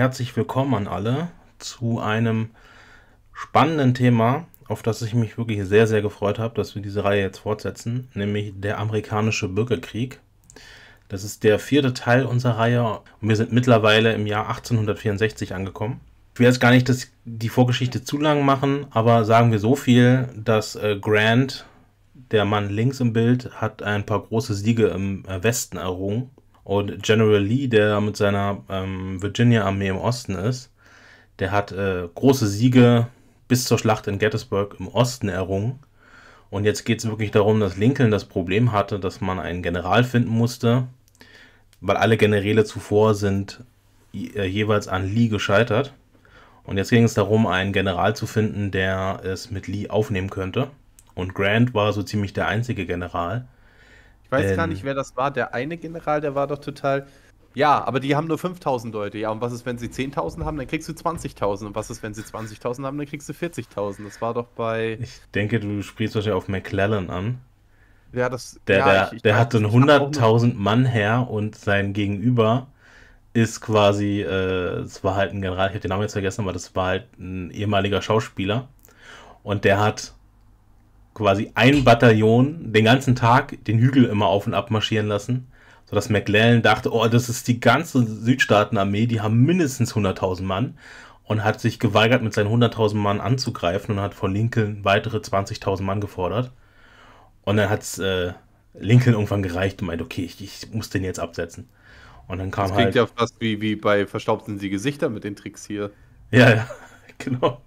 herzlich willkommen an alle zu einem spannenden Thema, auf das ich mich wirklich sehr, sehr gefreut habe, dass wir diese Reihe jetzt fortsetzen, nämlich der amerikanische Bürgerkrieg. Das ist der vierte Teil unserer Reihe und wir sind mittlerweile im Jahr 1864 angekommen. Ich will jetzt gar nicht das, die Vorgeschichte zu lang machen, aber sagen wir so viel, dass äh, Grant, der Mann links im Bild, hat ein paar große Siege im äh, Westen errungen und General Lee, der mit seiner ähm, Virginia-Armee im Osten ist, der hat äh, große Siege bis zur Schlacht in Gettysburg im Osten errungen. Und jetzt geht es wirklich darum, dass Lincoln das Problem hatte, dass man einen General finden musste, weil alle Generäle zuvor sind je äh, jeweils an Lee gescheitert. Und jetzt ging es darum, einen General zu finden, der es mit Lee aufnehmen könnte. Und Grant war so ziemlich der einzige General, ich weiß ähm, gar nicht, wer das war. Der eine General, der war doch total. Ja, aber die haben nur 5000 Leute. Ja, und was ist, wenn sie 10.000 haben? Dann kriegst du 20.000. Und was ist, wenn sie 20.000 haben? Dann kriegst du 40.000. Das war doch bei. Ich denke, du sprichst wahrscheinlich auf McClellan an. Ja, das. Der, ja, der, ich, ich der hatte 100.000 Mann her und sein Gegenüber ist quasi. Äh, es äh, war halt ein General, ich habe den Namen jetzt vergessen, aber das war halt ein ehemaliger Schauspieler. Und der hat quasi ein Bataillon den ganzen Tag den Hügel immer auf und ab marschieren lassen, sodass McLellan dachte, oh, das ist die ganze Südstaatenarmee, die haben mindestens 100.000 Mann und hat sich geweigert, mit seinen 100.000 Mann anzugreifen und hat von Lincoln weitere 20.000 Mann gefordert. Und dann hat es äh, Lincoln irgendwann gereicht und meint, okay, ich, ich, muss den jetzt absetzen. Und dann kam das klingt halt, ja fast wie, wie bei Verstaubten die Gesichter mit den Tricks hier. Ja, ja, genau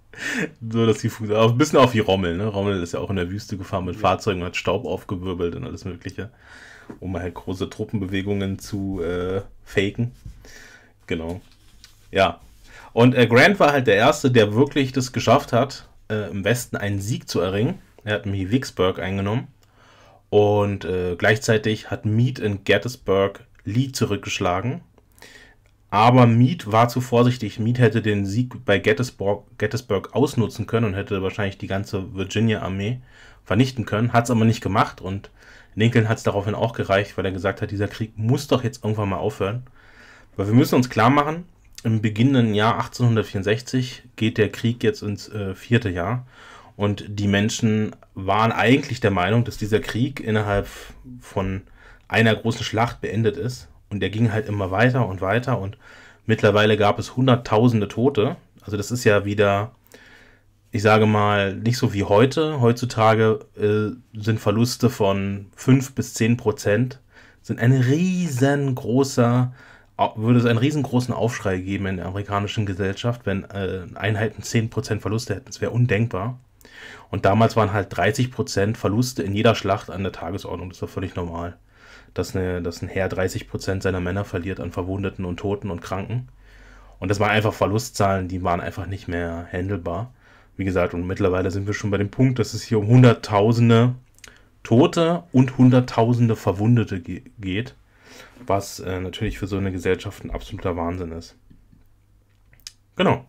so, dass die Fuße, ein bisschen auf wie Rommel, ne? Rommel ist ja auch in der Wüste gefahren mit ja. Fahrzeugen, hat Staub aufgewirbelt und alles Mögliche, um halt große Truppenbewegungen zu äh, faken. Genau. Ja. Und äh, Grant war halt der Erste, der wirklich das geschafft hat, äh, im Westen einen Sieg zu erringen. Er hat nämlich Vicksburg eingenommen und äh, gleichzeitig hat Meade in Gettysburg Lee zurückgeschlagen aber Mead war zu vorsichtig. Mead hätte den Sieg bei Gettysburg, Gettysburg ausnutzen können und hätte wahrscheinlich die ganze Virginia-Armee vernichten können. Hat es aber nicht gemacht und Lincoln hat es daraufhin auch gereicht, weil er gesagt hat, dieser Krieg muss doch jetzt irgendwann mal aufhören. Weil wir müssen uns klar machen, im beginnenden Jahr 1864 geht der Krieg jetzt ins äh, vierte Jahr. Und die Menschen waren eigentlich der Meinung, dass dieser Krieg innerhalb von einer großen Schlacht beendet ist. Und der ging halt immer weiter und weiter und mittlerweile gab es hunderttausende Tote. Also das ist ja wieder, ich sage mal, nicht so wie heute. Heutzutage äh, sind Verluste von 5 bis 10 Prozent, sind ein riesengroßer, würde es einen riesengroßen Aufschrei geben in der amerikanischen Gesellschaft, wenn äh, Einheiten 10 Prozent Verluste hätten. Das wäre undenkbar. Und damals waren halt 30 Prozent Verluste in jeder Schlacht an der Tagesordnung. Das war völlig normal dass, eine, dass ein Heer 30 Prozent seiner Männer verliert an Verwundeten und Toten und Kranken. Und das waren einfach Verlustzahlen, die waren einfach nicht mehr handelbar. Wie gesagt, und mittlerweile sind wir schon bei dem Punkt, dass es hier um Hunderttausende Tote und Hunderttausende Verwundete ge geht, was äh, natürlich für so eine Gesellschaft ein absoluter Wahnsinn ist. Genau.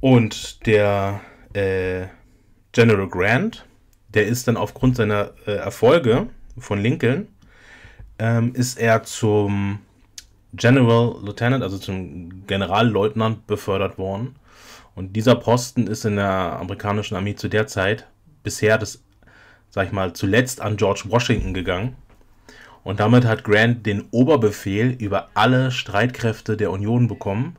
Und der äh, General Grant, der ist dann aufgrund seiner äh, Erfolge von Lincoln ähm, ist er zum General Lieutenant, also zum Generalleutnant befördert worden. Und dieser Posten ist in der amerikanischen Armee zu der Zeit bisher das, sag ich mal, zuletzt an George Washington gegangen. Und damit hat Grant den Oberbefehl über alle Streitkräfte der Union bekommen,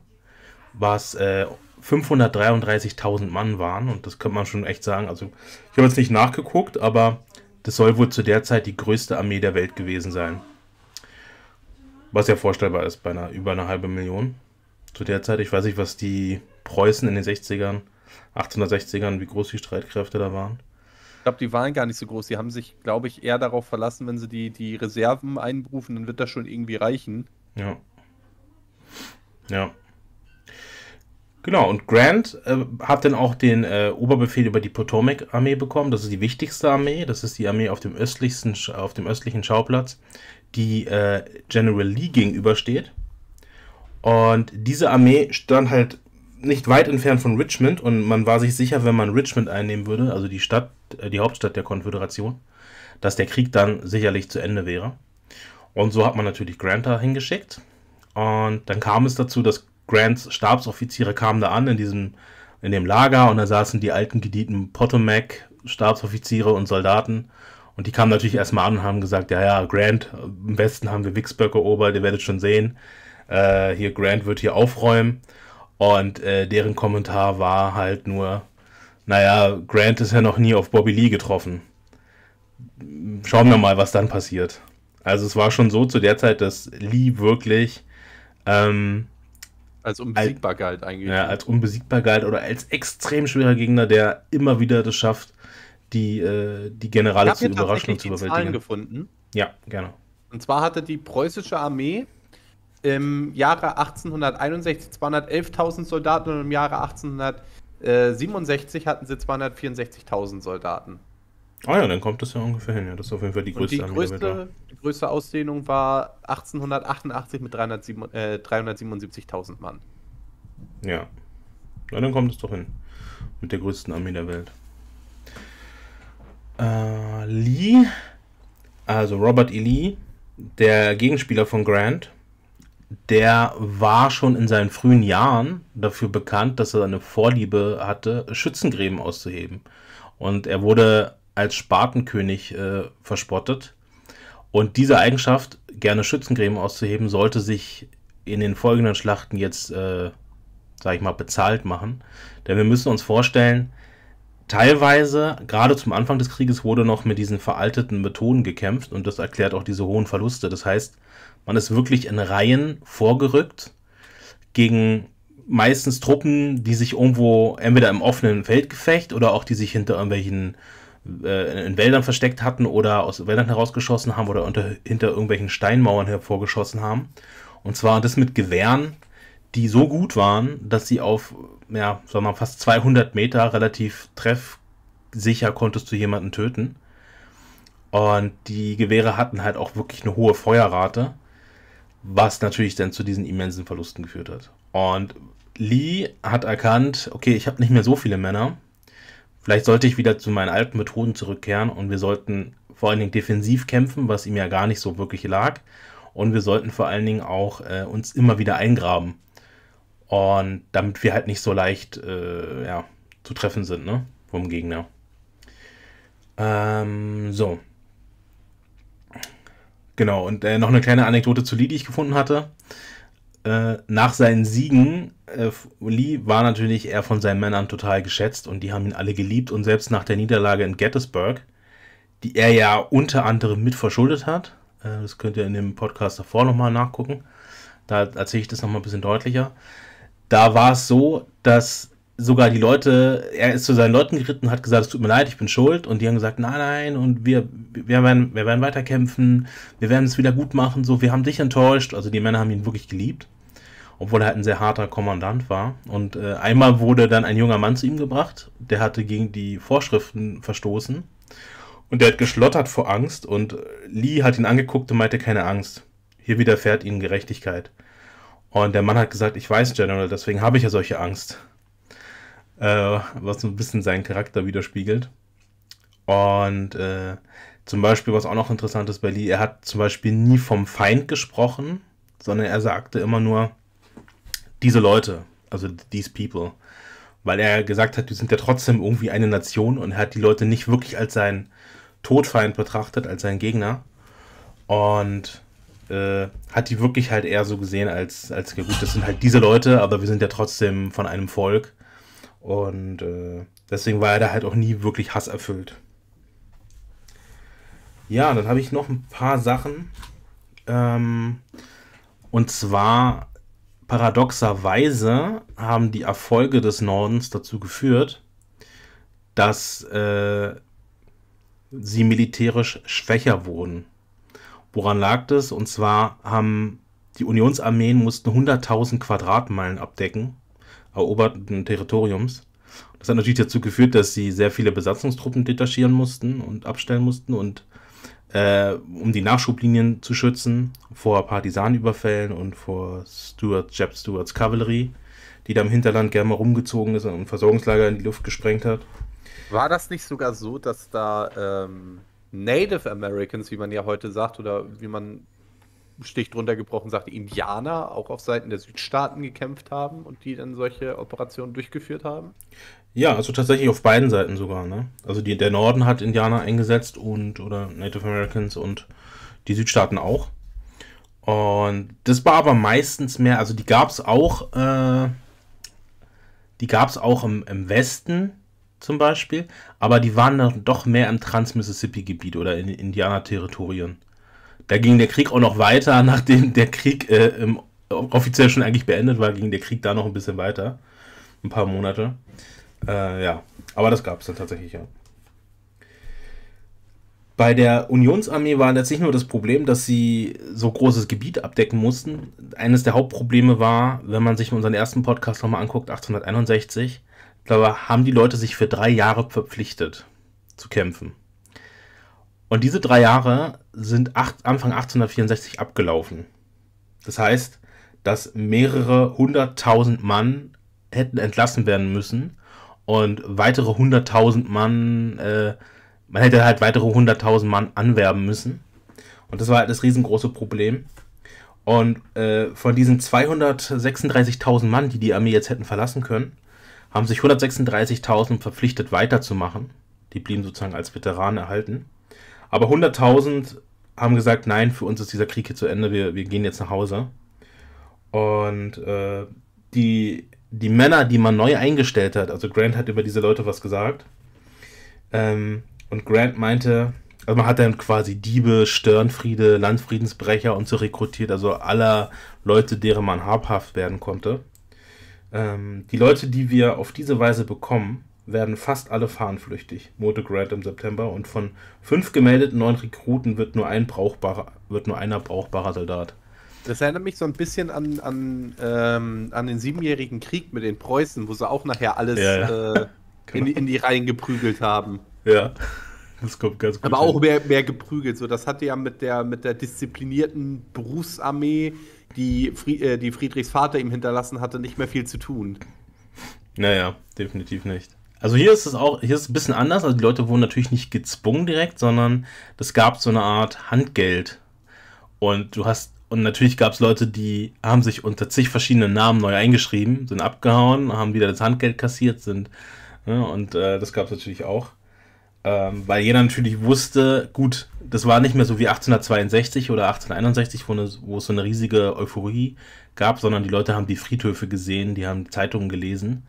was äh, 533.000 Mann waren. Und das könnte man schon echt sagen. Also, ich habe jetzt nicht nachgeguckt, aber das soll wohl zu der Zeit die größte Armee der Welt gewesen sein. Was ja vorstellbar ist bei einer über einer halben Million zu der Zeit. Ich weiß nicht, was die Preußen in den 60ern, 1860ern, wie groß die Streitkräfte da waren. Ich glaube, die waren gar nicht so groß. Die haben sich, glaube ich, eher darauf verlassen, wenn sie die, die Reserven einberufen, dann wird das schon irgendwie reichen. Ja. Ja. Genau, und Grant äh, hat dann auch den äh, Oberbefehl über die Potomac-Armee bekommen. Das ist die wichtigste Armee. Das ist die Armee auf dem östlichsten, auf dem östlichen Schauplatz, die äh, General Lee gegenübersteht. Und diese Armee stand halt nicht weit entfernt von Richmond und man war sich sicher, wenn man Richmond einnehmen würde, also die Stadt, äh, die Hauptstadt der Konföderation, dass der Krieg dann sicherlich zu Ende wäre. Und so hat man natürlich Grant da hingeschickt. Und dann kam es dazu, dass Grants Stabsoffiziere kamen da an in diesem in dem Lager und da saßen die alten gedienten Potomac Stabsoffiziere und Soldaten und die kamen natürlich erstmal an und haben gesagt, ja, ja, Grant, im Westen haben wir Vicksburg erobert, ihr werdet schon sehen. Äh, hier Grant wird hier aufräumen. Und äh, deren Kommentar war halt nur, naja, Grant ist ja noch nie auf Bobby Lee getroffen. Schauen wir mal, was dann passiert. Also es war schon so zu der Zeit, dass Lee wirklich ähm, als unbesiegbar galt eigentlich. Ja, als unbesiegbar galt oder als extrem schwerer Gegner, der immer wieder das schafft, die, äh, die Generale zu überraschen und zu überwältigen. Zahlen gefunden. Ja, gerne. Und zwar hatte die preußische Armee im Jahre 1861 211.000 Soldaten und im Jahre 1867 hatten sie 264.000 Soldaten. Ah ja, dann kommt das ja ungefähr hin. Ja, das ist auf jeden Fall die größte und die größte, die größte Ausdehnung war 1888 mit 377.000 äh, 377 Mann. Ja. Na, dann kommt es doch hin. Mit der größten Armee der Welt äh, Lee, also Robert E. Lee, der Gegenspieler von Grant, der war schon in seinen frühen Jahren dafür bekannt, dass er eine Vorliebe hatte, Schützengräben auszuheben. Und er wurde als Spartenkönig äh, verspottet. Und diese Eigenschaft, gerne Schützengräben auszuheben, sollte sich in den folgenden Schlachten jetzt, äh, sag ich mal, bezahlt machen. Denn wir müssen uns vorstellen, Teilweise, gerade zum Anfang des Krieges, wurde noch mit diesen veralteten Methoden gekämpft und das erklärt auch diese hohen Verluste. Das heißt, man ist wirklich in Reihen vorgerückt gegen meistens Truppen, die sich irgendwo entweder im offenen Feldgefecht oder auch die sich hinter irgendwelchen äh, in Wäldern versteckt hatten oder aus Wäldern herausgeschossen haben oder unter, hinter irgendwelchen Steinmauern hervorgeschossen haben. Und zwar das mit Gewehren die so gut waren, dass sie auf, ja, sagen wir mal, fast 200 Meter relativ treffsicher konntest du jemanden töten. Und die Gewehre hatten halt auch wirklich eine hohe Feuerrate, was natürlich dann zu diesen immensen Verlusten geführt hat. Und Lee hat erkannt, okay, ich habe nicht mehr so viele Männer. Vielleicht sollte ich wieder zu meinen alten Methoden zurückkehren und wir sollten vor allen Dingen defensiv kämpfen, was ihm ja gar nicht so wirklich lag. Und wir sollten vor allen Dingen auch äh, uns immer wieder eingraben. Und damit wir halt nicht so leicht äh, ja, zu treffen sind, ne? Vom Gegner. Ähm, so. Genau, und äh, noch eine kleine Anekdote zu Lee, die ich gefunden hatte. Äh, nach seinen Siegen, äh, Lee war natürlich er von seinen Männern total geschätzt und die haben ihn alle geliebt. Und selbst nach der Niederlage in Gettysburg, die er ja unter anderem mitverschuldet hat, äh, das könnt ihr in dem Podcast davor nochmal nachgucken, da erzähle ich das nochmal ein bisschen deutlicher da war es so, dass sogar die Leute, er ist zu seinen Leuten geritten, hat gesagt, es tut mir leid, ich bin schuld. Und die haben gesagt, nein, nein, und wir, wir, werden, wir werden weiterkämpfen, wir werden es wieder gut machen, so, wir haben dich enttäuscht. Also die Männer haben ihn wirklich geliebt, obwohl er halt ein sehr harter Kommandant war. Und äh, einmal wurde dann ein junger Mann zu ihm gebracht, der hatte gegen die Vorschriften verstoßen. Und der hat geschlottert vor Angst und äh, Lee hat ihn angeguckt und meinte, keine Angst, hier widerfährt ihnen Gerechtigkeit. Und der Mann hat gesagt, ich weiß General, deswegen habe ich ja solche Angst. Äh, was so ein bisschen seinen Charakter widerspiegelt. Und äh, zum Beispiel, was auch noch interessant ist bei Lee, er hat zum Beispiel nie vom Feind gesprochen, sondern er sagte immer nur, diese Leute, also these people. Weil er gesagt hat, die sind ja trotzdem irgendwie eine Nation und er hat die Leute nicht wirklich als seinen Todfeind betrachtet, als seinen Gegner. Und äh, hat die wirklich halt eher so gesehen als, als ja gut, das sind halt diese Leute, aber wir sind ja trotzdem von einem Volk. Und äh, deswegen war er da halt auch nie wirklich Hass erfüllt. Ja, dann habe ich noch ein paar Sachen. Ähm, und zwar, paradoxerweise haben die Erfolge des Nordens dazu geführt, dass äh, sie militärisch schwächer wurden. Woran lag das? Und zwar haben die Unionsarmeen mussten 100.000 Quadratmeilen abdecken, eroberten Territoriums. Das hat natürlich dazu geführt, dass sie sehr viele Besatzungstruppen detachieren mussten und abstellen mussten und äh, um die Nachschublinien zu schützen vor Partisanenüberfällen und vor Stuart, Jeb Stuarts Kavallerie, die da im Hinterland gerne mal rumgezogen ist und ein Versorgungslager in die Luft gesprengt hat. War das nicht sogar so, dass da ähm, Native Americans, wie man ja heute sagt, oder wie man Stich drunter gebrochen sagt, Indianer auch auf Seiten der Südstaaten gekämpft haben und die dann solche Operationen durchgeführt haben? Ja, also tatsächlich auf beiden Seiten sogar. Ne? Also die, der Norden hat Indianer eingesetzt und oder Native Americans und die Südstaaten auch. Und das war aber meistens mehr, also die gab es auch, äh, die gab es auch im, im Westen, zum Beispiel, aber die waren dann doch mehr im Trans-Mississippi-Gebiet oder in Indianer-Territorien. Da ging der Krieg auch noch weiter, nachdem der Krieg äh, im, offiziell schon eigentlich beendet war, ging der Krieg da noch ein bisschen weiter. Ein paar Monate. Äh, ja, aber das gab es dann tatsächlich, ja. Bei der Unionsarmee war letztlich nur das Problem, dass sie so großes Gebiet abdecken mussten. Eines der Hauptprobleme war, wenn man sich unseren ersten Podcast nochmal anguckt, 1861, da haben die Leute sich für drei Jahre verpflichtet zu kämpfen. Und diese drei Jahre sind acht, Anfang 1864 abgelaufen. Das heißt, dass mehrere hunderttausend Mann hätten entlassen werden müssen und weitere hunderttausend Mann, äh, man hätte halt weitere hunderttausend Mann anwerben müssen. Und das war halt das riesengroße Problem. Und äh, von diesen 236.000 Mann, die die Armee jetzt hätten verlassen können, haben sich 136.000 verpflichtet weiterzumachen. Die blieben sozusagen als Veteranen erhalten. Aber 100.000 haben gesagt, nein, für uns ist dieser Krieg hier zu Ende, wir, wir gehen jetzt nach Hause. Und äh, die, die Männer, die man neu eingestellt hat, also Grant hat über diese Leute was gesagt. Ähm, und Grant meinte, also man hat dann quasi Diebe, Störenfriede, Landfriedensbrecher und so rekrutiert, also aller Leute, deren man habhaft werden konnte. Ähm, die Leute, die wir auf diese Weise bekommen, werden fast alle fahrenflüchtig, Mote Grad im September, und von fünf gemeldeten neuen Rekruten wird nur ein brauchbarer, wird nur einer brauchbarer Soldat. Das erinnert mich so ein bisschen an, an, ähm, an den siebenjährigen Krieg mit den Preußen, wo sie auch nachher alles ja, ja. Äh, genau. in, in, die Reihen geprügelt haben. Ja, das kommt ganz gut. Aber hin. auch mehr, mehr geprügelt. So, das hatte ja mit der, mit der disziplinierten Berufsarmee die, Fried, äh, die Friedrichs Vater ihm hinterlassen hatte, nicht mehr viel zu tun. Naja, definitiv nicht. Also hier ist es auch, hier ist es ein bisschen anders. Also die Leute wurden natürlich nicht gezwungen direkt, sondern es gab so eine Art Handgeld. Und du hast, und natürlich gab es Leute, die haben sich unter zig verschiedenen Namen neu eingeschrieben, sind abgehauen, haben wieder das Handgeld kassiert, sind, ja, ne, und äh, das gab es natürlich auch. Ähm, weil jeder natürlich wusste, gut, das war nicht mehr so wie 1862 oder 1861, ne, wo, es so eine riesige Euphorie gab, sondern die Leute haben die Friedhöfe gesehen, die haben Zeitungen gelesen.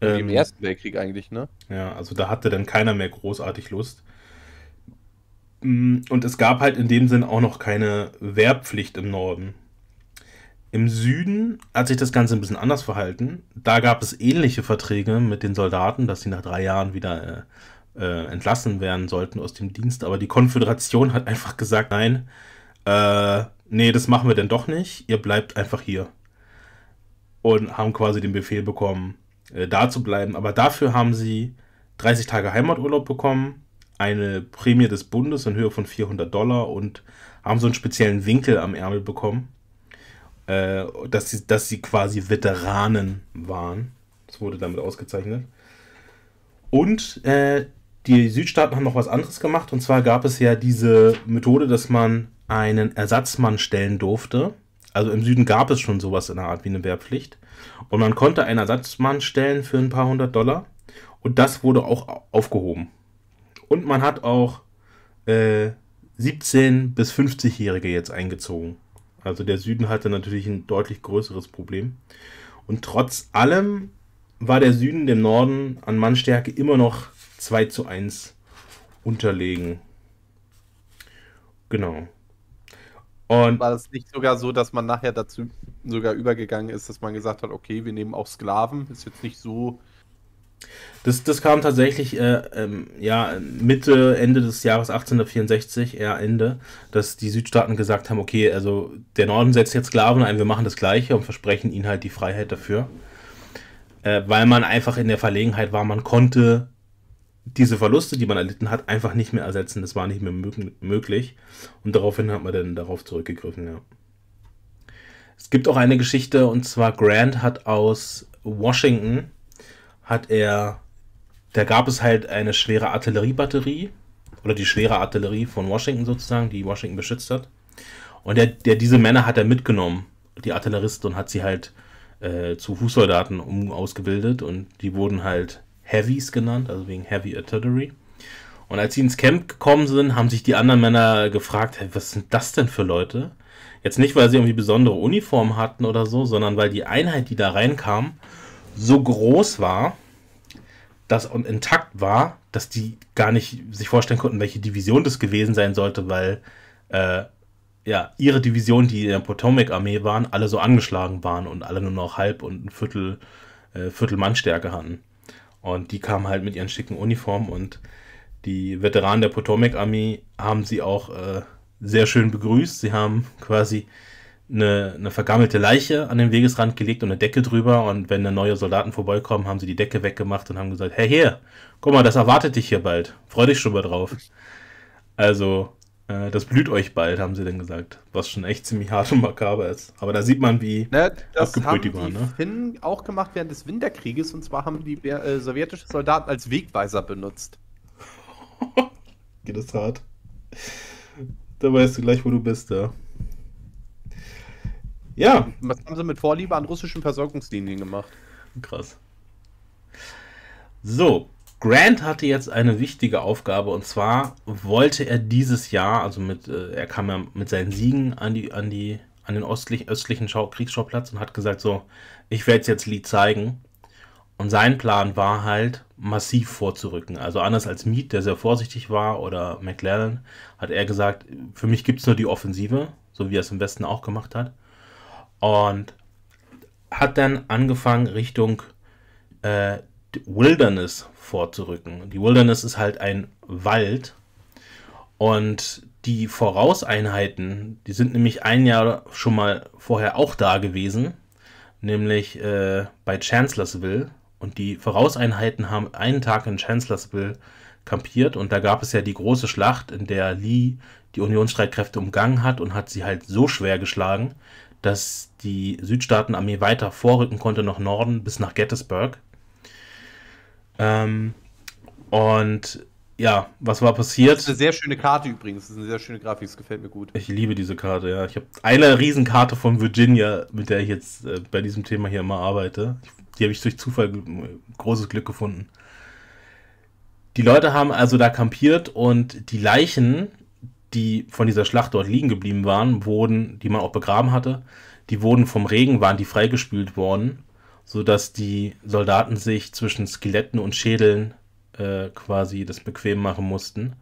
Ähm, Im Ersten Weltkrieg eigentlich, ne? Ja, also da hatte dann keiner mehr großartig Lust. Mm, und es gab halt in dem Sinn auch noch keine Wehrpflicht im Norden. Im Süden hat sich das Ganze ein bisschen anders verhalten. Da gab es ähnliche Verträge mit den Soldaten, dass sie nach drei Jahren wieder äh, äh, entlassen werden sollten aus dem Dienst. Aber die Konföderation hat einfach gesagt, nein, äh, nee, das machen wir denn doch nicht. Ihr bleibt einfach hier. Und haben quasi den Befehl bekommen, äh, da zu bleiben. Aber dafür haben sie 30 Tage Heimaturlaub bekommen, eine Prämie des Bundes in Höhe von 400 Dollar und haben so einen speziellen Winkel am Ärmel bekommen, äh, dass, sie, dass sie quasi Veteranen waren. Das wurde damit ausgezeichnet. Und äh, die Südstaaten haben noch was anderes gemacht. Und zwar gab es ja diese Methode, dass man einen Ersatzmann stellen durfte. Also im Süden gab es schon sowas in der Art wie eine Wehrpflicht. Und man konnte einen Ersatzmann stellen für ein paar hundert Dollar. Und das wurde auch aufgehoben. Und man hat auch äh, 17- bis 50-Jährige jetzt eingezogen. Also der Süden hatte natürlich ein deutlich größeres Problem. Und trotz allem war der Süden dem Norden an Mannstärke immer noch 2 zu 1 unterlegen. Genau. Und war das nicht sogar so, dass man nachher dazu sogar übergegangen ist, dass man gesagt hat, okay, wir nehmen auch Sklaven, ist jetzt nicht so. Das, das kam tatsächlich äh, ähm, ja, Mitte, Ende des Jahres 1864, eher Ende, dass die Südstaaten gesagt haben, okay, also der Norden setzt jetzt Sklaven ein, wir machen das gleiche und versprechen ihnen halt die Freiheit dafür. Äh, weil man einfach in der Verlegenheit war, man konnte diese Verluste, die man erlitten hat, einfach nicht mehr ersetzen. Das war nicht mehr möglich. Und daraufhin hat man dann darauf zurückgegriffen, ja. Es gibt auch eine Geschichte, und zwar Grant hat aus Washington, hat er, da gab es halt eine schwere Artilleriebatterie, oder die schwere Artillerie von Washington sozusagen, die Washington beschützt hat. Und der, der, diese Männer hat er mitgenommen, die Artilleristen, und hat sie halt äh, zu Fußsoldaten um, ausgebildet und die wurden halt Heavies genannt, also wegen Heavy Artillery. Und als sie ins Camp gekommen sind, haben sich die anderen Männer gefragt, hey, was sind das denn für Leute? Jetzt nicht, weil sie irgendwie besondere Uniformen hatten oder so, sondern weil die Einheit, die da reinkam, so groß war dass, und intakt war, dass die gar nicht sich vorstellen konnten, welche Division das gewesen sein sollte, weil äh, ja, ihre Division, die in der Potomac-Armee waren, alle so angeschlagen waren und alle nur noch halb und ein Viertel, äh, Viertel Mannstärke hatten. Und die kamen halt mit ihren schicken Uniformen und die Veteranen der Potomac Armee haben sie auch äh, sehr schön begrüßt. Sie haben quasi eine, eine vergammelte Leiche an den Wegesrand gelegt und eine Decke drüber. Und wenn dann neue Soldaten vorbeikommen, haben sie die Decke weggemacht und haben gesagt: Hey, hier, guck mal, das erwartet dich hier bald. Freu dich schon mal drauf. Also, äh, das blüht euch bald, haben sie denn gesagt. Was schon echt ziemlich hart und makaber ist. Aber da sieht man, wie ne, das abgebrüht die waren. Das ne? haben auch gemacht während des Winterkrieges. Und zwar haben die äh, sowjetische Soldaten als Wegweiser benutzt. Geht das hart? Da weißt du gleich, wo du bist, ja. Ja. Was haben sie mit Vorliebe an russischen Versorgungslinien gemacht? Krass. So, Grant hatte jetzt eine wichtige Aufgabe und zwar wollte er dieses Jahr, also mit, äh, er kam ja mit seinen Siegen an die, an die, an den östlich, östlichen Schau Kriegsschauplatz und hat gesagt, so, ich werde jetzt Lee zeigen. Und sein Plan war halt, massiv vorzurücken. Also anders als Mead, der sehr vorsichtig war, oder McLaren, hat er gesagt, für mich gibt es nur die Offensive, so wie er es im Westen auch gemacht hat. Und hat dann angefangen, Richtung äh, Wilderness vorzurücken. Die Wilderness ist halt ein Wald und die Vorauseinheiten, die sind nämlich ein Jahr schon mal vorher auch da gewesen, nämlich äh, bei Chancellorsville. Und die Vorauseinheiten haben einen Tag in Chancellorsville kampiert und da gab es ja die große Schlacht, in der Lee die Unionsstreitkräfte umgangen hat und hat sie halt so schwer geschlagen, dass die Südstaatenarmee weiter vorrücken konnte nach Norden bis nach Gettysburg. Ähm, und ja, was war passiert? Das ist eine sehr schöne Karte übrigens. Das ist eine sehr schöne Grafik. Das gefällt mir gut. Ich liebe diese Karte, ja. Ich habe eine Riesenkarte von Virginia, mit der ich jetzt äh, bei diesem Thema hier immer arbeite. Die habe ich durch Zufall großes Glück gefunden. Die Leute haben also da kampiert und die Leichen, die von dieser Schlacht dort liegen geblieben waren, wurden, die man auch begraben hatte, die wurden vom Regen, waren die freigespült worden sodass die Soldaten sich zwischen Skeletten und Schädeln äh, quasi das bequem machen mussten.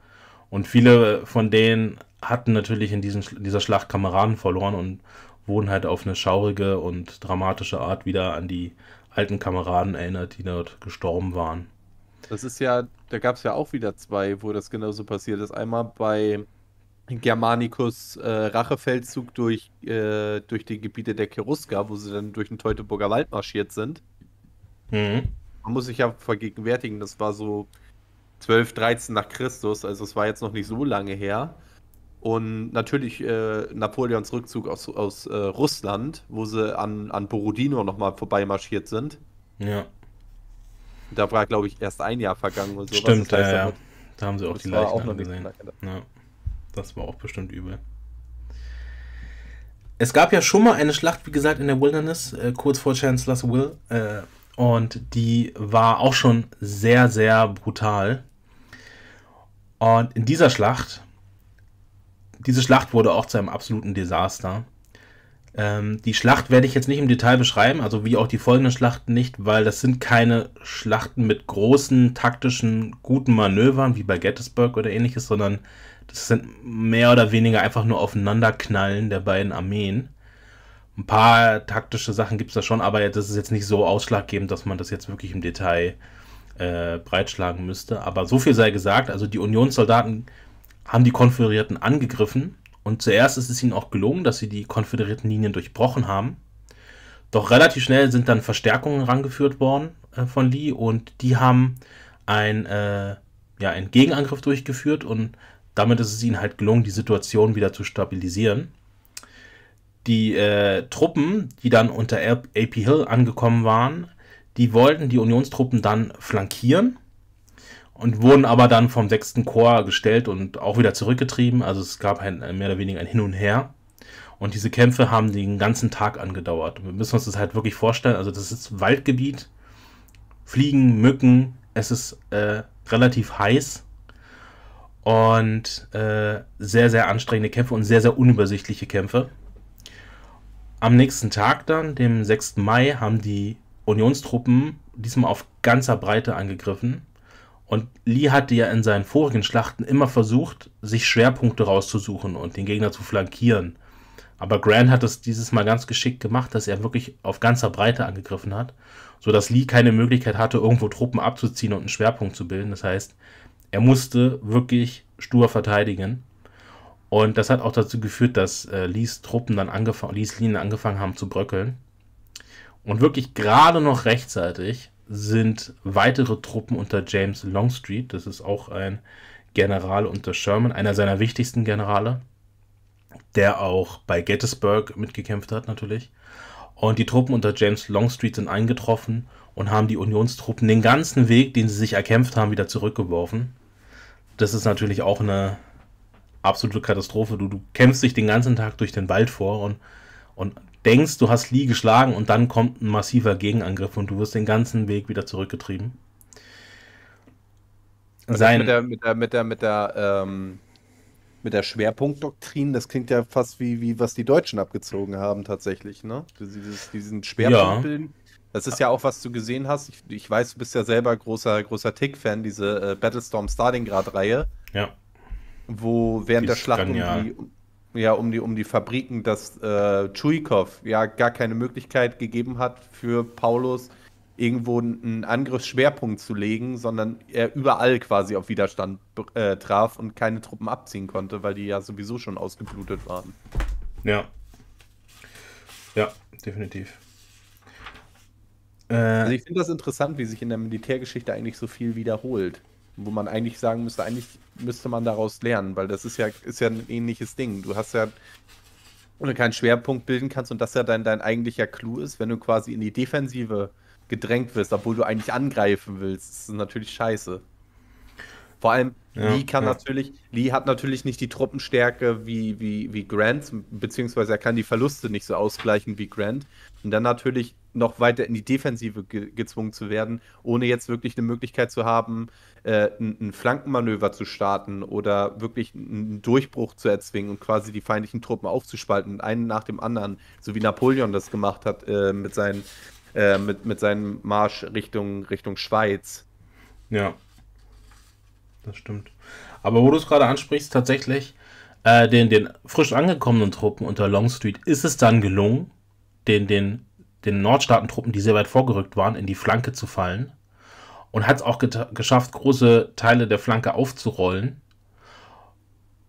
Und viele von denen hatten natürlich in diesen, dieser Schlacht Kameraden verloren und wurden halt auf eine schaurige und dramatische Art wieder an die alten Kameraden erinnert, die dort gestorben waren. Das ist ja, da gab es ja auch wieder zwei, wo das genauso passiert ist. Einmal bei Germanicus äh, Rachefeldzug durch, äh, durch die Gebiete der Cherusker, wo sie dann durch den Teutoburger Wald marschiert sind. Mhm. Man muss sich ja vergegenwärtigen, das war so 12, 13 nach Christus, also es war jetzt noch nicht so lange her. Und natürlich äh, Napoleons Rückzug aus, aus äh, Russland, wo sie an, an Borodino nochmal vorbeimarschiert sind. Ja. Da war, glaube ich, erst ein Jahr vergangen oder sowas. Stimmt, das heißt, ja, ja. Da haben sie auch die Leichen auch noch gesehen. Ja. Das war auch bestimmt übel. Es gab ja schon mal eine Schlacht, wie gesagt, in der Wilderness, äh, kurz vor Chancellor's Will. Äh, und die war auch schon sehr, sehr brutal. Und in dieser Schlacht, diese Schlacht wurde auch zu einem absoluten Desaster. Ähm, die Schlacht werde ich jetzt nicht im Detail beschreiben, also wie auch die folgenden Schlachten nicht, weil das sind keine Schlachten mit großen taktischen, guten Manövern wie bei Gettysburg oder ähnliches, sondern das sind mehr oder weniger einfach nur Aufeinanderknallen der beiden Armeen. Ein paar taktische Sachen gibt es da schon, aber das ist jetzt nicht so ausschlaggebend, dass man das jetzt wirklich im Detail äh, breitschlagen müsste. Aber so viel sei gesagt, also die Unionssoldaten haben die Konföderierten angegriffen und zuerst ist es ihnen auch gelungen, dass sie die konföderierten Linien durchbrochen haben. Doch relativ schnell sind dann Verstärkungen rangeführt worden äh, von Lee und die haben ein, äh, ja, einen Gegenangriff durchgeführt und damit ist es ihnen halt gelungen, die Situation wieder zu stabilisieren. Die äh, Truppen, die dann unter AP Hill angekommen waren, die wollten die Unionstruppen dann flankieren und wurden aber dann vom 6. Korps gestellt und auch wieder zurückgetrieben. Also es gab ein, mehr oder weniger ein Hin und Her. Und diese Kämpfe haben den ganzen Tag angedauert. Wir müssen uns das halt wirklich vorstellen. Also das ist Waldgebiet, Fliegen, Mücken, es ist äh, relativ heiß und äh, sehr, sehr anstrengende Kämpfe und sehr, sehr unübersichtliche Kämpfe. Am nächsten Tag dann, dem 6. Mai, haben die Unionstruppen diesmal auf ganzer Breite angegriffen. Und Lee hatte ja in seinen vorigen Schlachten immer versucht, sich Schwerpunkte rauszusuchen und den Gegner zu flankieren. Aber Grant hat es dieses Mal ganz geschickt gemacht, dass er wirklich auf ganzer Breite angegriffen hat, sodass Lee keine Möglichkeit hatte, irgendwo Truppen abzuziehen und einen Schwerpunkt zu bilden. Das heißt, er musste wirklich stur verteidigen. Und das hat auch dazu geführt, dass äh, Lees Truppen dann angefangen, Lees Linien angefangen haben zu bröckeln. Und wirklich gerade noch rechtzeitig sind weitere Truppen unter James Longstreet, das ist auch ein General unter Sherman, einer seiner wichtigsten Generale, der auch bei Gettysburg mitgekämpft hat natürlich. Und die Truppen unter James Longstreet sind eingetroffen und haben die Unionstruppen den ganzen Weg, den sie sich erkämpft haben, wieder zurückgeworfen das ist natürlich auch eine absolute Katastrophe. Du, du kämpfst dich den ganzen Tag durch den Wald vor und, und denkst, du hast Lee geschlagen und dann kommt ein massiver Gegenangriff und du wirst den ganzen Weg wieder zurückgetrieben. Also Sein mit der, mit der, mit der, mit der, ähm, mit der Schwerpunktdoktrin, das klingt ja fast wie, wie was die Deutschen abgezogen haben tatsächlich, ne? Dieses, diesen Schwerpunkt ja. bilden. Das ist ja auch, was du gesehen hast. Ich, ich weiß, du bist ja selber großer, großer Tick-Fan, diese äh, Battlestorm Stalingrad-Reihe. Ja. Wo während die der Schlacht um die, ja, um, die, um die Fabriken, dass äh, Chuikov ja gar keine Möglichkeit gegeben hat für Paulus, irgendwo einen Angriffsschwerpunkt zu legen, sondern er überall quasi auf Widerstand äh, traf und keine Truppen abziehen konnte, weil die ja sowieso schon ausgeblutet waren. Ja. Ja, definitiv. Äh, also ich finde das interessant, wie sich in der Militärgeschichte eigentlich so viel wiederholt. Wo man eigentlich sagen müsste, eigentlich müsste man daraus lernen, weil das ist ja, ist ja ein ähnliches Ding. Du hast ja und du keinen Schwerpunkt bilden kannst und das ja dein, dein eigentlicher Clou ist, wenn du quasi in die Defensive gedrängt wirst, obwohl du eigentlich angreifen willst. Das ist natürlich scheiße. Vor allem, ja, Lee kann ja. natürlich, Lee hat natürlich nicht die Truppenstärke wie, wie, wie Grant, beziehungsweise er kann die Verluste nicht so ausgleichen wie Grant. Und dann natürlich noch weiter in die Defensive ge gezwungen zu werden, ohne jetzt wirklich eine Möglichkeit zu haben, äh, ein, ein, Flankenmanöver zu starten oder wirklich einen Durchbruch zu erzwingen und quasi die feindlichen Truppen aufzuspalten, einen nach dem anderen, so wie Napoleon das gemacht hat äh, mit, seinen, äh, mit, mit seinem Marsch Richtung, Richtung Schweiz. Ja, das stimmt. Aber wo du es gerade ansprichst, tatsächlich, äh, den, den frisch angekommenen Truppen unter Longstreet ist es dann gelungen, den, den den Nordstaatentruppen, die sehr weit vorgerückt waren, in die Flanke zu fallen und hat es auch geschafft, große Teile der Flanke aufzurollen.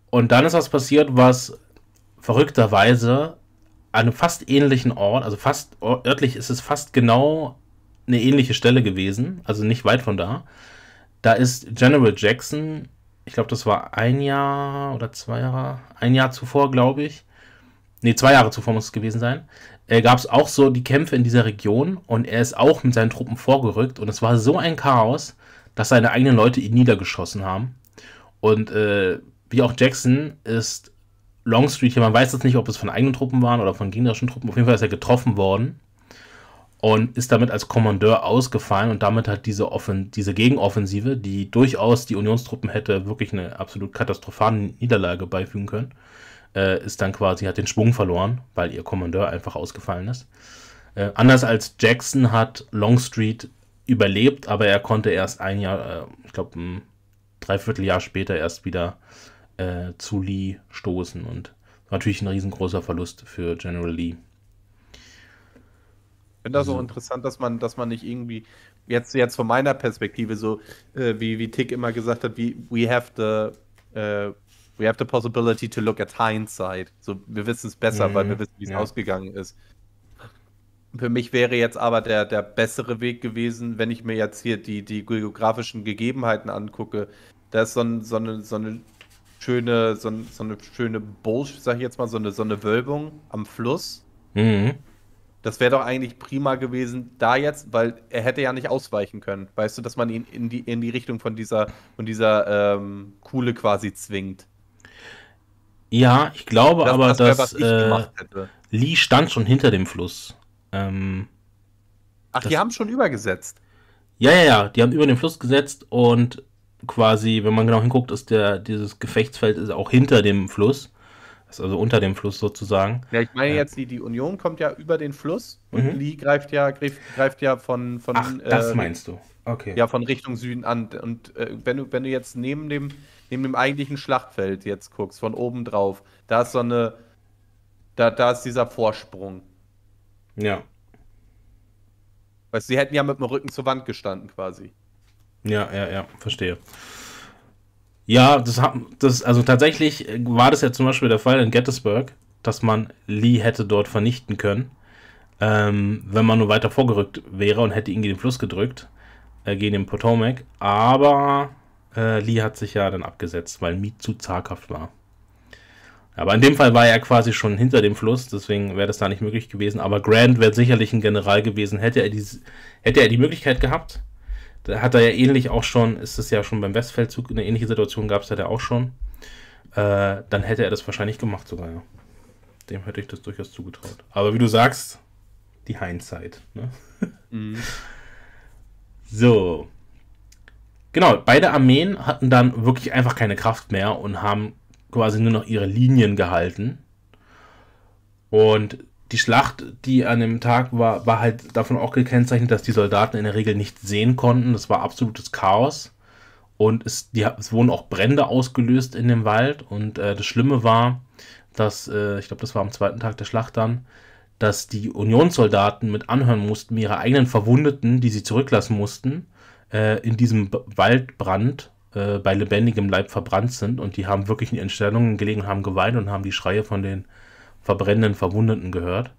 Und dann ist was passiert, was verrückterweise an einem fast ähnlichen Ort, also fast örtlich ist es fast genau eine ähnliche Stelle gewesen, also nicht weit von da. Da ist General Jackson, ich glaube, das war ein Jahr oder zwei Jahre, ein Jahr zuvor, glaube ich. Ne, zwei Jahre zuvor muss es gewesen sein äh, gab es auch so die Kämpfe in dieser Region und er ist auch mit seinen Truppen vorgerückt und es war so ein Chaos, dass seine eigenen Leute ihn niedergeschossen haben. Und äh, wie auch Jackson ist Longstreet hier, man weiß jetzt nicht, ob es von eigenen Truppen waren oder von gegnerischen Truppen, auf jeden Fall ist er getroffen worden und ist damit als Kommandeur ausgefallen und damit hat diese, Offen diese Gegenoffensive, die durchaus die Unionstruppen hätte, wirklich eine absolut katastrophale Niederlage beifügen können, äh, ist dann quasi, hat den Schwung verloren, weil ihr Kommandeur einfach ausgefallen ist. Äh, anders als Jackson hat Longstreet überlebt, aber er konnte erst ein Jahr, äh, ich glaube ein Dreivierteljahr später erst wieder äh, zu Lee stoßen und natürlich ein riesengroßer Verlust für General Lee. Ich finde das so also interessant, dass man, dass man nicht irgendwie, jetzt, jetzt von meiner Perspektive, so äh, wie, wie Tick immer gesagt hat, wie we have the äh, we have the possibility to look at hindsight. So, wir wissen es besser, mhm. weil wir mhm. wissen, wie es ja. ausgegangen ist. Für mich wäre jetzt aber der, der bessere Weg gewesen, wenn ich mir jetzt hier die, die geografischen Gegebenheiten angucke. Da ist so, ein, so, eine, so eine schöne, so, ein, so eine schöne Bulge, sag ich jetzt mal, so eine, so eine Wölbung am Fluss. Mhm. Das wäre doch eigentlich prima gewesen, da jetzt, weil er hätte ja nicht ausweichen können. Weißt du, dass man ihn in die, in die Richtung von dieser, von dieser ähm, Kuhle quasi zwingt. Ja, mhm. ich glaube das, aber, das wär, dass äh, Lee stand schon hinter dem Fluss. Ähm, Ach, die haben schon übergesetzt. Ja, ja, ja, die haben über den Fluss gesetzt und quasi, wenn man genau hinguckt, ist der, dieses Gefechtsfeld ist auch hinter dem Fluss. Ist also unter dem Fluss sozusagen. Ja, ich meine äh, jetzt, die, die Union kommt ja über den Fluss mhm. und Lee greift ja, greift, greift ja von, von. Ach, das äh, meinst du. Okay. Ja, von Richtung Süden an. Und äh, wenn, du, wenn du jetzt neben dem neben dem eigentlichen Schlachtfeld jetzt guckst, von oben drauf, da ist so eine, da, da ist dieser Vorsprung. Ja. Weil sie hätten ja mit dem Rücken zur Wand gestanden quasi. Ja, ja, ja, verstehe. Ja, das hat, das, also tatsächlich war das ja zum Beispiel der Fall in Gettysburg, dass man Lee hätte dort vernichten können, ähm, wenn man nur weiter vorgerückt wäre und hätte ihn gegen den Fluss gedrückt, äh, gegen den Potomac. Aber äh, Lee hat sich ja dann abgesetzt, weil Miet zu zaghaft war. Aber in dem Fall war er quasi schon hinter dem Fluss, deswegen wäre das da nicht möglich gewesen. Aber Grant wäre sicherlich ein General gewesen, hätte er, die, hätte er die Möglichkeit gehabt. Da hat er ja ähnlich auch schon, ist es ja schon beim Westfeldzug, eine ähnliche Situation gab es ja da auch schon. Äh, dann hätte er das wahrscheinlich gemacht sogar, ja. Dem hätte ich das durchaus zugetraut. Aber wie du sagst, die Hindsight. Ne? Mhm. So, Genau, beide Armeen hatten dann wirklich einfach keine Kraft mehr und haben quasi nur noch ihre Linien gehalten. Und die Schlacht, die an dem Tag war, war halt davon auch gekennzeichnet, dass die Soldaten in der Regel nichts sehen konnten. Das war absolutes Chaos. Und es, die, es wurden auch Brände ausgelöst in dem Wald. Und äh, das Schlimme war, dass, äh, ich glaube, das war am zweiten Tag der Schlacht dann, dass die Unionssoldaten mit anhören mussten, ihre eigenen Verwundeten, die sie zurücklassen mussten, äh, in diesem Waldbrand äh, bei lebendigem Leib verbrannt sind und die haben wirklich in ihren Stellungen gelegen, haben geweint und haben die Schreie von den verbrennenden Verwundeten gehört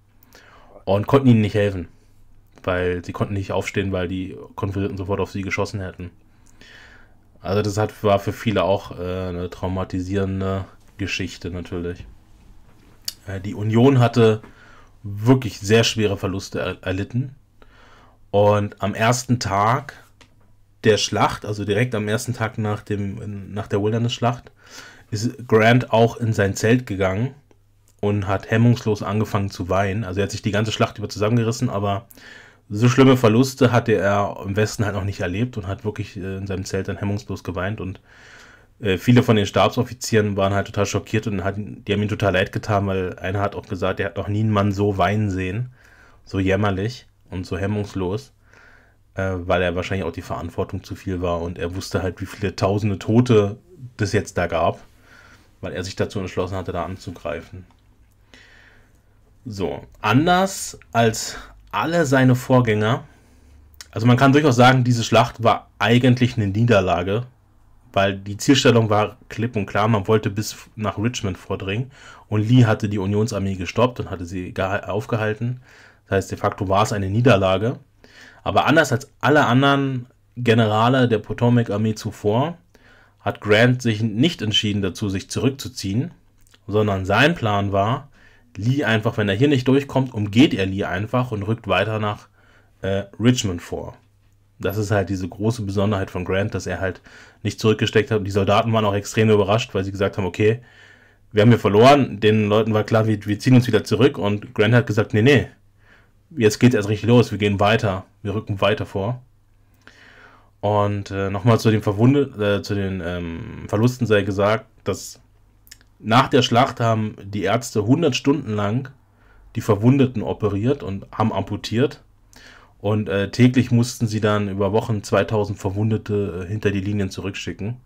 und konnten ihnen nicht helfen, weil sie konnten nicht aufstehen, weil die Konföderierten sofort auf sie geschossen hätten. Also das hat, war für viele auch äh, eine traumatisierende Geschichte natürlich. Äh, die Union hatte wirklich sehr schwere Verluste er erlitten. Und am ersten Tag der Schlacht, also direkt am ersten Tag nach, dem, nach der Wilderness-Schlacht, ist Grant auch in sein Zelt gegangen und hat hemmungslos angefangen zu weinen. Also er hat sich die ganze Schlacht über zusammengerissen, aber so schlimme Verluste hatte er im Westen halt noch nicht erlebt und hat wirklich äh, in seinem Zelt dann hemmungslos geweint und äh, viele von den Stabsoffizieren waren halt total schockiert und hatten, die haben ihm total leid getan, weil einer hat auch gesagt, er hat noch nie einen Mann so weinen sehen, so jämmerlich und so hemmungslos äh, weil er wahrscheinlich auch die Verantwortung zu viel war und er wusste halt, wie viele tausende Tote es jetzt da gab, weil er sich dazu entschlossen hatte, da anzugreifen. So, anders als alle seine Vorgänger, also man kann durchaus sagen, diese Schlacht war eigentlich eine Niederlage, weil die Zielstellung war klipp und klar, man wollte bis nach Richmond vordringen und Lee hatte die Unionsarmee gestoppt und hatte sie aufgehalten. Das heißt, de facto war es eine Niederlage. Aber anders als alle anderen Generale der Potomac-Armee zuvor hat Grant sich nicht entschieden dazu, sich zurückzuziehen, sondern sein Plan war, Lee einfach, wenn er hier nicht durchkommt, umgeht er Lee einfach und rückt weiter nach äh, Richmond vor. Das ist halt diese große Besonderheit von Grant, dass er halt nicht zurückgesteckt hat. Und die Soldaten waren auch extrem überrascht, weil sie gesagt haben, okay, wir haben hier verloren, den Leuten war klar, wir, wir ziehen uns wieder zurück und Grant hat gesagt, nee, nee, jetzt geht's erst richtig los, wir gehen weiter, wir rücken weiter vor. Und äh, nochmal zu den, Verwundet, äh, zu den ähm, Verlusten sei gesagt, dass nach der Schlacht haben die Ärzte 100 Stunden lang die Verwundeten operiert und haben amputiert. Und äh, täglich mussten sie dann über Wochen 2000 Verwundete äh, hinter die Linien zurückschicken.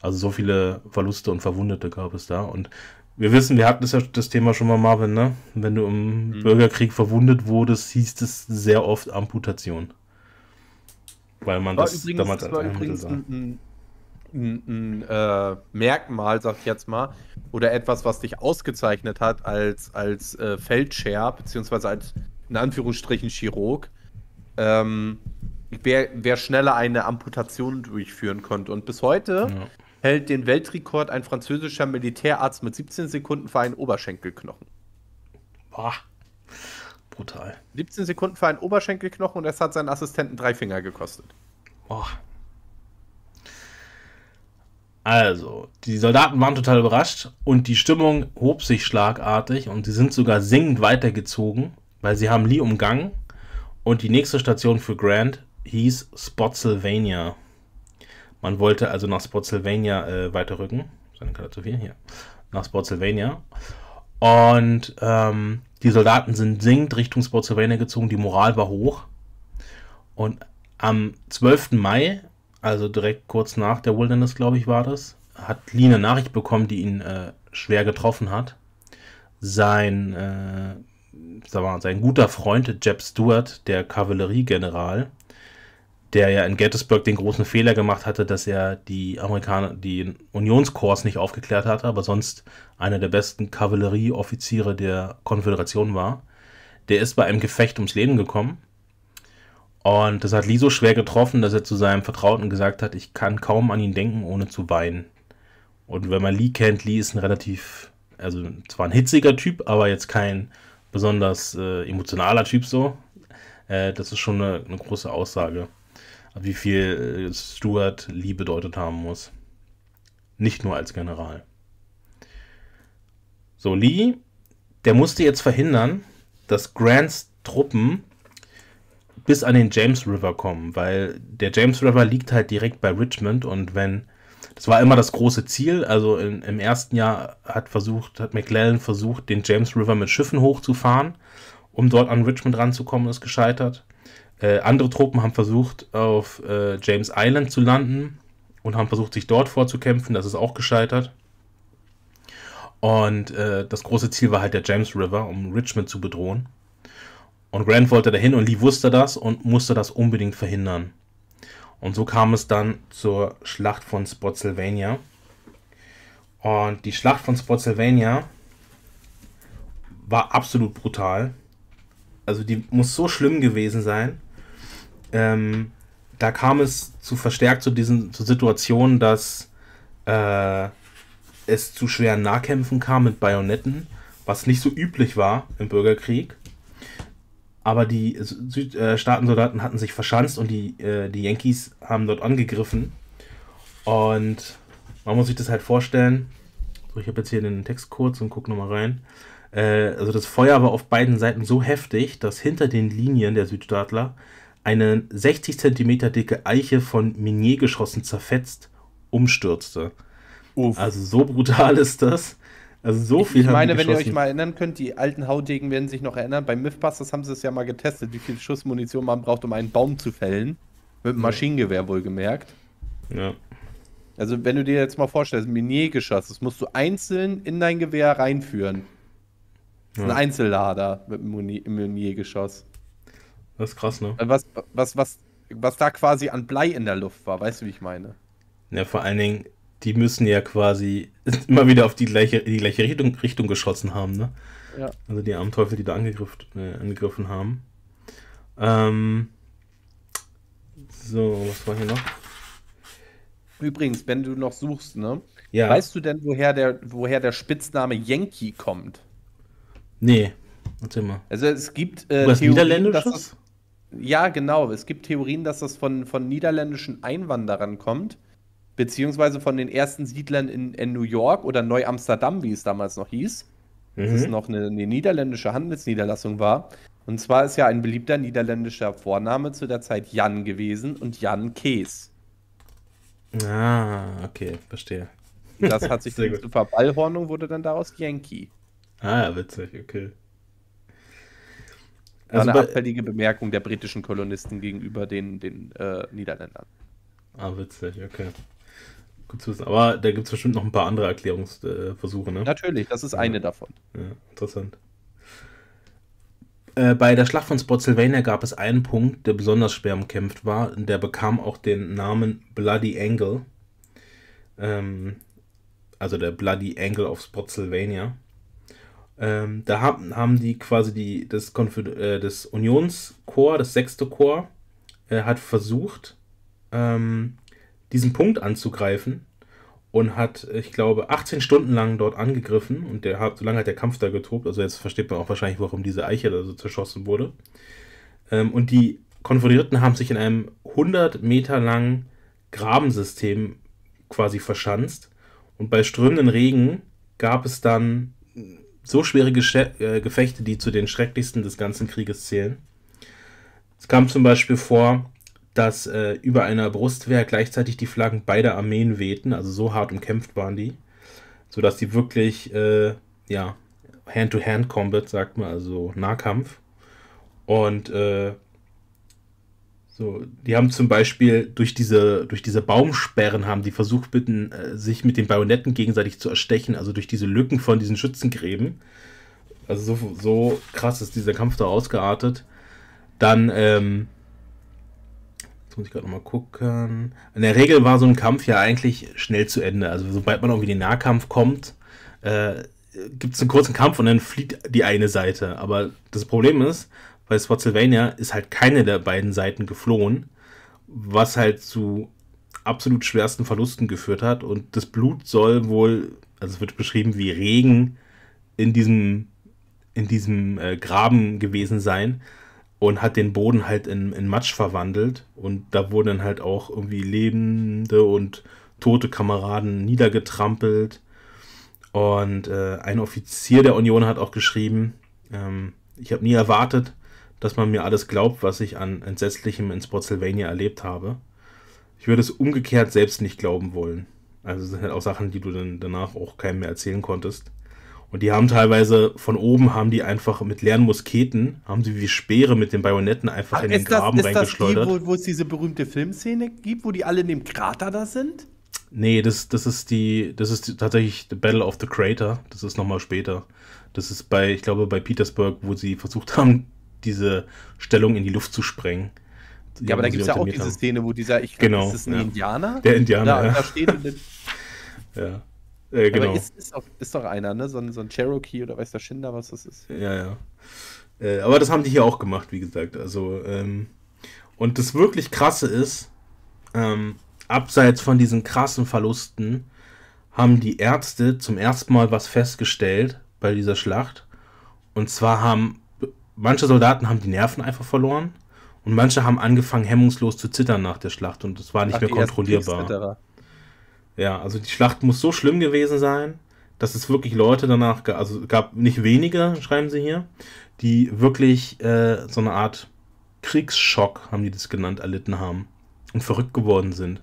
Also so viele Verluste und Verwundete gab es da. Und wir wissen, wir hatten das, ja, das Thema schon mal, Marvin, ne? Wenn du im mhm. Bürgerkrieg verwundet wurdest, hieß es sehr oft Amputation. Weil man war das übrigens, damals das war als übrigens ein, ein, ein, ein äh, Merkmal, sag ich jetzt mal, oder etwas, was dich ausgezeichnet hat als, als äh, Feldscher, beziehungsweise als in Anführungsstrichen Chirurg. Ähm, wer, wer schneller eine Amputation durchführen konnte. Und bis heute ja hält den Weltrekord ein französischer Militärarzt mit 17 Sekunden für einen Oberschenkelknochen. Boah. Brutal. 17 Sekunden für einen Oberschenkelknochen und das hat seinen Assistenten drei Finger gekostet. Boah. Also, die Soldaten waren total überrascht und die Stimmung hob sich schlagartig und sie sind sogar singend weitergezogen, weil sie haben Lee umgangen und die nächste Station für Grant hieß Spotsylvania. Man wollte also nach Spotsylvania äh, weiterrücken. Seine Karte zu viel hier. Nach Spotsylvania. Und ähm, die Soldaten sind singend Richtung Spotsylvania gezogen. Die Moral war hoch. Und am 12. Mai, also direkt kurz nach der Wilderness, glaube ich, war das, hat Lee eine Nachricht bekommen, die ihn äh, schwer getroffen hat. Sein, äh, sag mal, sein guter Freund Jeb Stuart, der Kavalleriegeneral, der ja in Gettysburg den großen Fehler gemacht hatte, dass er die Amerikaner, die Unionskorps nicht aufgeklärt hatte, aber sonst einer der besten Kavallerieoffiziere der Konföderation war. Der ist bei einem Gefecht ums Leben gekommen. Und das hat Lee so schwer getroffen, dass er zu seinem Vertrauten gesagt hat, ich kann kaum an ihn denken, ohne zu weinen. Und wenn man Lee kennt, Lee ist ein relativ, also zwar ein hitziger Typ, aber jetzt kein besonders äh, emotionaler Typ so. Äh, das ist schon eine, eine große Aussage wie viel äh, Stuart Lee bedeutet haben muss. Nicht nur als General. So, Lee, der musste jetzt verhindern, dass Grants Truppen bis an den James River kommen, weil der James River liegt halt direkt bei Richmond und wenn das war immer das große Ziel. Also in, im ersten Jahr hat versucht, hat McClellan versucht, den James River mit Schiffen hochzufahren, um dort an Richmond ranzukommen, ist gescheitert. Äh, andere Truppen haben versucht, auf äh, James Island zu landen und haben versucht, sich dort vorzukämpfen. Das ist auch gescheitert. Und äh, das große Ziel war halt der James River, um Richmond zu bedrohen. Und Grant wollte dahin und Lee wusste das und musste das unbedingt verhindern. Und so kam es dann zur Schlacht von Spotsylvania. Und die Schlacht von Spotsylvania war absolut brutal. Also die muss so schlimm gewesen sein, ähm, da kam es zu verstärkt zu diesen zu Situationen, dass äh, es zu schweren Nahkämpfen kam mit Bajonetten, was nicht so üblich war im Bürgerkrieg. Aber die Südstaatensoldaten äh, hatten sich verschanzt und die, äh, die Yankees haben dort angegriffen. Und man muss sich das halt vorstellen. So, ich habe jetzt hier den Text kurz und gucke nochmal rein. Äh, also das Feuer war auf beiden Seiten so heftig, dass hinter den Linien der Südstaatler eine 60 cm dicke Eiche von Miniergeschossen zerfetzt, umstürzte. Uff. Also so brutal ist das. Also so viel Ich meine, wenn ihr euch mal erinnern könnt, die alten Haudegen werden sich noch erinnern, bei Mythbusters haben sie es ja mal getestet, wie viel Schussmunition man braucht, um einen Baum zu fällen. Mit einem Maschinengewehr wohlgemerkt. Ja. Also wenn du dir jetzt mal vorstellst, ein Miniergeschoss, das musst du einzeln in dein Gewehr reinführen. Das ist ja. ein Einzellader mit einem Miniergeschoss. Das ist krass, ne? Äh, was, was, was, was da quasi an Blei in der Luft war, weißt du, wie ich meine? Ja, vor allen Dingen, die müssen ja quasi immer wieder auf die gleiche, die gleiche Richtung, Richtung geschossen haben, ne? Ja. Also die armen Teufel, die da angegriffen, äh, angegriffen haben. Ähm, so, was war hier noch? Übrigens, wenn du noch suchst, ne? Ja. Weißt du denn, woher der, woher der Spitzname Yankee kommt? Nee, erzähl mal. Also es gibt äh, Theorien, dass das, ja, genau. Es gibt Theorien, dass das von, von niederländischen Einwanderern kommt, beziehungsweise von den ersten Siedlern in, in New York oder Neu-Amsterdam, wie es damals noch hieß. Mhm. Dass es mhm. noch eine, eine niederländische Handelsniederlassung war. Und zwar ist ja ein beliebter niederländischer Vorname zu der Zeit Jan gewesen und Jan Kees. Ah, okay, verstehe. Das hat sich dann zur Verballhornung, wurde dann daraus Yankee. Ah, witzig, okay. Also eine abfällige Bemerkung der britischen Kolonisten gegenüber den, den äh, Niederländern. Ah, witzig, okay. Gut zu wissen. Aber da gibt es bestimmt noch ein paar andere Erklärungsversuche, ne? Natürlich, das ist eine ja. davon. Ja, interessant. Äh, bei der Schlacht von Spotsylvania gab es einen Punkt, der besonders schwer umkämpft war. Der bekam auch den Namen Bloody Angle. Ähm, also der Bloody Angle of Spotsylvania. Ähm, da haben, haben die quasi die, das, Konfid äh, das Unionskorps, das sechste Korps, äh, hat versucht, ähm, diesen Punkt anzugreifen und hat, ich glaube, 18 Stunden lang dort angegriffen und der hat, so lange hat der Kampf da getobt. Also jetzt versteht man auch wahrscheinlich, warum diese Eiche da so zerschossen wurde. Ähm, und die Konföderierten haben sich in einem 100 Meter langen Grabensystem quasi verschanzt und bei strömenden Regen gab es dann so schwere Gesche äh, Gefechte, die zu den schrecklichsten des ganzen Krieges zählen. Es kam zum Beispiel vor, dass äh, über einer Brustwehr gleichzeitig die Flaggen beider Armeen wehten, also so hart umkämpft waren die, sodass die wirklich, äh, ja, Hand-to-Hand-Combat, sagt man, also Nahkampf. Und äh, so, die haben zum Beispiel durch diese, durch diese Baumsperren haben die versucht, bitten, äh, sich mit den Bajonetten gegenseitig zu erstechen, also durch diese Lücken von diesen Schützengräben. Also so, so krass ist dieser Kampf da ausgeartet. Dann, ähm, muss ich gerade nochmal gucken. In der Regel war so ein Kampf ja eigentlich schnell zu Ende. Also sobald man irgendwie in den Nahkampf kommt, äh, gibt es einen kurzen Kampf und dann flieht die eine Seite. Aber das Problem ist, weil Spotsylvania ist halt keine der beiden Seiten geflohen, was halt zu absolut schwersten Verlusten geführt hat. Und das Blut soll wohl, also es wird beschrieben wie Regen in diesem, in diesem äh, Graben gewesen sein und hat den Boden halt in, in Matsch verwandelt. Und da wurden halt auch irgendwie lebende und tote Kameraden niedergetrampelt. Und äh, ein Offizier der Union hat auch geschrieben, ähm, ich habe nie erwartet, dass man mir alles glaubt, was ich an Entsetzlichem in Spotsylvania erlebt habe. Ich würde es umgekehrt selbst nicht glauben wollen. Also das sind halt auch Sachen, die du dann danach auch keinem mehr erzählen konntest. Und die haben teilweise von oben haben die einfach mit leeren Musketen, haben sie wie Speere mit den Bajonetten einfach Aber in den das, Graben ist reingeschleudert. Ist das die, wo, wo es diese berühmte Filmszene gibt, wo die alle in dem Krater da sind? Nee, das, das ist die, das ist die, tatsächlich The Battle of the Crater. Das ist nochmal später. Das ist bei, ich glaube, bei Petersburg, wo sie versucht haben, diese Stellung in die Luft zu sprengen. Ja, aber da gibt es ja auch diese Szene, wo dieser, ich glaube, genau, das ist ein ja. Indianer? Der Indianer, da, ja. Da steht in ja. Äh, genau. Ist, ist, auch, ist, doch einer, ne? So ein, so ein Cherokee oder weiß der Schinder, was das ist. Ja, ja. Äh, aber das haben die hier auch gemacht, wie gesagt. Also, ähm, und das wirklich krasse ist, ähm, abseits von diesen krassen Verlusten, haben die Ärzte zum ersten Mal was festgestellt bei dieser Schlacht. Und zwar haben manche Soldaten haben die Nerven einfach verloren und manche haben angefangen hemmungslos zu zittern nach der Schlacht und das war nicht Ach, mehr kontrollierbar. Ja, also die Schlacht muss so schlimm gewesen sein, dass es wirklich Leute danach, gab, also gab nicht wenige, schreiben sie hier, die wirklich äh, so eine Art Kriegsschock, haben die das genannt, erlitten haben und verrückt geworden sind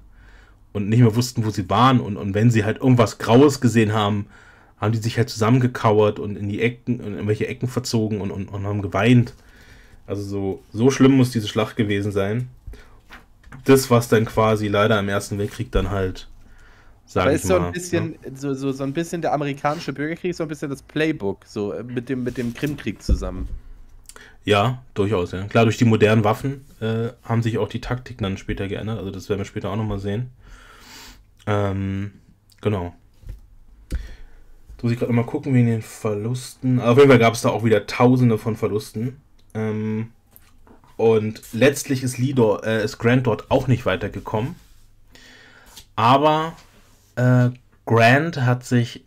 und nicht mehr wussten, wo sie waren und, und wenn sie halt irgendwas Graues gesehen haben, haben die sich halt zusammengekauert und in die Ecken, in irgendwelche Ecken verzogen und, und, und haben geweint. Also so, so schlimm muss diese Schlacht gewesen sein. Das, was dann quasi leider im Ersten Weltkrieg dann halt Sag da ist mal, so ein bisschen, ja. Ne? so, so, so ein bisschen der amerikanische Bürgerkrieg, so ein bisschen das Playbook, so äh, mit dem, mit dem Krimkrieg zusammen. Ja, durchaus, ja. Klar, durch die modernen Waffen äh, haben sich auch die Taktiken dann später geändert, also das werden wir später auch nochmal sehen. Ähm, genau muss ich gerade mal gucken wie in den Verlusten. Auf jeden Fall gab es da auch wieder tausende von Verlusten. Ähm, und letztlich ist, Lido, äh, ist Grant dort auch nicht weitergekommen. Aber äh, Grant hat sich,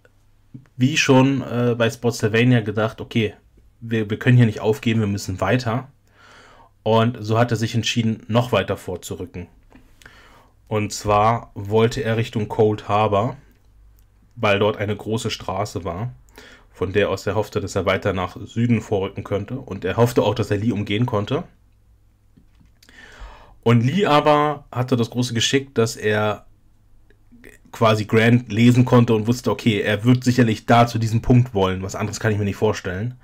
wie schon äh, bei Spotsylvania, gedacht, okay, wir, wir können hier nicht aufgeben, wir müssen weiter. Und so hat er sich entschieden, noch weiter vorzurücken. Und zwar wollte er Richtung Cold Harbor weil dort eine große Straße war, von der aus er hoffte, dass er weiter nach Süden vorrücken könnte. Und er hoffte auch, dass er Lee umgehen konnte. Und Lee aber hatte das große Geschick, dass er quasi Grant lesen konnte und wusste, okay, er wird sicherlich da zu diesem Punkt wollen. Was anderes kann ich mir nicht vorstellen.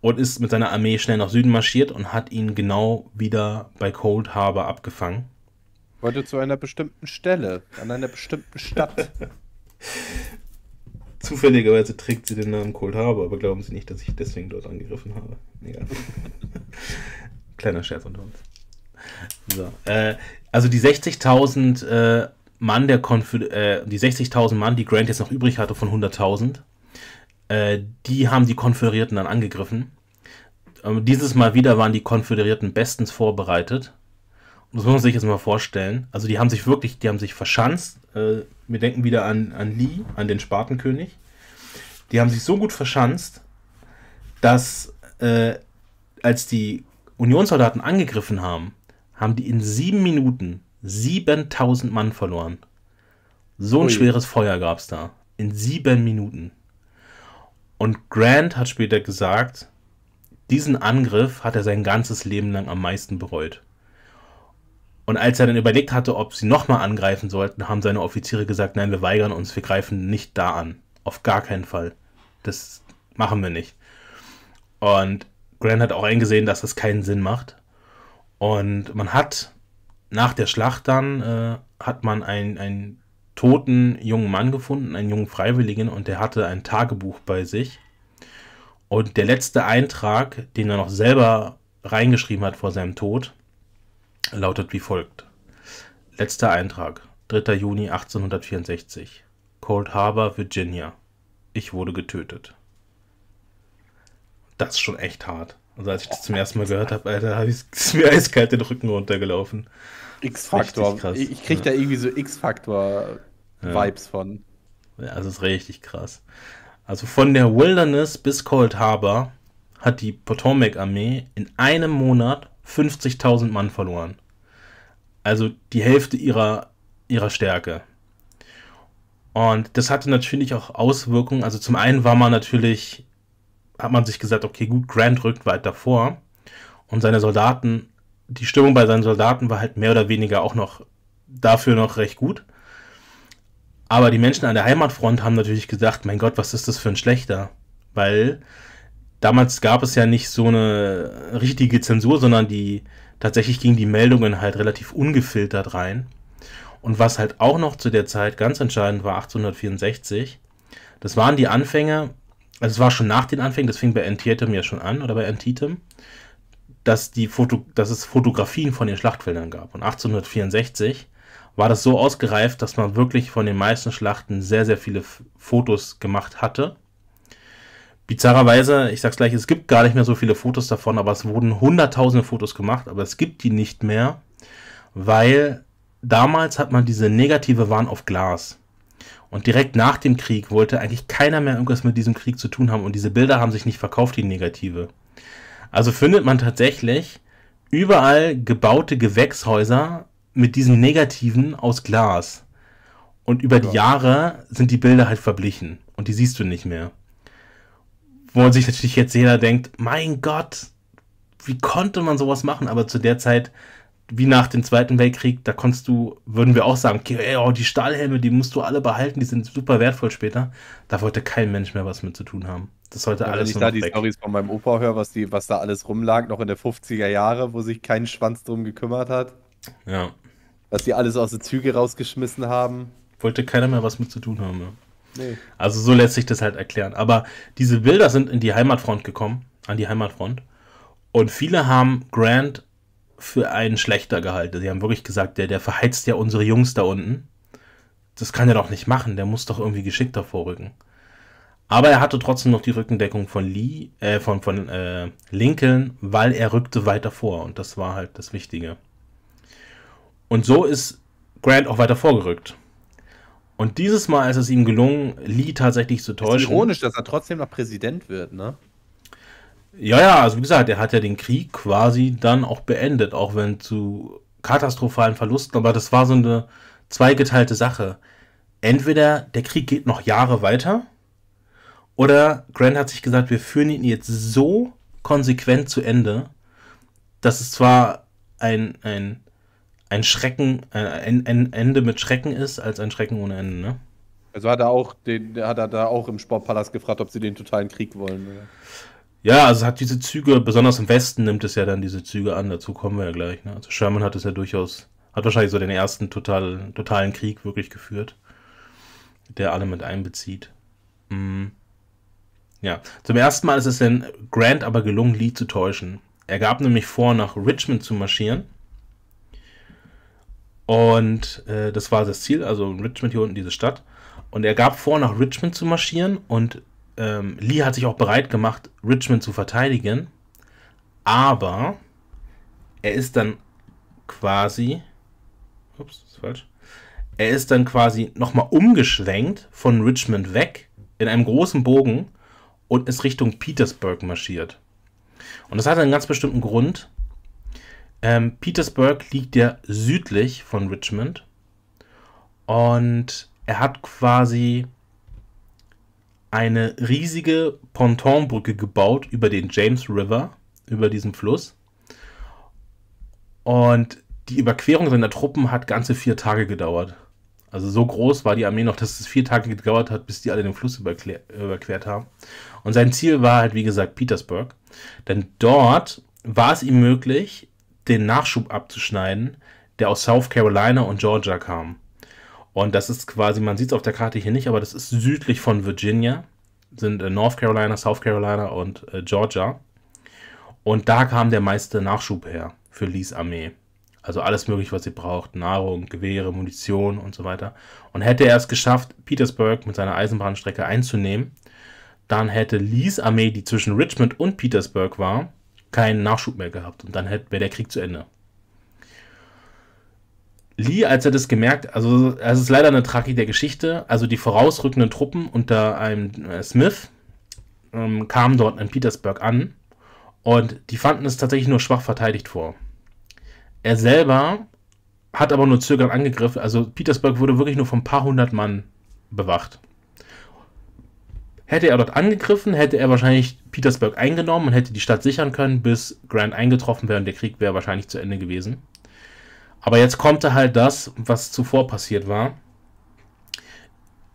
Und ist mit seiner Armee schnell nach Süden marschiert und hat ihn genau wieder bei Cold Harbor abgefangen. Wollte zu einer bestimmten Stelle, an einer bestimmten Stadt. Zufälligerweise trägt sie den Namen Cold Harbor, aber glauben Sie nicht, dass ich deswegen dort angegriffen habe. Egal. Kleiner Scherz unter uns. So, äh, also die 60.000 äh, Mann der Konf äh, die 60.000 Mann, die Grant jetzt noch übrig hatte von 100.000, äh, die haben die Konföderierten dann angegriffen. Ähm, dieses Mal wieder waren die Konföderierten bestens vorbereitet das muss man sich jetzt mal vorstellen. Also die haben sich wirklich, die haben sich verschanzt. Äh, wir denken wieder an, an Lee, an den Spartenkönig. Die haben sich so gut verschanzt, dass äh, als die Unionssoldaten angegriffen haben, haben die in sieben Minuten 7000 Mann verloren. So ein Ui. schweres Feuer gab es da. In sieben Minuten. Und Grant hat später gesagt, diesen Angriff hat er sein ganzes Leben lang am meisten bereut. Und als er dann überlegt hatte, ob sie nochmal angreifen sollten, haben seine Offiziere gesagt, nein, wir weigern uns, wir greifen nicht da an. Auf gar keinen Fall. Das machen wir nicht. Und Grant hat auch eingesehen, dass das keinen Sinn macht. Und man hat nach der Schlacht dann, äh, hat man ein, ein toten jungen Mann gefunden, einen jungen Freiwilligen, und der hatte ein Tagebuch bei sich. Und der letzte Eintrag, den er noch selber reingeschrieben hat vor seinem Tod, lautet wie folgt. Letzter Eintrag, 3. Juni 1864. Cold Harbor, Virginia. Ich wurde getötet. Das ist schon echt hart. Also als ich das zum ersten Mal gehört habe, Alter, habe ich es mir eiskalt den Rücken runtergelaufen. X-Faktor. Ich, ich kriege ja. da irgendwie so X-Faktor-Vibes ja. von. Ja, also ist richtig krass. Also von der Wilderness bis Cold Harbor hat die Potomac-Armee in einem Monat 50.000 Mann verloren. Also die Hälfte ihrer, ihrer Stärke. Und das hatte natürlich auch Auswirkungen. Also zum einen war man natürlich, hat man sich gesagt, okay, gut, Grant rückt weit davor. Und seine Soldaten, die Stimmung bei seinen Soldaten war halt mehr oder weniger auch noch dafür noch recht gut. Aber die Menschen an der Heimatfront haben natürlich gesagt, mein Gott, was ist das für ein schlechter? Weil damals gab es ja nicht so eine richtige Zensur, sondern die tatsächlich gingen die Meldungen halt relativ ungefiltert rein. Und was halt auch noch zu der Zeit ganz entscheidend war, 1864, das waren die Anfänge, also es war schon nach den Anfängen, das fing bei Antietam ja schon an oder bei Antietam, dass, die Foto, dass es Fotografien von den Schlachtfeldern gab. Und 1864 war das so ausgereift, dass man wirklich von den meisten Schlachten sehr, sehr viele Fotos gemacht hatte Bizarrerweise, ich sag's gleich, es gibt gar nicht mehr so viele Fotos davon, aber es wurden hunderttausende Fotos gemacht, aber es gibt die nicht mehr, weil damals hat man diese negative Waren auf Glas. Und direkt nach dem Krieg wollte eigentlich keiner mehr irgendwas mit diesem Krieg zu tun haben und diese Bilder haben sich nicht verkauft, die negative. Also findet man tatsächlich überall gebaute Gewächshäuser mit diesen negativen aus Glas. Und über die Jahre sind die Bilder halt verblichen und die siehst du nicht mehr wo man sich natürlich jetzt jeder denkt, mein Gott, wie konnte man sowas machen? Aber zu der Zeit, wie nach dem Zweiten Weltkrieg, da konntest du, würden wir auch sagen, okay, oh, die Stahlhelme, die musst du alle behalten, die sind super wertvoll später. Da wollte kein Mensch mehr was mit zu tun haben. Das sollte ja, alles. Wenn ich da die weg. Storys von meinem Opa höre, was, die, was da alles rumlag, noch in der 50er Jahre, wo sich kein Schwanz drum gekümmert hat. Ja. Dass die alles aus den Züge rausgeschmissen haben. Wollte keiner mehr was mit zu tun haben, ja. Also so lässt sich das halt erklären. Aber diese Bilder sind in die Heimatfront gekommen, an die Heimatfront. Und viele haben Grant für einen schlechter gehalten. Sie haben wirklich gesagt, der, der verheizt ja unsere Jungs da unten. Das kann er doch nicht machen, der muss doch irgendwie geschickter vorrücken. Aber er hatte trotzdem noch die Rückendeckung von Lee, äh, von, von äh, Lincoln, weil er rückte weiter vor und das war halt das Wichtige. Und so ist Grant auch weiter vorgerückt. Und dieses Mal ist es ihm gelungen, Lee tatsächlich zu täuschen. Ist ironisch, dass er trotzdem noch Präsident wird, ne? Ja, ja, also wie gesagt, er hat ja den Krieg quasi dann auch beendet, auch wenn zu katastrophalen Verlusten, aber das war so eine zweigeteilte Sache. Entweder der Krieg geht noch Jahre weiter, oder Grant hat sich gesagt, wir führen ihn jetzt so konsequent zu Ende, dass es zwar ein, ein ein Schrecken, äh, ein, ein, Ende mit Schrecken ist, als ein Schrecken ohne Ende, ne? Also hat er auch den, hat er da auch im Sportpalast gefragt, ob sie den totalen Krieg wollen, oder? Ja, also hat diese Züge, besonders im Westen nimmt es ja dann diese Züge an, dazu kommen wir ja gleich, ne? Also Sherman hat es ja durchaus, hat wahrscheinlich so den ersten total, totalen Krieg wirklich geführt, der alle mit einbezieht. Mhm. Ja, zum ersten Mal ist es denn Grant aber gelungen, Lee zu täuschen. Er gab nämlich vor, nach Richmond zu marschieren und äh, das war das Ziel, also in Richmond hier unten, diese Stadt. Und er gab vor, nach Richmond zu marschieren. Und ähm, Lee hat sich auch bereit gemacht, Richmond zu verteidigen. Aber er ist dann quasi. Ups, ist falsch. Er ist dann quasi nochmal umgeschwenkt von Richmond weg in einem großen Bogen und ist Richtung Petersburg marschiert. Und das hat einen ganz bestimmten Grund, ähm, Petersburg liegt ja südlich von Richmond und er hat quasi eine riesige Pontonbrücke gebaut über den James River, über diesen Fluss. Und die Überquerung seiner Truppen hat ganze vier Tage gedauert. Also so groß war die Armee noch, dass es vier Tage gedauert hat, bis die alle den Fluss überquert haben. Und sein Ziel war halt, wie gesagt, Petersburg. Denn dort war es ihm möglich, den Nachschub abzuschneiden, der aus South Carolina und Georgia kam. Und das ist quasi, man sieht es auf der Karte hier nicht, aber das ist südlich von Virginia, sind äh, North Carolina, South Carolina und äh, Georgia. Und da kam der meiste Nachschub her für Lees Armee. Also alles mögliche, was sie braucht. Nahrung, Gewehre, Munition und so weiter. Und hätte er es geschafft, Petersburg mit seiner Eisenbahnstrecke einzunehmen, dann hätte Lees Armee, die zwischen Richmond und Petersburg war, keinen Nachschub mehr gehabt und dann wäre der Krieg zu Ende. Lee, als er das gemerkt, also, also es ist leider eine Tragik der Geschichte, also die vorausrückenden Truppen unter einem äh, Smith ähm, kamen dort in Petersburg an und die fanden es tatsächlich nur schwach verteidigt vor. Er selber hat aber nur zögernd angegriffen, also Petersburg wurde wirklich nur von ein paar hundert Mann bewacht. Hätte er dort angegriffen, hätte er wahrscheinlich Petersburg eingenommen und hätte die Stadt sichern können, bis Grant eingetroffen wäre und der Krieg wäre wahrscheinlich zu Ende gewesen. Aber jetzt kommt da halt das, was zuvor passiert war.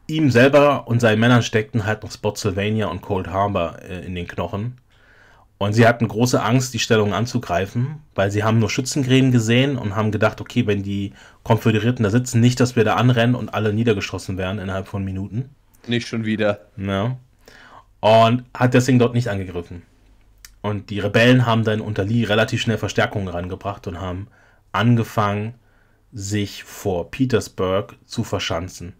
Ihm selber und seinen Männern steckten halt noch Spotsylvania und Cold Harbor äh, in den Knochen. Und sie hatten große Angst, die Stellung anzugreifen, weil sie haben nur Schützengräben gesehen und haben gedacht, okay, wenn die Konföderierten da sitzen, nicht, dass wir da anrennen und alle niedergeschossen werden innerhalb von Minuten. Nicht schon wieder. Ja. Und hat deswegen dort nicht angegriffen. Und die Rebellen haben dann unter Lee relativ schnell Verstärkungen rangebracht und haben angefangen, sich vor Petersburg zu verschanzen.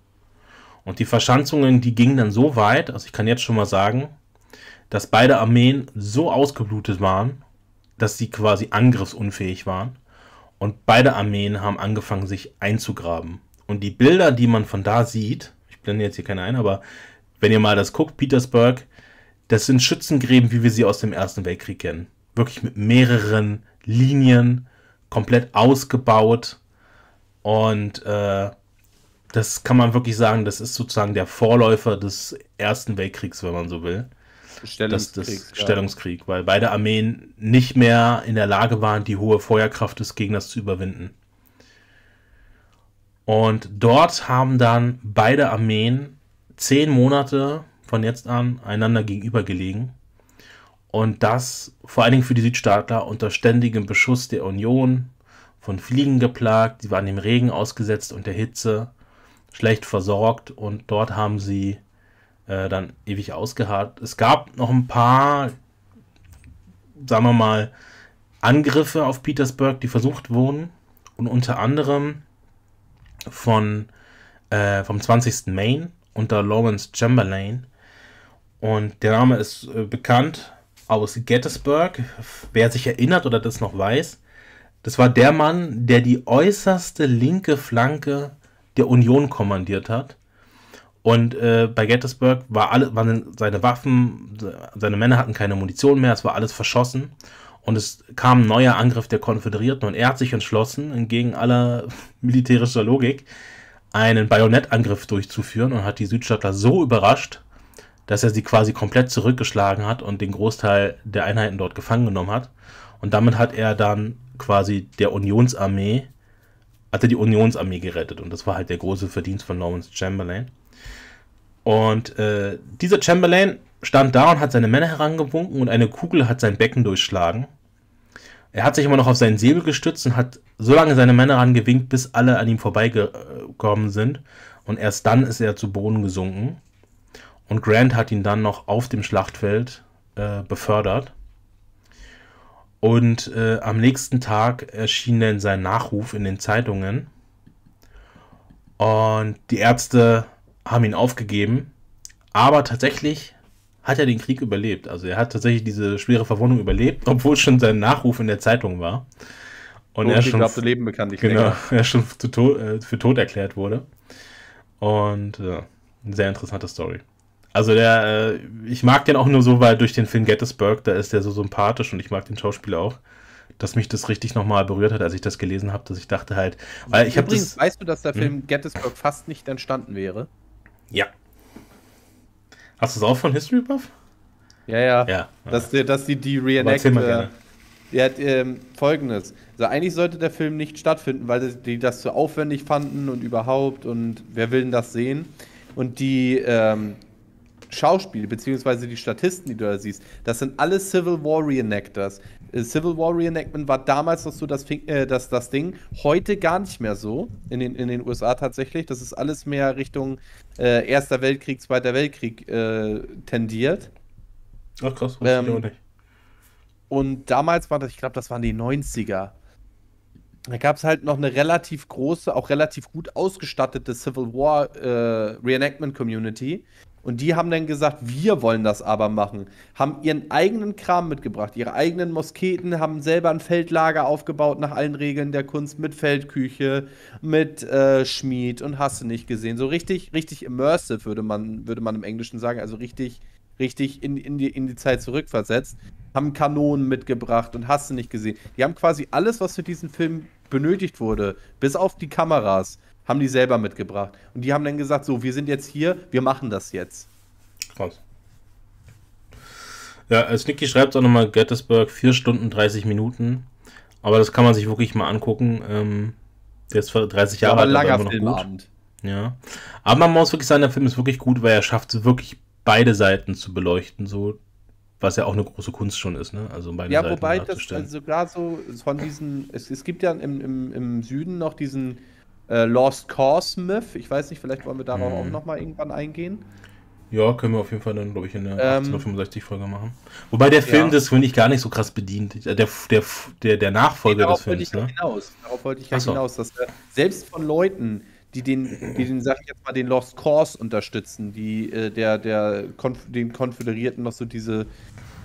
Und die Verschanzungen, die gingen dann so weit, also ich kann jetzt schon mal sagen, dass beide Armeen so ausgeblutet waren, dass sie quasi angriffsunfähig waren. Und beide Armeen haben angefangen, sich einzugraben. Und die Bilder, die man von da sieht, blende jetzt hier keine ein, aber wenn ihr mal das guckt, Petersburg, das sind Schützengräben, wie wir sie aus dem Ersten Weltkrieg kennen. Wirklich mit mehreren Linien, komplett ausgebaut. Und äh, das kann man wirklich sagen, das ist sozusagen der Vorläufer des Ersten Weltkriegs, wenn man so will. Stellungskrieg, das, das Stellungskrieg, weil beide Armeen nicht mehr in der Lage waren, die hohe Feuerkraft des Gegners zu überwinden. Und dort haben dann beide Armeen zehn Monate von jetzt an einander gegenübergelegen. Und das vor allen Dingen für die Südstaatler unter ständigem Beschuss der Union, von Fliegen geplagt, die waren dem Regen ausgesetzt und der Hitze, schlecht versorgt und dort haben sie äh, dann ewig ausgeharrt. Es gab noch ein paar, sagen wir mal, Angriffe auf Petersburg, die versucht wurden und unter anderem von, äh, vom 20. Maine unter Lawrence Chamberlain. Und der Name ist äh, bekannt aus Gettysburg. Wer sich erinnert oder das noch weiß, das war der Mann, der die äußerste linke Flanke der Union kommandiert hat. Und äh, bei Gettysburg war alle, waren seine Waffen, seine Männer hatten keine Munition mehr, es war alles verschossen und es kam ein neuer Angriff der Konföderierten und er hat sich entschlossen, entgegen aller militärischer Logik, einen Bajonettangriff durchzuführen und hat die Südstaatler so überrascht, dass er sie quasi komplett zurückgeschlagen hat und den Großteil der Einheiten dort gefangen genommen hat. Und damit hat er dann quasi der Unionsarmee, hat er die Unionsarmee gerettet. Und das war halt der große Verdienst von Lawrence Chamberlain. Und äh, dieser Chamberlain stand da und hat seine Männer herangewunken und eine Kugel hat sein Becken durchschlagen. Er hat sich immer noch auf seinen Säbel gestützt und hat so lange seine Männer herangewinkt, bis alle an ihm vorbeigekommen sind. Und erst dann ist er zu Boden gesunken. Und Grant hat ihn dann noch auf dem Schlachtfeld äh, befördert. Und äh, am nächsten Tag erschien dann sein Nachruf in den Zeitungen. Und die Ärzte haben ihn aufgegeben. Aber tatsächlich hat er den Krieg überlebt. Also er hat tatsächlich diese schwere Verwundung überlebt, obwohl schon sein Nachruf in der Zeitung war. Und Durch ne? genau, er schon, glaubte Leben bekanntlich genau, er schon to äh, für tot erklärt wurde. Und ja, eine sehr interessante Story. Also der, äh, ich mag den auch nur so, weil durch den Film Gettysburg, da ist der so sympathisch und ich mag den Schauspieler auch, dass mich das richtig nochmal berührt hat, als ich das gelesen habe, dass ich dachte halt, weil ich habe das. Weißt du, dass der hm? Film Gettysburg fast nicht entstanden wäre? Ja, Hast du es auch von History Buff? Ja, ja. ja, ja. Dass, dass die die reenact. Äh, ja, ähm, folgendes. Also eigentlich sollte der Film nicht stattfinden, weil die das zu aufwendig fanden und überhaupt und wer will denn das sehen? Und die ähm, Schauspiel, beziehungsweise die Statisten, die du da siehst, das sind alle Civil War Reenactors. Äh, Civil War Reenactment war damals noch so das, äh, das, das Ding, heute gar nicht mehr so in den, in den USA tatsächlich. Das ist alles mehr Richtung äh, Erster Weltkrieg, Zweiter Weltkrieg äh, tendiert. Ach krass, wusste ähm, ich auch nicht. Und damals war das, ich glaube, das waren die 90er. Da gab es halt noch eine relativ große, auch relativ gut ausgestattete Civil War äh, Reenactment Community, und die haben dann gesagt, wir wollen das aber machen. Haben ihren eigenen Kram mitgebracht, ihre eigenen Mosketen, haben selber ein Feldlager aufgebaut nach allen Regeln der Kunst mit Feldküche, mit äh, Schmied und hast du nicht gesehen. So richtig, richtig immersive würde man, würde man im Englischen sagen, also richtig, richtig in, in, die, in die Zeit zurückversetzt. Haben Kanonen mitgebracht und hast du nicht gesehen. Die haben quasi alles, was für diesen Film benötigt wurde, bis auf die Kameras, haben die selber mitgebracht. Und die haben dann gesagt, so, wir sind jetzt hier, wir machen das jetzt. Krass. Ja, äh, Snicky schreibt auch nochmal Gettysburg, 4 Stunden 30 Minuten. Aber das kann man sich wirklich mal angucken. Ähm, der ist 30 Jahre alt. Ja, aber langer aber Filmabend. Gut. Ja. Aber man muss wirklich sagen, der Film ist wirklich gut, weil er schafft es wirklich beide Seiten zu beleuchten, so was ja auch eine große Kunst schon ist, ne? Also beide ja, Seiten wobei das also sogar so von diesen, es, es gibt ja im, im, im Süden noch diesen äh, Lost Cause Myth. Ich weiß nicht, vielleicht wollen wir darauf mhm. auch nochmal irgendwann eingehen. Ja, können wir auf jeden Fall dann, glaube ich, in der ähm, 1865-Folge machen. Wobei der Film ja. das, finde ich, gar nicht so krass bedient. Äh, der, der, der, der Nachfolger nee, des Films, ich ne? Hinaus. Darauf wollte ich so. hinaus, dass äh, selbst von Leuten, die den, die den, sag ich jetzt mal, den Lost Cause unterstützen, die äh, der, der Konf den Konföderierten noch so diese,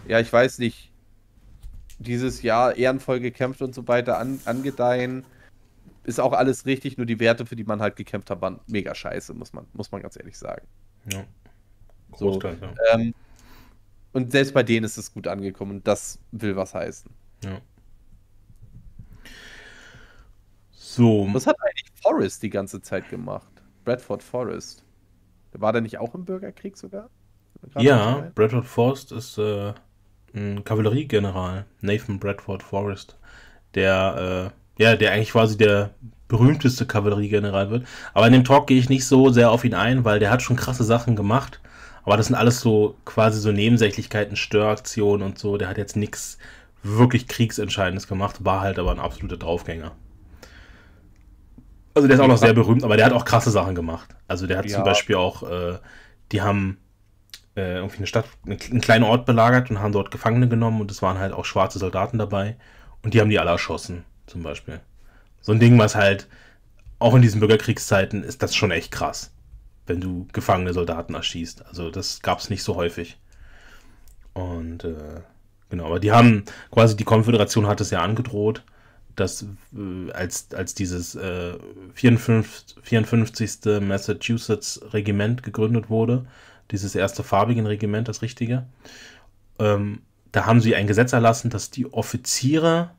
ja, ich weiß nicht, dieses Jahr ehrenvoll gekämpft und so weiter an, angedeihen ist auch alles richtig, nur die Werte, für die man halt gekämpft hat, waren mega scheiße, muss man, muss man ganz ehrlich sagen. Ja. So, ja. Ähm, und selbst bei denen ist es gut angekommen und das will was heißen. Ja. So. Was hat eigentlich Forrest die ganze Zeit gemacht? Bradford Forrest. War der nicht auch im Bürgerkrieg sogar? Ja, Bradford Forrest ist äh, ein Kavalleriegeneral, Nathan Bradford Forrest, der äh, ja, der eigentlich quasi der berühmteste Kavalleriegeneral wird. Aber in dem Talk gehe ich nicht so sehr auf ihn ein, weil der hat schon krasse Sachen gemacht. Aber das sind alles so quasi so Nebensächlichkeiten, Störaktionen und so. Der hat jetzt nichts wirklich Kriegsentscheidendes gemacht, war halt aber ein absoluter Draufgänger. Also der ist auch noch sehr berühmt, aber der hat auch krasse Sachen gemacht. Also der hat ja. zum Beispiel auch, äh, die haben äh, irgendwie eine Stadt, ne, einen kleinen Ort belagert und haben dort Gefangene genommen und es waren halt auch schwarze Soldaten dabei und die haben die alle erschossen zum Beispiel. So ein Ding, was halt, auch in diesen Bürgerkriegszeiten ist das schon echt krass, wenn du gefangene Soldaten erschießt. Also das gab es nicht so häufig. Und äh, genau, aber die haben quasi, die Konföderation hat es ja angedroht, dass äh, als, als dieses äh, 54, 54. Massachusetts Regiment gegründet wurde, dieses erste farbigen Regiment, das richtige, ähm, da haben sie ein Gesetz erlassen, dass die Offiziere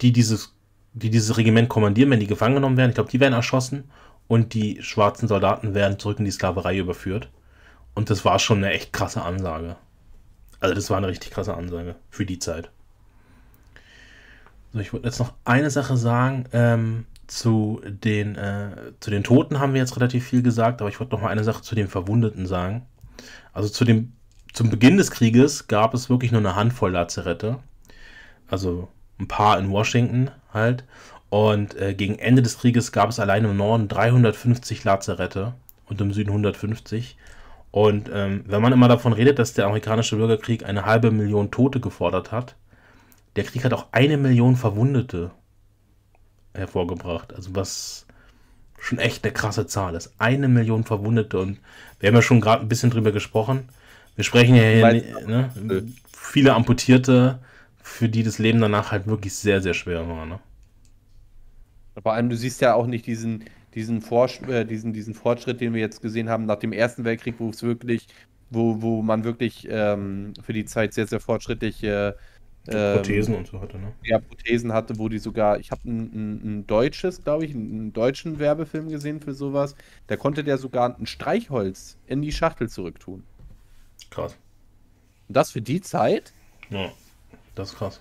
die dieses, die dieses Regiment kommandieren, wenn die gefangen genommen werden. Ich glaube, die werden erschossen und die schwarzen Soldaten werden zurück in die Sklaverei überführt. Und das war schon eine echt krasse Ansage. Also das war eine richtig krasse Ansage für die Zeit. So, ich wollte jetzt noch eine Sache sagen. Ähm, zu, den, äh, zu den Toten haben wir jetzt relativ viel gesagt, aber ich wollte noch mal eine Sache zu den Verwundeten sagen. Also zu dem, zum Beginn des Krieges gab es wirklich nur eine Handvoll Lazarette. Also ein paar in Washington halt. Und äh, gegen Ende des Krieges gab es allein im Norden 350 Lazarette und im Süden 150. Und ähm, wenn man immer davon redet, dass der amerikanische Bürgerkrieg eine halbe Million Tote gefordert hat, der Krieg hat auch eine Million Verwundete hervorgebracht. Also was schon echt eine krasse Zahl ist. Eine Million Verwundete. Und wir haben ja schon gerade ein bisschen drüber gesprochen. Wir sprechen ja hier ne, viele Amputierte, für die das Leben danach halt wirklich sehr, sehr schwer war. Ne? Vor allem, du siehst ja auch nicht diesen, diesen, Forsch äh, diesen, diesen Fortschritt, den wir jetzt gesehen haben nach dem Ersten Weltkrieg, wo es wirklich, wo, wo man wirklich ähm, für die Zeit sehr, sehr fortschrittliche äh, Prothesen ähm, und so hatte, ne? Ja, Prothesen hatte, wo die sogar, ich habe ein, ein, ein, deutsches, glaube ich, einen deutschen Werbefilm gesehen für sowas. Da konnte der sogar ein Streichholz in die Schachtel zurücktun. Krass. Und das für die Zeit? Ja. Das ist krass.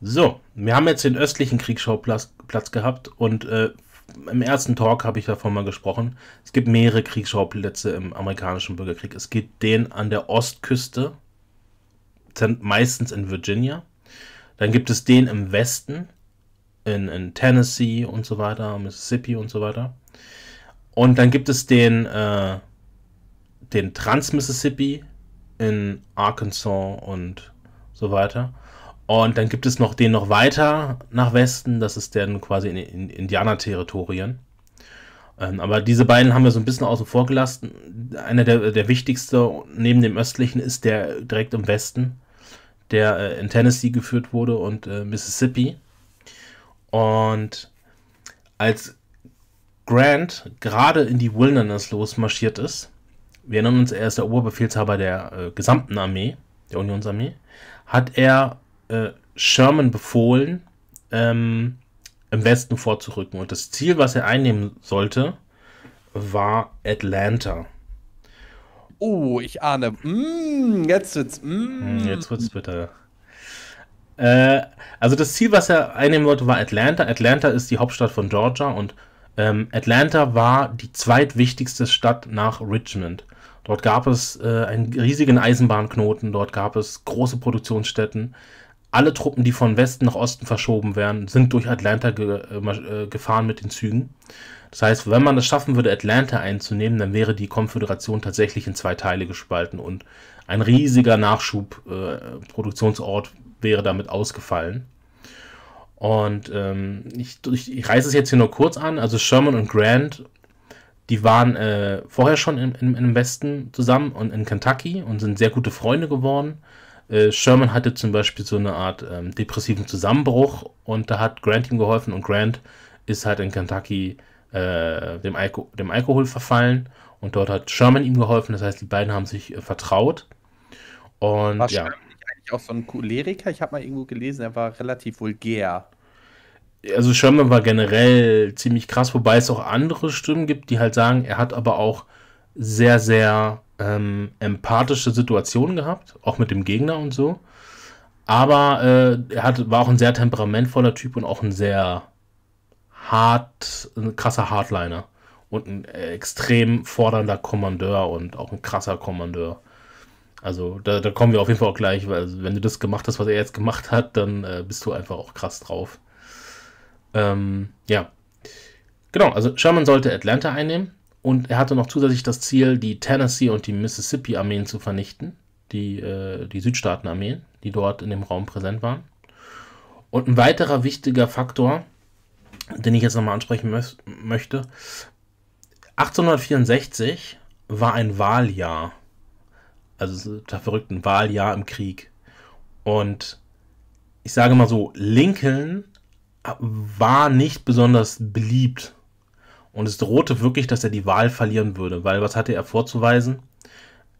So, wir haben jetzt den östlichen Kriegsschauplatz gehabt und äh, im ersten Talk habe ich davon mal gesprochen. Es gibt mehrere Kriegsschauplätze im amerikanischen Bürgerkrieg. Es gibt den an der Ostküste, meistens in Virginia. Dann gibt es den im Westen, in, in Tennessee und so weiter, Mississippi und so weiter. Und dann gibt es den, äh, den Trans-Mississippi, in Arkansas und so weiter. Und dann gibt es noch den noch weiter nach Westen, das ist dann quasi in, in Indianer-Territorien. Ähm, aber diese beiden haben wir so ein bisschen außen vor gelassen. Einer der, der wichtigste neben dem östlichen ist der direkt im Westen, der äh, in Tennessee geführt wurde und äh, Mississippi. Und als Grant gerade in die Wilderness losmarschiert ist, wir erinnern uns, er ist der Oberbefehlshaber der äh, gesamten Armee, der Unionsarmee, hat er äh, Sherman befohlen, ähm, im Westen vorzurücken. Und das Ziel, was er einnehmen sollte, war Atlanta. Oh, ich ahne. Mm, jetzt wird's. Mm. Hm, jetzt wird's bitter. Äh, also das Ziel, was er einnehmen wollte, war Atlanta. Atlanta ist die Hauptstadt von Georgia und ähm, Atlanta war die zweitwichtigste Stadt nach Richmond. Dort gab es äh, einen riesigen Eisenbahnknoten, dort gab es große Produktionsstätten. Alle Truppen, die von Westen nach Osten verschoben werden, sind durch Atlanta ge äh, äh gefahren mit den Zügen. Das heißt, wenn man es schaffen würde, Atlanta einzunehmen, dann wäre die Konföderation tatsächlich in zwei Teile gespalten und ein riesiger Nachschubproduktionsort äh, wäre damit ausgefallen. Und ähm, ich, ich, ich reiße es jetzt hier nur kurz an. Also Sherman und Grant die waren äh, vorher schon im, im, Westen zusammen und in Kentucky und sind sehr gute Freunde geworden. Äh, Sherman hatte zum Beispiel so eine Art ähm, depressiven Zusammenbruch und da hat Grant ihm geholfen und Grant ist halt in Kentucky äh, dem, Alko dem, Alkohol verfallen und dort hat Sherman ihm geholfen. Das heißt, die beiden haben sich äh, vertraut. Und war ja. Sherman eigentlich auch so ein Choleriker? Ich habe mal irgendwo gelesen, er war relativ vulgär also Sherman war generell ziemlich krass, wobei es auch andere Stimmen gibt, die halt sagen, er hat aber auch sehr, sehr ähm, empathische Situationen gehabt, auch mit dem Gegner und so. Aber äh, er hat, war auch ein sehr temperamentvoller Typ und auch ein sehr hart, ein krasser Hardliner und ein extrem fordernder Kommandeur und auch ein krasser Kommandeur. Also da, da kommen wir auf jeden Fall auch gleich, weil also wenn du das gemacht hast, was er jetzt gemacht hat, dann äh, bist du einfach auch krass drauf. Ähm, ja. Genau, also Sherman sollte Atlanta einnehmen und er hatte noch zusätzlich das Ziel, die Tennessee und die Mississippi-Armeen zu vernichten, die, äh, die Südstaaten-Armeen, die dort in dem Raum präsent waren. Und ein weiterer wichtiger Faktor, den ich jetzt nochmal ansprechen mö möchte, 1864 war ein Wahljahr. Also da verrückten Wahljahr im Krieg. Und ich sage mal so, Lincoln war nicht besonders beliebt. Und es drohte wirklich, dass er die Wahl verlieren würde, weil was hatte er vorzuweisen?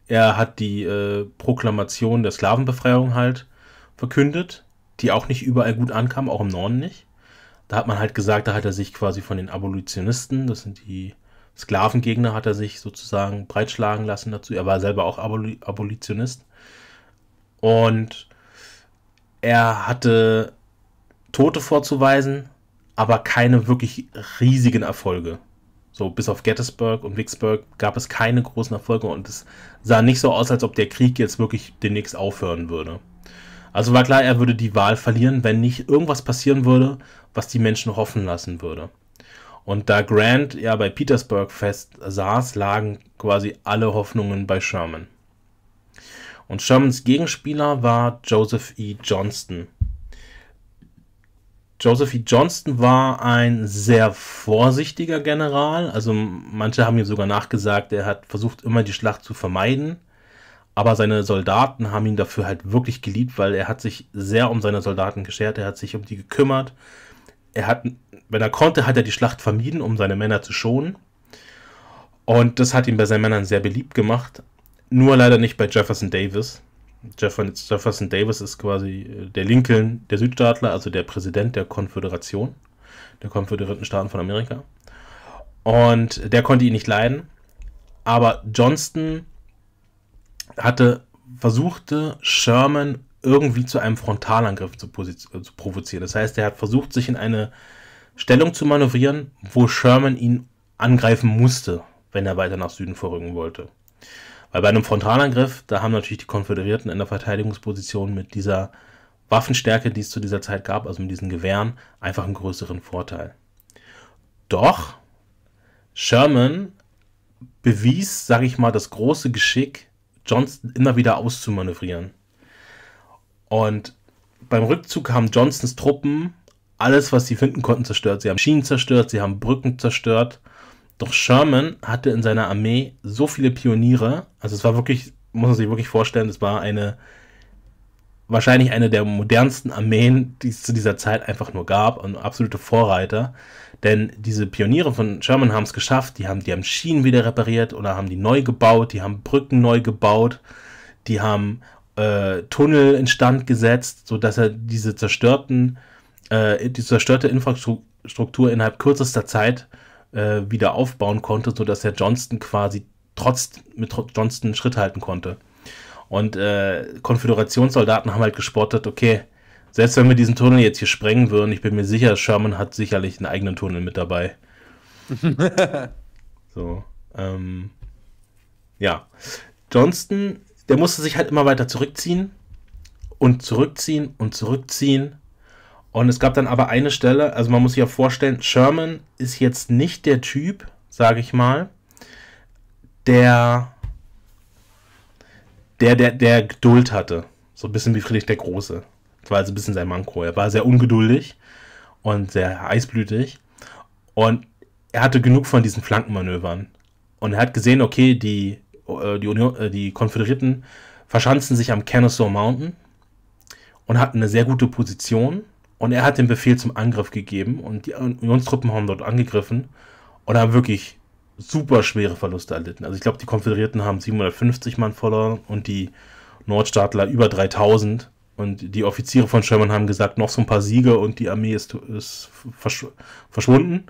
Er hat die äh, Proklamation der Sklavenbefreiung halt verkündet, die auch nicht überall gut ankam, auch im Norden nicht. Da hat man halt gesagt, da hat er sich quasi von den Abolitionisten, das sind die Sklavengegner, hat er sich sozusagen breitschlagen lassen dazu. Er war selber auch Aboli Abolitionist. Und er hatte Tote vorzuweisen, aber keine wirklich riesigen Erfolge. So, bis auf Gettysburg und Vicksburg gab es keine großen Erfolge und es sah nicht so aus, als ob der Krieg jetzt wirklich demnächst aufhören würde. Also war klar, er würde die Wahl verlieren, wenn nicht irgendwas passieren würde, was die Menschen hoffen lassen würde. Und da Grant ja bei Petersburg fest saß, lagen quasi alle Hoffnungen bei Sherman. Und Shermans Gegenspieler war Joseph E. Johnston. Josephie Johnston war ein sehr vorsichtiger General. Also manche haben ihm sogar nachgesagt, er hat versucht immer die Schlacht zu vermeiden. Aber seine Soldaten haben ihn dafür halt wirklich geliebt, weil er hat sich sehr um seine Soldaten geschert, er hat sich um die gekümmert. Er hat, wenn er konnte, hat er die Schlacht vermieden, um seine Männer zu schonen. Und das hat ihn bei seinen Männern sehr beliebt gemacht. Nur leider nicht bei Jefferson Davis. Jefferson Davis ist quasi äh, der Lincoln der Südstaatler, also der Präsident der Konföderation, der Konföderierten Staaten von Amerika. Und der konnte ihn nicht leiden. Aber Johnston hatte versuchte, Sherman irgendwie zu einem Frontalangriff zu, äh, zu provozieren. Das heißt, er hat versucht, sich in eine Stellung zu manövrieren, wo Sherman ihn angreifen musste, wenn er weiter nach Süden vorrücken wollte. Weil bei einem Frontalangriff, da haben natürlich die Konföderierten in der Verteidigungsposition mit dieser Waffenstärke, die es zu dieser Zeit gab, also mit diesen Gewehren, einfach einen größeren Vorteil. Doch Sherman bewies, sage ich mal, das große Geschick, Johnston immer wieder auszumanövrieren. Und beim Rückzug haben Johnstons Truppen alles, was sie finden konnten, zerstört. Sie haben Schienen zerstört, sie haben Brücken zerstört doch Sherman hatte in seiner Armee so viele Pioniere, also es war wirklich, muss man sich wirklich vorstellen, es war eine, wahrscheinlich eine der modernsten Armeen, die es zu dieser Zeit einfach nur gab und absolute Vorreiter. Denn diese Pioniere von Sherman haben es geschafft, die haben, die haben Schienen wieder repariert oder haben die neu gebaut, die haben Brücken neu gebaut, die haben äh, Tunnel instand gesetzt, sodass er diese zerstörten, äh, die zerstörte Infrastruktur innerhalb kürzester Zeit äh, äh, wieder aufbauen konnte, sodass er Johnston quasi trotz mit Johnston Schritt halten konnte. Und äh, Konföderationssoldaten haben halt gespottet, okay, selbst wenn wir diesen Tunnel jetzt hier sprengen würden, ich bin mir sicher, Sherman hat sicherlich einen eigenen Tunnel mit dabei. so, ähm, ja. Johnston, der musste sich halt immer weiter zurückziehen und zurückziehen und zurückziehen und es gab dann aber eine Stelle, also man muss sich ja vorstellen, Sherman ist jetzt nicht der Typ, sage ich mal, der, der, der, der Geduld hatte. So ein bisschen wie Friedrich der Große. Das war also ein bisschen sein Manko. Er war sehr ungeduldig und sehr heißblütig. Und er hatte genug von diesen Flankenmanövern. Und er hat gesehen, okay, die, äh, die, Union, äh, die Konföderierten verschanzen sich am Kennesaw Mountain und hatten eine sehr gute Position und er hat den Befehl zum Angriff gegeben und die Unionstruppen haben dort angegriffen und haben wirklich super schwere Verluste erlitten. Also ich glaube, die Konföderierten haben 750 Mann verloren und die Nordstaatler über 3000. Und die Offiziere von Sherman haben gesagt, noch so ein paar Siege und die Armee ist, ist versch verschwunden.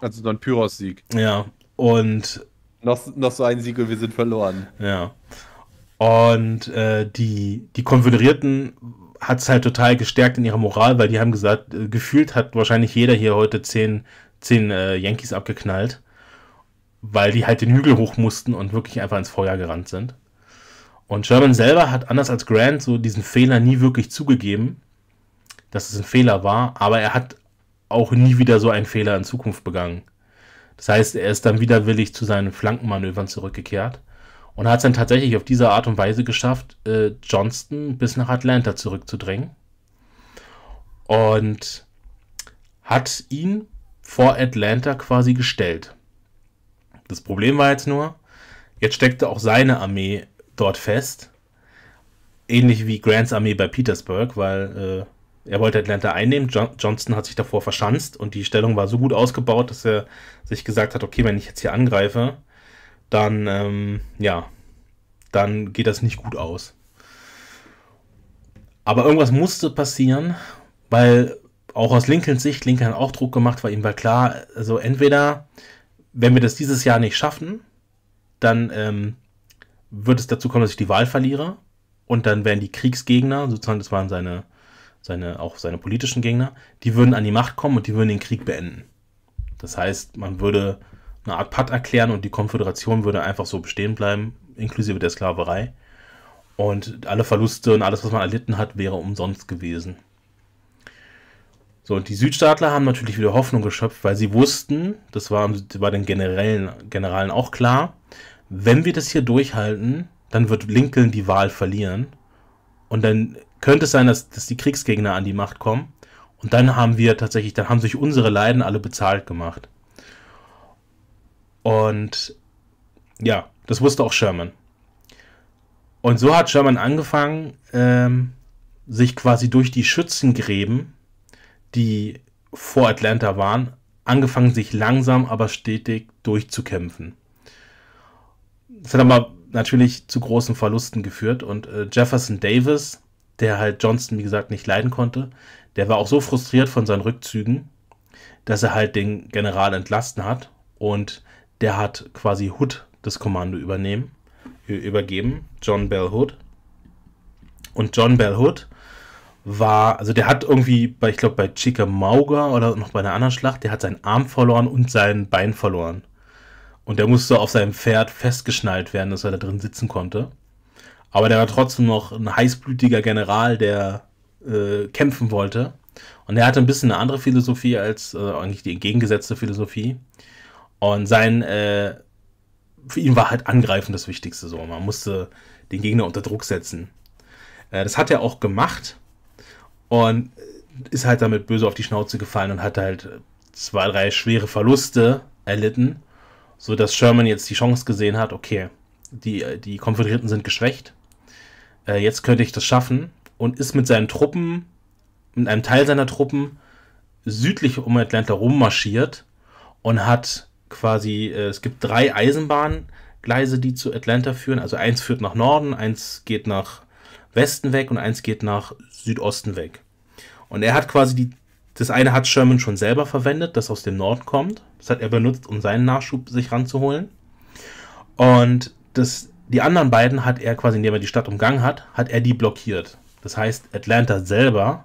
Also dann Pyros-Sieg. Ja. Und. Noch, noch so ein Sieg und wir sind verloren. Ja. Und äh, die, die Konföderierten hat es halt total gestärkt in ihrer Moral, weil die haben gesagt, äh, gefühlt hat wahrscheinlich jeder hier heute zehn, zehn äh, Yankees abgeknallt, weil die halt den Hügel hoch mussten und wirklich einfach ins Feuer gerannt sind. Und Sherman selber hat anders als Grant so diesen Fehler nie wirklich zugegeben, dass es ein Fehler war, aber er hat auch nie wieder so einen Fehler in Zukunft begangen. Das heißt, er ist dann widerwillig zu seinen Flankenmanövern zurückgekehrt und hat es dann tatsächlich auf diese Art und Weise geschafft, äh, Johnston bis nach Atlanta zurückzudrängen. Und hat ihn vor Atlanta quasi gestellt. Das Problem war jetzt nur, jetzt steckte auch seine Armee dort fest. Ähnlich wie Grants Armee bei Petersburg, weil äh, er wollte Atlanta einnehmen. John Johnston hat sich davor verschanzt und die Stellung war so gut ausgebaut, dass er sich gesagt hat, okay, wenn ich jetzt hier angreife, dann, ähm, ja, dann geht das nicht gut aus. Aber irgendwas musste passieren, weil auch aus Lincolns Sicht, Lincoln hat auch Druck gemacht, weil ihm war klar, also entweder, wenn wir das dieses Jahr nicht schaffen, dann ähm, wird es dazu kommen, dass ich die Wahl verliere und dann werden die Kriegsgegner, sozusagen das waren seine, seine, auch seine politischen Gegner, die würden an die Macht kommen und die würden den Krieg beenden. Das heißt, man würde eine Art Patt erklären und die Konföderation würde einfach so bestehen bleiben, inklusive der Sklaverei. Und alle Verluste und alles, was man erlitten hat, wäre umsonst gewesen. So, und die Südstaatler haben natürlich wieder Hoffnung geschöpft, weil sie wussten, das war, bei den Generellen, Generalen auch klar, wenn wir das hier durchhalten, dann wird Lincoln die Wahl verlieren. Und dann könnte es sein, dass, dass die Kriegsgegner an die Macht kommen. Und dann haben wir tatsächlich, dann haben sich unsere Leiden alle bezahlt gemacht. Und ja, das wusste auch Sherman. Und so hat Sherman angefangen, ähm, sich quasi durch die Schützengräben, die vor Atlanta waren, angefangen, sich langsam aber stetig durchzukämpfen. Das hat aber natürlich zu großen Verlusten geführt und äh, Jefferson Davis, der halt Johnston, wie gesagt, nicht leiden konnte, der war auch so frustriert von seinen Rückzügen, dass er halt den General entlasten hat und der hat quasi Hood das Kommando übernehmen, übergeben, John Bell Hood. Und John Bell Hood war, also der hat irgendwie, bei, ich glaube bei Chickamauga oder noch bei einer anderen Schlacht, der hat seinen Arm verloren und sein Bein verloren. Und der musste auf seinem Pferd festgeschnallt werden, dass er da drin sitzen konnte. Aber der war trotzdem noch ein heißblütiger General, der äh, kämpfen wollte. Und er hatte ein bisschen eine andere Philosophie als äh, eigentlich die entgegengesetzte Philosophie. Und sein, äh, für ihn war halt Angreifen das Wichtigste so. Man musste den Gegner unter Druck setzen. Äh, das hat er auch gemacht und ist halt damit böse auf die Schnauze gefallen und hat halt zwei, drei schwere Verluste erlitten, sodass Sherman jetzt die Chance gesehen hat, okay, die, die Konföderierten sind geschwächt, äh, jetzt könnte ich das schaffen und ist mit seinen Truppen, mit einem Teil seiner Truppen südlich um Atlanta rummarschiert und hat quasi, äh, es gibt drei Eisenbahngleise, die zu Atlanta führen. Also eins führt nach Norden, eins geht nach Westen weg und eins geht nach Südosten weg. Und er hat quasi die, das eine hat Sherman schon selber verwendet, das aus dem Norden kommt. Das hat er benutzt, um seinen Nachschub sich ranzuholen. Und das, die anderen beiden hat er quasi, indem er die Stadt umgangen hat, hat er die blockiert. Das heißt, Atlanta selber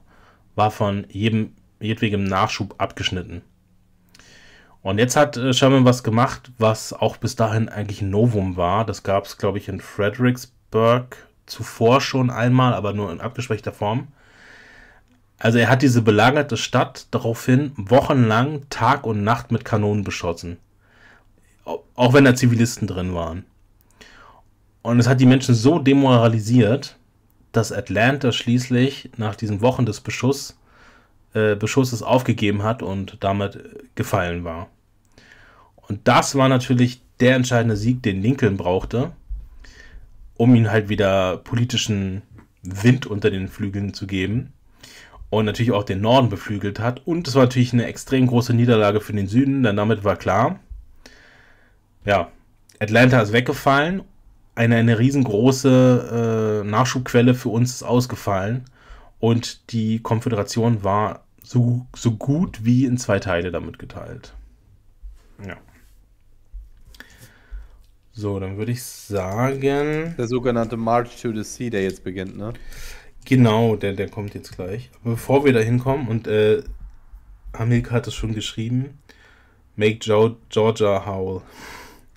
war von jedem, jedwegem Nachschub abgeschnitten. Und jetzt hat äh, Sherman was gemacht, was auch bis dahin eigentlich ein Novum war. Das gab es, glaube ich, in Fredericksburg zuvor schon einmal, aber nur in abgeschwächter Form. Also er hat diese belagerte Stadt daraufhin wochenlang Tag und Nacht mit Kanonen beschossen. Auch wenn da Zivilisten drin waren. Und es hat die Menschen so demoralisiert, dass Atlanta schließlich nach diesen Wochen des Beschuss, äh, Beschusses aufgegeben hat und damit äh, gefallen war. Und das war natürlich der entscheidende Sieg, den Lincoln brauchte, um ihn halt wieder politischen Wind unter den Flügeln zu geben und natürlich auch den Norden beflügelt hat. Und es war natürlich eine extrem große Niederlage für den Süden, denn damit war klar, ja, Atlanta ist weggefallen, eine, eine riesengroße äh, Nachschubquelle für uns ist ausgefallen und die Konföderation war so, so gut wie in zwei Teile damit geteilt. Ja. So, dann würde ich sagen. Der sogenannte March to the Sea, der jetzt beginnt, ne? Genau, der, der kommt jetzt gleich. bevor wir da hinkommen, und äh, Hamilka hat es schon geschrieben: Make jo Georgia howl.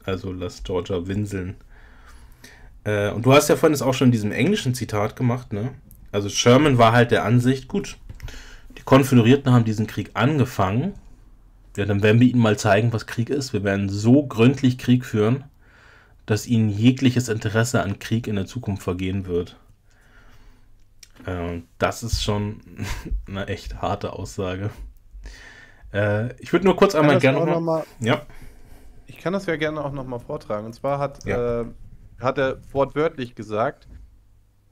Also lass Georgia winseln. Äh, und du hast ja vorhin das auch schon in diesem englischen Zitat gemacht, ne? Also Sherman war halt der Ansicht, gut, die Konföderierten haben diesen Krieg angefangen. Ja, dann werden wir ihnen mal zeigen, was Krieg ist. Wir werden so gründlich Krieg führen dass ihnen jegliches Interesse an Krieg in der Zukunft vergehen wird. Äh, das ist schon eine echt harte Aussage. Äh, ich würde nur kurz einmal gerne nochmal. Noch mal, ja. Ich kann das ja gerne auch nochmal vortragen. Und zwar hat, ja. äh, hat er wortwörtlich gesagt: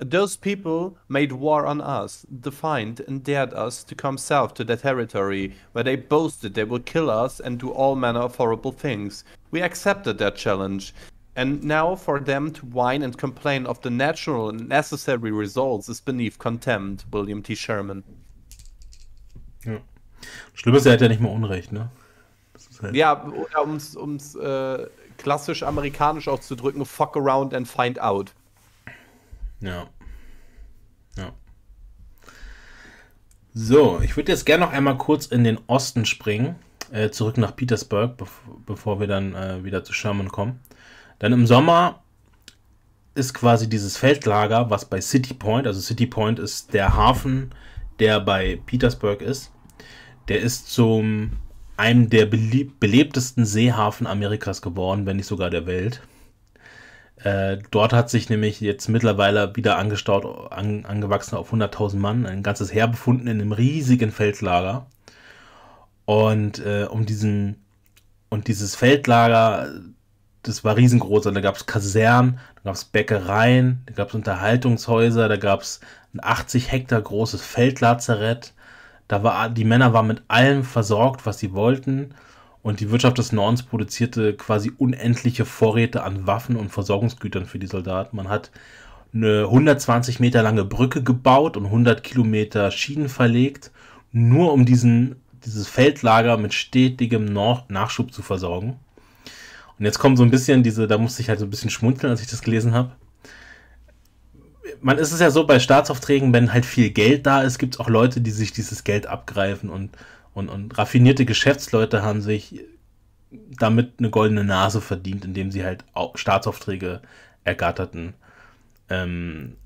Those people made war on us, defined and dared us to come south to their territory, where they boasted they would kill us and do all manner of horrible things. We accepted their challenge. And now for them to whine and complain of the natural and necessary results is beneath contempt, William T. Sherman. Ja. Schlimmer ist, er hat ja nicht mal Unrecht, ne? Halt ja, um es äh, klassisch amerikanisch auszudrücken, fuck around and find out. Ja. Ja. So, ich würde jetzt gerne noch einmal kurz in den Osten springen, äh, zurück nach Petersburg, bev bevor wir dann äh, wieder zu Sherman kommen. Dann im Sommer ist quasi dieses Feldlager, was bei City Point, also City Point ist der Hafen, der bei Petersburg ist, der ist zum einem der belebtesten Seehafen Amerikas geworden, wenn nicht sogar der Welt. Äh, dort hat sich nämlich jetzt mittlerweile wieder angestaut, an, angewachsen auf 100.000 Mann, ein ganzes Heer befunden in einem riesigen Feldlager. Und äh, um diesen und dieses Feldlager das war riesengroß. da gab es Kasernen, da gab es Bäckereien, da gab es Unterhaltungshäuser, da gab es ein 80 Hektar großes Feldlazarett. Da war, die Männer waren mit allem versorgt, was sie wollten. Und die Wirtschaft des Nordens produzierte quasi unendliche Vorräte an Waffen und Versorgungsgütern für die Soldaten. Man hat eine 120 Meter lange Brücke gebaut und 100 Kilometer Schienen verlegt, nur um diesen, dieses Feldlager mit stetigem Nachschub zu versorgen. Und jetzt kommt so ein bisschen diese, da musste ich halt so ein bisschen schmunzeln, als ich das gelesen habe. Man ist es ja so bei Staatsaufträgen, wenn halt viel Geld da ist, gibt es auch Leute, die sich dieses Geld abgreifen und, und, und raffinierte Geschäftsleute haben sich damit eine goldene Nase verdient, indem sie halt Staatsaufträge ergatterten. Ähm,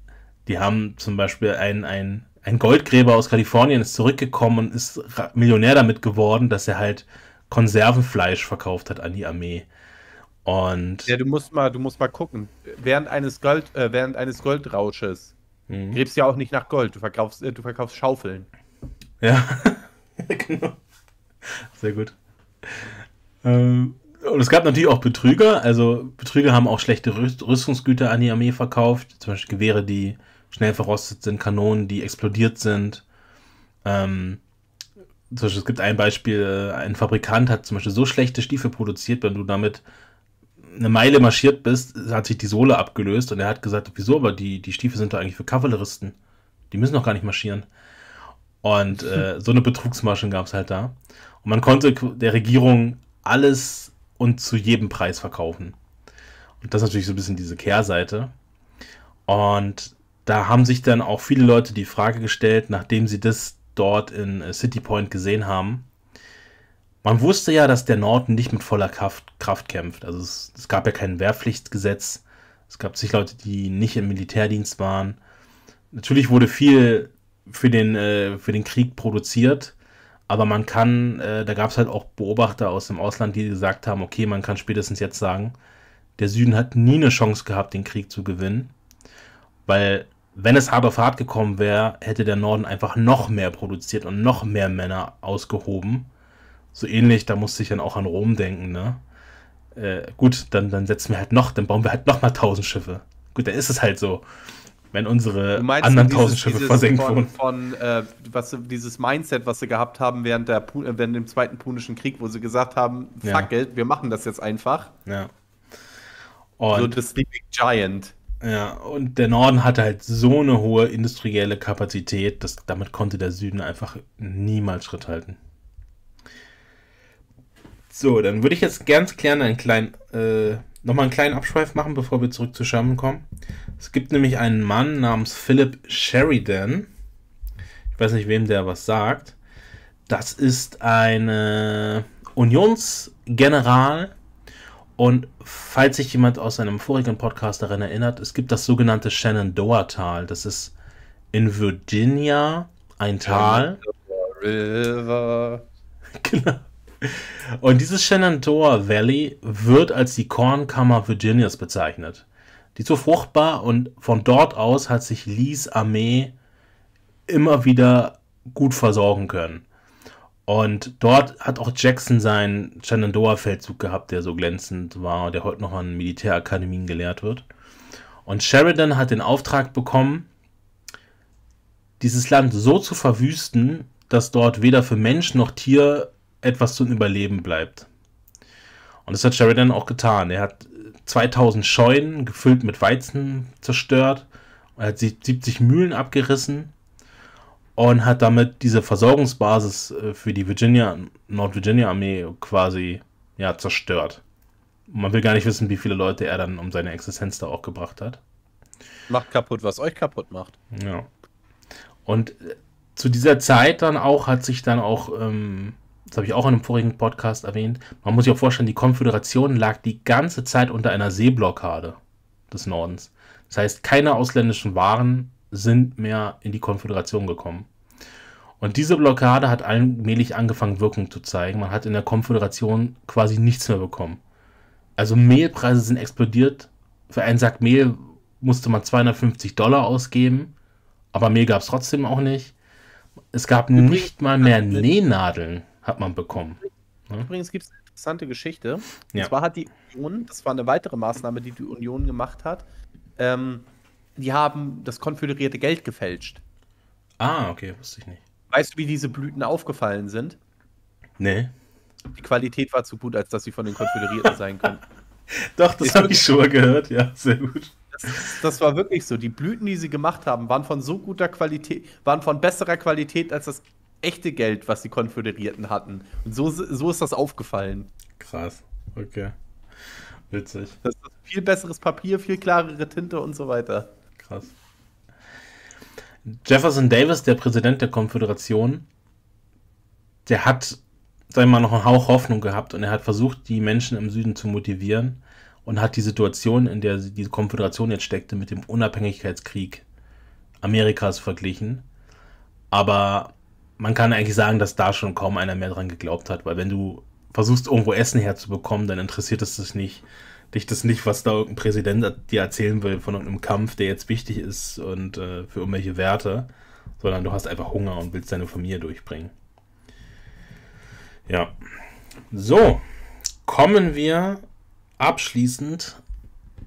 die haben zum Beispiel ein, ein, ein Goldgräber aus Kalifornien ist zurückgekommen und ist Millionär damit geworden, dass er halt Konservenfleisch verkauft hat an die Armee. Und ja, du musst mal, du musst mal gucken. Während eines Gold, äh, während eines Goldrausches mhm. gräbst ja auch nicht nach Gold. Du verkaufst, äh, du verkaufst Schaufeln. Ja, genau. Sehr gut. Ähm, und es gab natürlich auch Betrüger. Also Betrüger haben auch schlechte Rüstungsgüter an die Armee verkauft. Zum Beispiel Gewehre, die schnell verrostet sind, Kanonen, die explodiert sind. Ähm, zum Beispiel, es gibt ein Beispiel, äh, ein Fabrikant hat zum Beispiel so schlechte Stiefel produziert, wenn du damit eine Meile marschiert bist, hat sich die Sohle abgelöst und er hat gesagt, wieso, aber die, die Stiefel sind doch eigentlich für Kavalleristen. Die müssen doch gar nicht marschieren. Und äh, so eine Betrugsmasche gab es halt da. Und man konnte der Regierung alles und zu jedem Preis verkaufen. Und das ist natürlich so ein bisschen diese Kehrseite. Und da haben sich dann auch viele Leute die Frage gestellt, nachdem sie das dort in äh, City Point gesehen haben, man wusste ja, dass der Norden nicht mit voller Kraft, Kraft kämpft. Also es, es, gab ja kein Wehrpflichtgesetz. Es gab sich Leute, die nicht im Militärdienst waren. Natürlich wurde viel für den, äh, für den Krieg produziert, aber man kann, äh, da gab es halt auch Beobachter aus dem Ausland, die gesagt haben, okay, man kann spätestens jetzt sagen, der Süden hat nie eine Chance gehabt, den Krieg zu gewinnen, weil wenn es hart auf hart gekommen wäre, hätte der Norden einfach noch mehr produziert und noch mehr Männer ausgehoben so ähnlich, da musste ich dann auch an Rom denken, ne? Äh, gut, dann, dann setzen wir halt noch, dann bauen wir halt noch mal tausend Schiffe. Gut, da ist es halt so. Wenn unsere anderen tausend Schiffe versenkt wurden. Von, von äh, was, dieses Mindset, was sie gehabt haben während, der, äh, während dem Zweiten Punischen Krieg, wo sie gesagt haben, fuck ja. it, wir machen das jetzt einfach. Ja. Und so das Sleeping Giant. Ja, und der Norden hatte halt so eine hohe industrielle Kapazität, dass damit konnte der Süden einfach niemals Schritt halten. So, dann würde ich jetzt ganz gerne einen kleinen, äh, nochmal einen kleinen Abschweif machen, bevor wir zurück zu Sherman kommen. Es gibt nämlich einen Mann namens Philip Sheridan. Ich weiß nicht, wem der was sagt. Das ist ein Unionsgeneral. Und falls sich jemand aus einem vorigen Podcast daran erinnert, es gibt das sogenannte Shenandoah-Tal. Das ist in Virginia ein Tal. River. Genau. Und dieses Shenandoah Valley wird als die Kornkammer Virginias bezeichnet. Die ist so fruchtbar und von dort aus hat sich Lees Armee immer wieder gut versorgen können. Und dort hat auch Jackson seinen Shenandoah-Feldzug gehabt, der so glänzend war, der heute noch an Militärakademien gelehrt wird. Und Sheridan hat den Auftrag bekommen, dieses Land so zu verwüsten, dass dort weder für Mensch noch Tier etwas zum Überleben bleibt. Und das hat Sheridan auch getan. Er hat 2000 äh, Scheunen gefüllt mit Weizen zerstört, er hat 70 Mühlen abgerissen und hat damit diese Versorgungsbasis äh, für die Virginia, Nord-Virginia-Armee quasi ja, zerstört. Man will gar nicht wissen, wie viele Leute er dann um seine Existenz da auch gebracht hat. Macht kaputt, was euch kaputt macht. Ja. Und äh, zu dieser Zeit dann auch hat sich dann auch ähm, das habe ich auch in einem vorigen Podcast erwähnt, man muss sich auch vorstellen, die Konföderation lag die ganze Zeit unter einer Seeblockade des Nordens. Das heißt, keine ausländischen Waren sind mehr in die Konföderation gekommen. Und diese Blockade hat allmählich angefangen, Wirkung zu zeigen. Man hat in der Konföderation quasi nichts mehr bekommen. Also Mehlpreise sind explodiert. Für einen Sack Mehl musste man 250 Dollar ausgeben, aber Mehl gab es trotzdem auch nicht. Es gab nicht mal mehr Nähnadeln hat man bekommen. Ne? Übrigens gibt es eine interessante Geschichte. Ja. Und zwar hat die Union, das war eine weitere Maßnahme, die die Union gemacht hat, ähm, die haben das konföderierte Geld gefälscht. Ah, okay, wusste ich nicht. Weißt du, wie diese Blüten aufgefallen sind? Nee. Die Qualität war zu gut, als dass sie von den Konföderierten sein können. Doch, das habe ich schon mal gehört, ja, sehr gut. das, war wirklich so. Die Blüten, die sie gemacht haben, waren von so guter Qualität, waren von besserer Qualität als das echte Geld, was die Konföderierten hatten. Und so, so ist das aufgefallen. Krass, okay. Witzig. Das ist viel besseres Papier, viel klarere Tinte und so weiter. Krass. Jefferson Davis, der Präsident der Konföderation, der hat, sag ich mal, noch einen Hauch Hoffnung gehabt und er hat versucht, die Menschen im Süden zu motivieren und hat die Situation, in der die Konföderation jetzt steckte, mit dem Unabhängigkeitskrieg Amerikas verglichen. Aber man kann eigentlich sagen, dass da schon kaum einer mehr dran geglaubt hat, weil wenn du versuchst, irgendwo Essen herzubekommen, dann interessiert es dich nicht, dich das nicht, was da irgendein Präsident dir erzählen will von irgendeinem Kampf, der jetzt wichtig ist und äh, für irgendwelche Werte, sondern du hast einfach Hunger und willst deine Familie durchbringen. Ja. So, kommen wir abschließend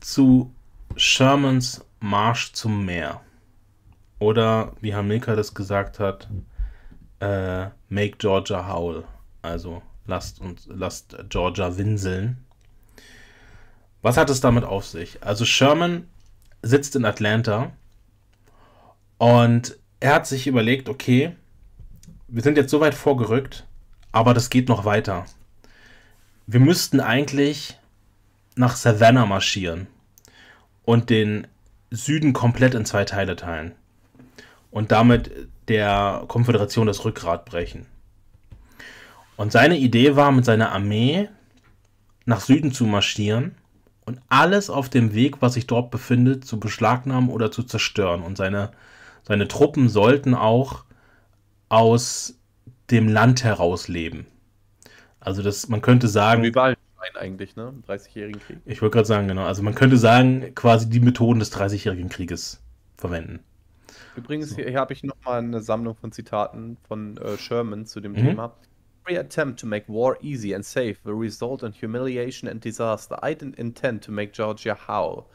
zu Shermans Marsch zum Meer. Oder wie Herr Milka das gesagt hat, äh, Make Georgia Howl. Also lasst, uns, lasst Georgia winseln. Was hat es damit auf sich? Also Sherman sitzt in Atlanta und er hat sich überlegt, okay, wir sind jetzt so weit vorgerückt, aber das geht noch weiter. Wir müssten eigentlich nach Savannah marschieren und den Süden komplett in zwei Teile teilen. Und damit der Konföderation das Rückgrat brechen. Und seine Idee war, mit seiner Armee nach Süden zu marschieren und alles auf dem Weg, was sich dort befindet, zu beschlagnahmen oder zu zerstören. Und seine, seine Truppen sollten auch aus dem Land heraus leben. Also das, man könnte sagen. Wie bald eigentlich, ne? Im 30-jährigen Krieg. Ich wollte gerade sagen, genau. Also man könnte sagen, quasi die Methoden des 30-jährigen Krieges verwenden. Übrigens, so. hier, hier habe ich noch mal eine Sammlung von Zitaten von äh, Sherman zu dem mhm. Thema. Every attempt to make war easy and safe will result in humiliation and disaster. I didn't intend to make Georgia howl.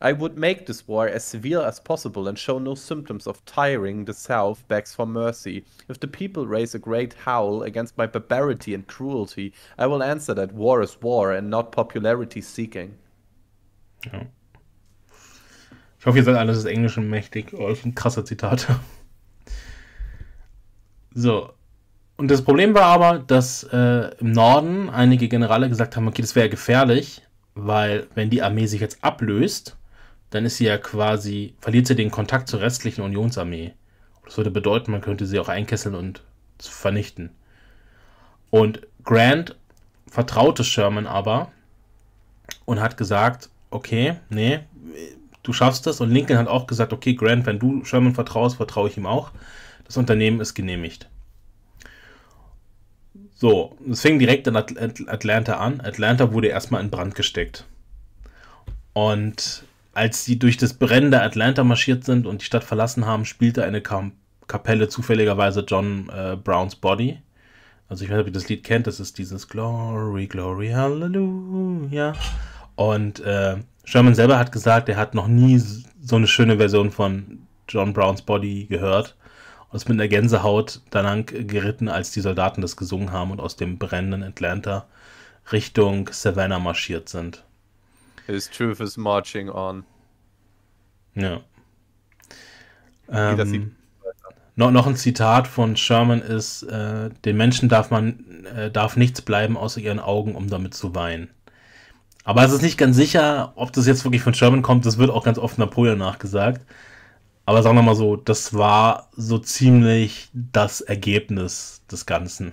I would make this war as severe as possible and show no symptoms of tiring the South begs for mercy. If the people raise a great howl against my barbarity and cruelty, I will answer that war is war and not popularity seeking. Ja. Ich hoffe, ihr seid alles des Englischen mächtig. Oh, das ein krasser Zitat. So. Und das Problem war aber, dass äh, im Norden einige Generale gesagt haben, okay, das wäre gefährlich, weil wenn die Armee sich jetzt ablöst, dann ist sie ja quasi, verliert sie den Kontakt zur restlichen Unionsarmee. Das würde bedeuten, man könnte sie auch einkesseln und vernichten. Und Grant vertraute Sherman aber und hat gesagt, okay, nee, du schaffst das. Und Lincoln hat auch gesagt, okay, Grant, wenn du Sherman vertraust, vertraue ich ihm auch. Das Unternehmen ist genehmigt. So, es fing direkt in Atlanta an. Atlanta wurde erstmal in Brand gesteckt. Und als sie durch das brennende Atlanta marschiert sind und die Stadt verlassen haben, spielte eine Kapelle zufälligerweise John äh, Browns Body. Also ich weiß nicht, ob ihr das Lied kennt, das ist dieses Glory, Glory, Hallelujah. Und äh, Sherman selber hat gesagt, er hat noch nie so eine schöne Version von John Browns Body gehört und ist mit einer Gänsehaut danach geritten, als die Soldaten das gesungen haben und aus dem brennenden Atlanta Richtung Savannah marschiert sind. His truth is marching on. Ja. Ähm, noch, noch ein Zitat von Sherman ist: äh, Den Menschen darf man äh, darf nichts bleiben außer ihren Augen, um damit zu weinen. Aber es ist nicht ganz sicher, ob das jetzt wirklich von Sherman kommt. Das wird auch ganz oft Napoleon nachgesagt. Aber sagen wir mal so, das war so ziemlich das Ergebnis des Ganzen.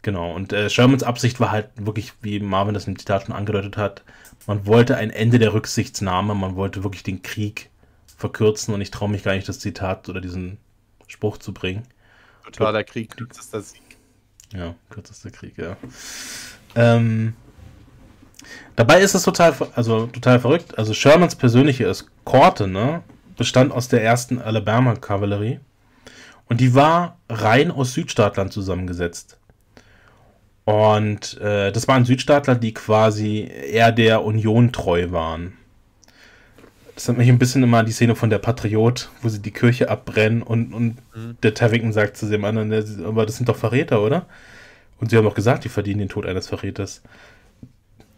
Genau, und äh, Shermans Absicht war halt wirklich, wie Marvin das im Zitat schon angedeutet hat, man wollte ein Ende der Rücksichtsnahme, man wollte wirklich den Krieg verkürzen und ich traue mich gar nicht, das Zitat oder diesen Spruch zu bringen. Totaler Krieg, kürzester Sieg. Ja, kürzester Krieg, ja. Ähm, Dabei ist es total, also total verrückt. Also Shermans persönliche Eskorte, ne, bestand aus der ersten Alabama-Kavallerie. Und die war rein aus Südstaatlern zusammengesetzt. Und äh, das waren Südstaatler, die quasi eher der Union treu waren. Das hat mich ein bisschen immer an die Szene von der Patriot, wo sie die Kirche abbrennen und, und mhm. der Tevington sagt zu dem anderen, aber das sind doch Verräter, oder? Und sie haben auch gesagt, die verdienen den Tod eines Verräters.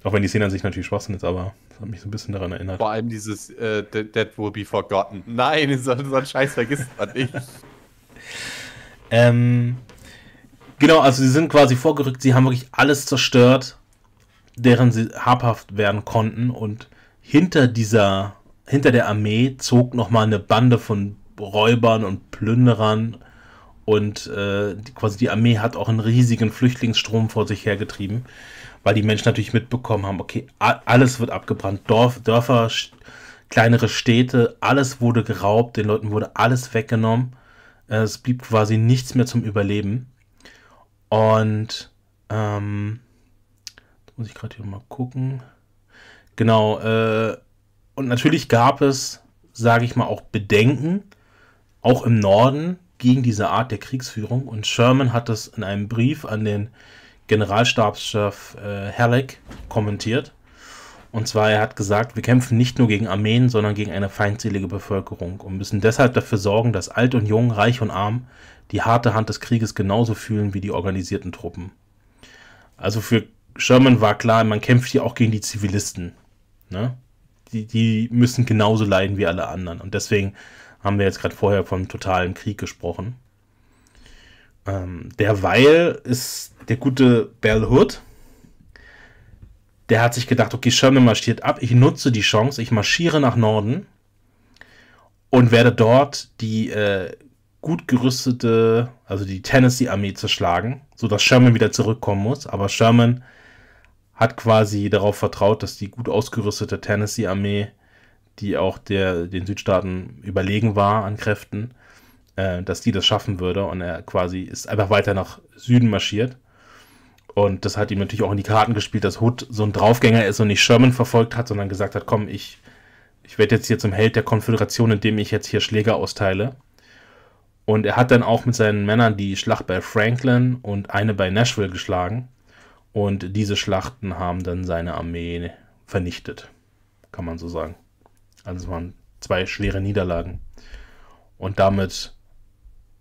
Auch wenn die Szene an sich natürlich Schwachsinn ist, aber das hat mich so ein bisschen daran erinnert. Vor allem dieses äh, That will be forgotten. Nein, so, so einen Scheiß vergisst man nicht. ähm, genau, also sie sind quasi vorgerückt, sie haben wirklich alles zerstört, deren sie habhaft werden konnten. Und hinter dieser, hinter der Armee zog nochmal eine Bande von Räubern und Plünderern und äh, quasi die Armee hat auch einen riesigen Flüchtlingsstrom vor sich hergetrieben, weil die Menschen natürlich mitbekommen haben, okay, alles wird abgebrannt, Dorf, Dörfer, kleinere Städte, alles wurde geraubt, den Leuten wurde alles weggenommen. Äh, es blieb quasi nichts mehr zum Überleben. Und ähm, muss ich gerade hier mal gucken. Genau, äh, und natürlich gab es, sage ich mal, auch Bedenken, auch im Norden, gegen diese Art der Kriegsführung. Und Sherman hat das in einem Brief an den Generalstabschef äh, Halleck kommentiert. Und zwar, er hat gesagt, wir kämpfen nicht nur gegen Armeen, sondern gegen eine feindselige Bevölkerung und müssen deshalb dafür sorgen, dass alt und jung, reich und arm die harte Hand des Krieges genauso fühlen wie die organisierten Truppen. Also für Sherman war klar, man kämpft hier auch gegen die Zivilisten. Ne? Die, die müssen genauso leiden wie alle anderen. Und deswegen haben wir jetzt gerade vorher vom totalen Krieg gesprochen. Ähm, derweil ist der gute Bell Hood, der hat sich gedacht, okay, Sherman marschiert ab, ich nutze die Chance, ich marschiere nach Norden und werde dort die äh, gut gerüstete, also die Tennessee-Armee zerschlagen, sodass Sherman wieder zurückkommen muss. Aber Sherman hat quasi darauf vertraut, dass die gut ausgerüstete Tennessee-Armee die auch der, den Südstaaten überlegen war an Kräften, äh, dass die das schaffen würde. Und er quasi ist einfach weiter nach Süden marschiert. Und das hat ihm natürlich auch in die Karten gespielt, dass Hood so ein Draufgänger ist und nicht Sherman verfolgt hat, sondern gesagt hat, komm, ich, ich werde jetzt hier zum Held der Konföderation, indem ich jetzt hier Schläger austeile. Und er hat dann auch mit seinen Männern die Schlacht bei Franklin und eine bei Nashville geschlagen. Und diese Schlachten haben dann seine Armee vernichtet, kann man so sagen. Also es waren zwei schwere Niederlagen. Und damit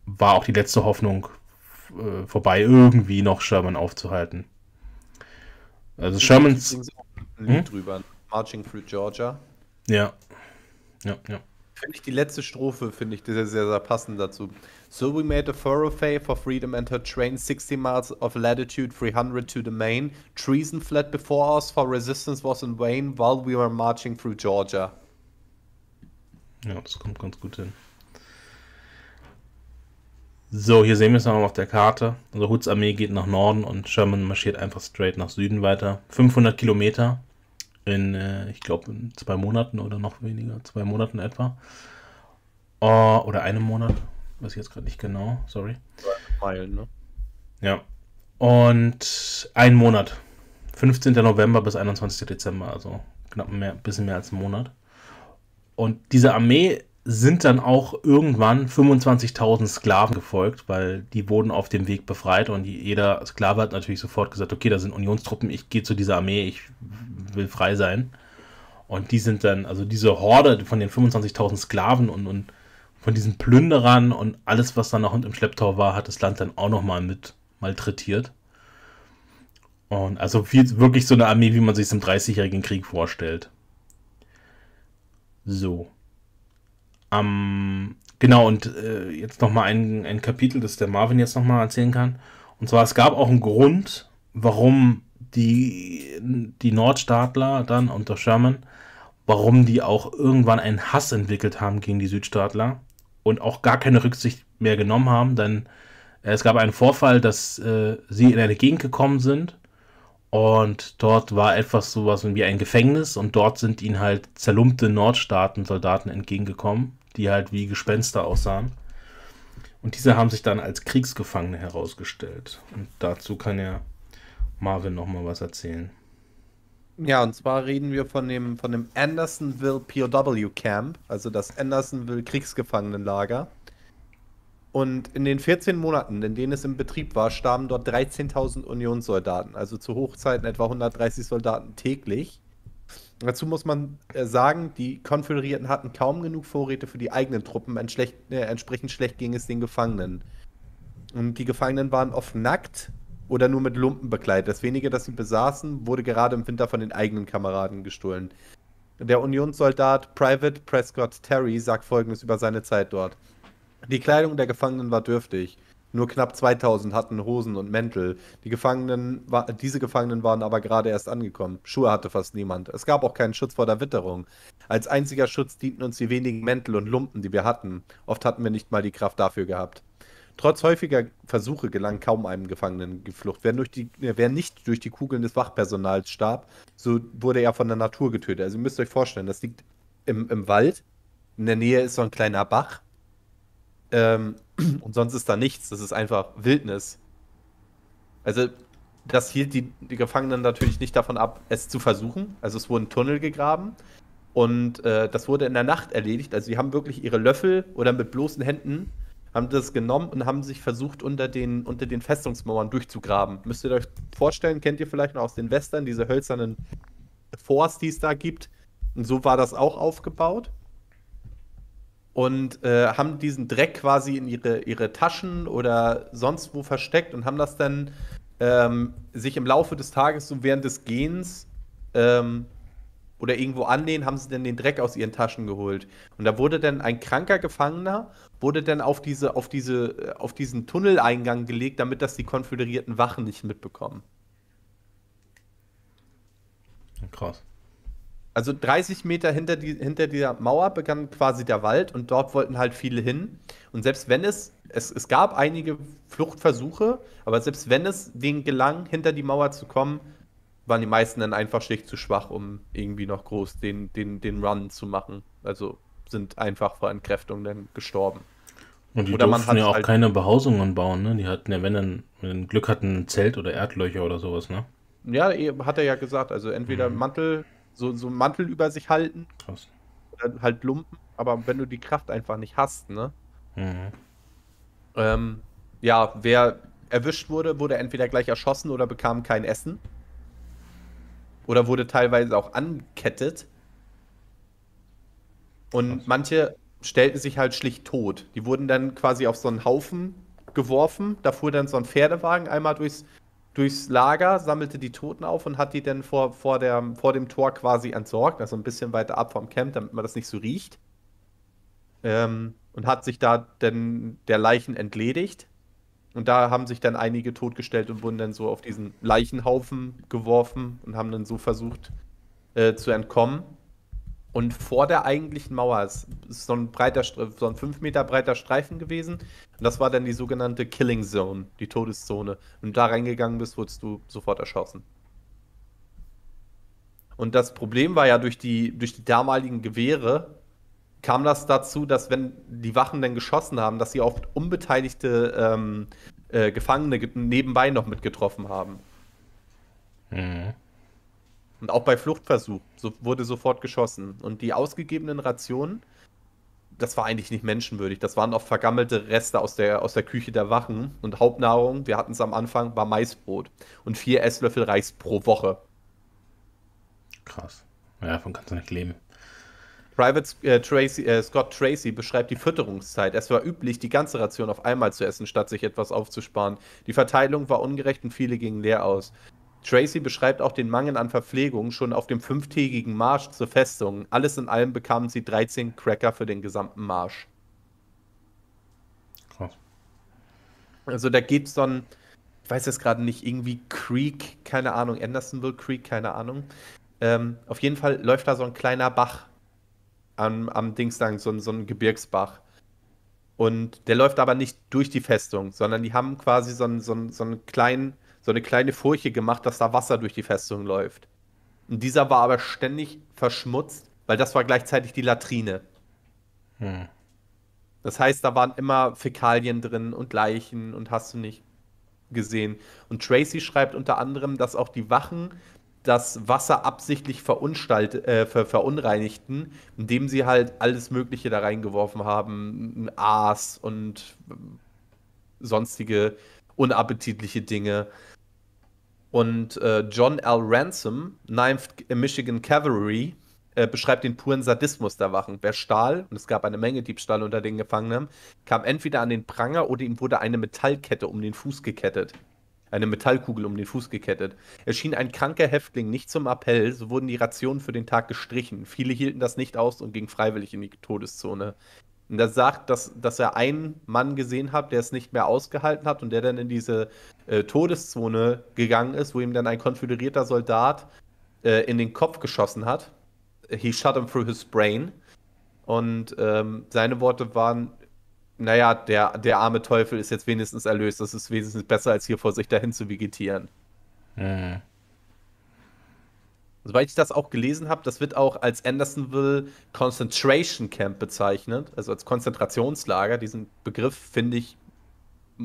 war auch die letzte Hoffnung äh, vorbei, irgendwie noch Sherman aufzuhalten. Also ich Shermans. Hm? drüber. Marching through Georgia. Ja. Ja, ja. Finde ich die letzte Strophe, finde ich, sehr, sehr, sehr passend dazu. So we made a thoroughfare for freedom and her train 60 miles of latitude 300 to the main. Treason fled before us, for resistance was in vain while we were marching through Georgia. Ja, das kommt ganz gut hin. So, hier sehen wir es nochmal auf der Karte. Also Hoods Armee geht nach Norden und Sherman marschiert einfach straight nach Süden weiter. 500 Kilometer in, äh, ich glaube, in zwei Monaten oder noch weniger, zwei Monaten etwa. Uh, oder einem Monat, weiß ich jetzt gerade nicht genau, sorry. Meilen, ne? Ja. Und ein Monat. 15. November bis 21. Dezember, also knapp ein bisschen mehr als einen Monat. Und dieser Armee sind dann auch irgendwann 25.000 Sklaven gefolgt, weil die wurden auf dem Weg befreit und jeder Sklave hat natürlich sofort gesagt, okay, da sind Unionstruppen, ich gehe zu dieser Armee, ich will frei sein. Und die sind dann, also diese Horde von den 25.000 Sklaven und, und von diesen Plünderern und alles, was dann noch im Schlepptau war, hat das Land dann auch nochmal mit malträtiert. Und also wirklich so eine Armee, wie man sich es im Dreißigjährigen Krieg vorstellt. So. Um, genau, und äh, jetzt nochmal ein, ein Kapitel, das der Marvin jetzt nochmal erzählen kann. Und zwar, es gab auch einen Grund, warum die, die Nordstaatler dann unter Sherman, warum die auch irgendwann einen Hass entwickelt haben gegen die Südstaatler und auch gar keine Rücksicht mehr genommen haben, denn äh, es gab einen Vorfall, dass äh, sie in eine Gegend gekommen sind und dort war etwas sowas wie ein Gefängnis und dort sind ihnen halt zerlumpte Nordstaaten-Soldaten entgegengekommen, die halt wie Gespenster aussahen. Und diese haben sich dann als Kriegsgefangene herausgestellt. Und dazu kann ja Marvin nochmal was erzählen. Ja, und zwar reden wir von dem, von dem Andersonville POW Camp, also das Andersonville Kriegsgefangenenlager. Und in den 14 Monaten, in denen es im Betrieb war, starben dort 13.000 Unionssoldaten, also zu Hochzeiten etwa 130 Soldaten täglich. Dazu muss man äh, sagen, die Konföderierten hatten kaum genug Vorräte für die eigenen Truppen, äh, entsprechend schlecht ging es den Gefangenen. Und die Gefangenen waren oft nackt oder nur mit Lumpen bekleidet. Das wenige, das sie besaßen, wurde gerade im Winter von den eigenen Kameraden gestohlen. Der Unionssoldat Private Prescott Terry sagt folgendes über seine Zeit dort. Die Kleidung der Gefangenen war dürftig. Nur knapp 2000 hatten Hosen und Mäntel. Die Gefangenen war, diese Gefangenen waren aber gerade erst angekommen. Schuhe hatte fast niemand. Es gab auch keinen Schutz vor der Witterung. Als einziger Schutz dienten uns die wenigen Mäntel und Lumpen, die wir hatten. Oft hatten wir nicht mal die Kraft dafür gehabt. Trotz häufiger Versuche gelang kaum einem Gefangenen die Flucht. Wer, die, wer nicht durch die Kugeln des Wachpersonals starb, so wurde er von der Natur getötet. Also ihr müsst euch vorstellen, das liegt im, im Wald. In der Nähe ist so ein kleiner Bach ähm, und sonst ist da nichts. Das ist einfach Wildnis. Also, das hielt die, die, Gefangenen natürlich nicht davon ab, es zu versuchen. Also, es wurden Tunnel gegraben. Und äh, das wurde in der Nacht erledigt. Also, sie haben wirklich ihre Löffel oder mit bloßen Händen haben das genommen und haben sich versucht, unter den, unter den Festungsmauern durchzugraben. Müsst ihr euch vorstellen, kennt ihr vielleicht noch aus den Western, diese hölzernen Forts, die es da gibt. Und so war das auch aufgebaut und äh, haben diesen Dreck quasi in ihre, ihre Taschen oder sonst wo versteckt und haben das dann ähm, sich im Laufe des Tages so während des Gehens ähm, oder irgendwo annehmen, haben sie dann den Dreck aus ihren Taschen geholt. Und da wurde dann ein kranker Gefangener, wurde dann auf, diese, auf, diese, äh, auf diesen Tunneleingang gelegt, damit das die konföderierten Wachen nicht mitbekommen. Krass. Also 30 Meter hinter, die, hinter dieser Mauer begann quasi der Wald und dort wollten halt viele hin. Und selbst wenn es, es, es gab einige Fluchtversuche, aber selbst wenn es denen gelang, hinter die Mauer zu kommen, waren die meisten dann einfach schlicht zu schwach, um irgendwie noch groß den, den, den Run zu machen. Also sind einfach vor Entkräftung dann gestorben. Und die oder durften ja auch halt keine Behausungen bauen, ne? Die hatten ja, wenn dann, wenn Glück hatten, ein Zelt oder Erdlöcher oder sowas, ne? Ja, e, hat er ja gesagt. Also entweder mhm. Mantel so, so einen Mantel über sich halten. Krass. Oder halt Lumpen, aber wenn du die Kraft einfach nicht hast, ne? Mhm. Ähm, ja, wer erwischt wurde, wurde entweder gleich erschossen oder bekam kein Essen. Oder wurde teilweise auch angekettet. Und Krass. manche stellten sich halt schlicht tot. Die wurden dann quasi auf so einen Haufen geworfen. Da fuhr dann so ein Pferdewagen einmal durchs durchs Lager, sammelte die Toten auf und hat die dann vor, vor, der, vor dem Tor quasi entsorgt, also ein bisschen weiter ab vom Camp, damit man das nicht so riecht. Ähm, und hat sich da dann der Leichen entledigt. Und da haben sich dann einige totgestellt und wurden dann so auf diesen Leichenhaufen geworfen und haben dann so versucht äh, zu entkommen. Und vor der eigentlichen Mauer ist, so ein breiter, so ein 5 Meter breiter Streifen gewesen. Und das war dann die sogenannte Killing Zone, die Todeszone. Und da reingegangen bist, wurdest du sofort erschossen. Und das Problem war ja, durch die, durch die damaligen Gewehre kam das dazu, dass wenn die Wachen dann geschossen haben, dass sie oft unbeteiligte ähm, äh, Gefangene nebenbei noch mitgetroffen haben. Mhm. Und auch bei Fluchtversuch so, wurde sofort geschossen. Und die ausgegebenen Rationen, das war eigentlich nicht menschenwürdig. Das waren auch vergammelte Reste aus der, aus der Küche der Wachen. Und Hauptnahrung, wir hatten es am Anfang, war Maisbrot. Und vier Esslöffel Reis pro Woche. Krass. Ja, davon kannst du nicht leben. Private äh, Tracy, äh, Scott Tracy beschreibt die Fütterungszeit. Es war üblich, die ganze Ration auf einmal zu essen, statt sich etwas aufzusparen. Die Verteilung war ungerecht und viele gingen leer aus. Tracy beschreibt auch den Mangel an Verpflegung schon auf dem fünftägigen Marsch zur Festung. Alles in allem bekamen sie 13 Cracker für den gesamten Marsch. Krass. Also da gibt es so ein, ich weiß jetzt gerade nicht, irgendwie Creek, keine Ahnung, Andersonville Creek, keine Ahnung. Ähm, auf jeden Fall läuft da so ein kleiner Bach am, am Dings lang, so, so ein Gebirgsbach. Und der läuft aber nicht durch die Festung, sondern die haben quasi so einen, so einen, so einen kleinen so eine kleine Furche gemacht, dass da Wasser durch die Festung läuft. Und dieser war aber ständig verschmutzt, weil das war gleichzeitig die Latrine. Hm. Das heißt, da waren immer Fäkalien drin und Leichen und hast du nicht gesehen. Und Tracy schreibt unter anderem, dass auch die Wachen das Wasser absichtlich äh, ver verunreinigten, indem sie halt alles Mögliche da reingeworfen haben, Aas und sonstige unappetitliche Dinge. Und äh, John L. Ransom, 9th Michigan Cavalry, äh, beschreibt den puren Sadismus der Wachen. Wer stahl, und es gab eine Menge Diebstahl unter den Gefangenen, kam entweder an den Pranger oder ihm wurde eine Metallkette um den Fuß gekettet. Eine Metallkugel um den Fuß gekettet. Erschien ein kranker Häftling nicht zum Appell, so wurden die Rationen für den Tag gestrichen. Viele hielten das nicht aus und gingen freiwillig in die Todeszone. Und er sagt, dass, dass er einen Mann gesehen hat, der es nicht mehr ausgehalten hat und der dann in diese äh, Todeszone gegangen ist, wo ihm dann ein konföderierter Soldat äh, in den Kopf geschossen hat. He shot him through his brain. Und ähm, seine Worte waren, naja, der, der arme Teufel ist jetzt wenigstens erlöst. Das ist wenigstens besser, als hier vor sich dahin zu vegetieren. Mhm. Soweit ich das auch gelesen habe, das wird auch als Andersonville Concentration Camp bezeichnet, also als Konzentrationslager. Diesen Begriff finde ich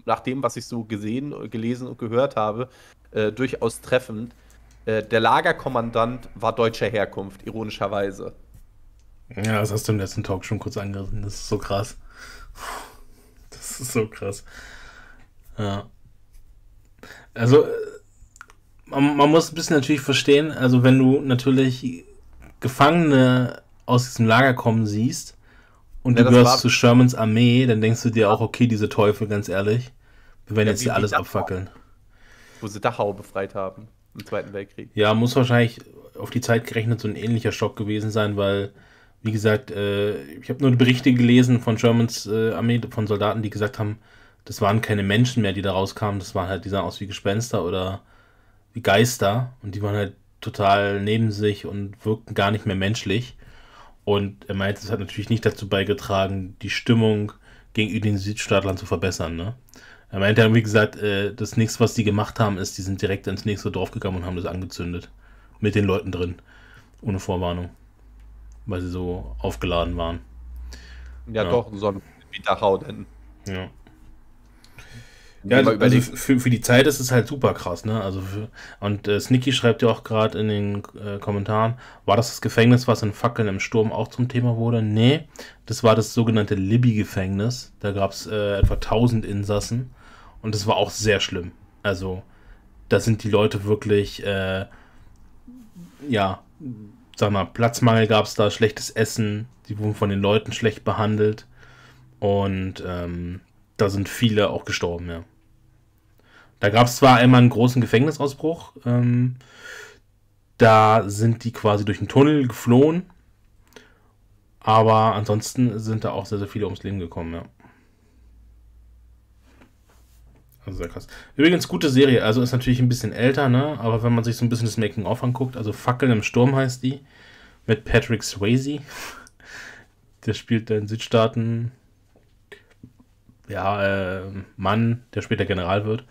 nach dem, was ich so gesehen, gelesen und gehört habe, äh, durchaus treffend. Äh, der Lagerkommandant war deutscher Herkunft, ironischerweise. Ja, das hast du im letzten Talk schon kurz angerissen. Das ist so krass. Das ist so krass. Ja. Also, äh, man, man muss ein bisschen natürlich verstehen, also wenn du natürlich Gefangene aus diesem Lager kommen siehst und ja, du gehörst zu Shermans Armee, dann denkst du dir auch, okay, diese Teufel, ganz ehrlich, wir werden ja, jetzt hier alles abfackeln. Wo sie Dachau befreit haben im Zweiten Weltkrieg. Ja, muss wahrscheinlich auf die Zeit gerechnet so ein ähnlicher Schock gewesen sein, weil, wie gesagt, äh, ich habe nur Berichte gelesen von Shermans äh, Armee, von Soldaten, die gesagt haben, das waren keine Menschen mehr, die da rauskamen, das waren halt, die sahen aus wie Gespenster oder wie Geister und die waren halt total neben sich und wirkten gar nicht mehr menschlich. Und er meint, es hat natürlich nicht dazu beigetragen, die Stimmung gegenüber den Südstaatlern zu verbessern. Ne? Er meinte, er hat, wie gesagt, äh, das nächste, was die gemacht haben, ist, die sind direkt ins nächste Dorf gegangen und haben das angezündet. Mit den Leuten drin. Ohne Vorwarnung. Weil sie so aufgeladen waren. Ja, ja. doch, so ein Widerhau denn. Ja. Ja, also, also für, für die Zeit ist es halt super krass, ne? Also für, und äh, Snicky schreibt ja auch gerade in den äh, Kommentaren, war das das Gefängnis, was in Fackeln im Sturm auch zum Thema wurde? Nee, das war das sogenannte Libby-Gefängnis. Da gab es äh, etwa 1000 Insassen und das war auch sehr schlimm. Also da sind die Leute wirklich, äh, ja, sag mal, Platzmangel gab es da, schlechtes Essen, die wurden von den Leuten schlecht behandelt und ähm, da sind viele auch gestorben, ja. Da gab es zwar einmal einen großen Gefängnisausbruch, ähm, da sind die quasi durch den Tunnel geflohen, aber ansonsten sind da auch sehr, sehr viele ums Leben gekommen, ja. Also sehr krass. Übrigens, gute Serie, also ist natürlich ein bisschen älter, ne? Aber wenn man sich so ein bisschen das Making-of anguckt, also Fackeln im Sturm heißt die, mit Patrick Swayze. Der spielt in Südstaaten ja, äh, Mann, der später General wird.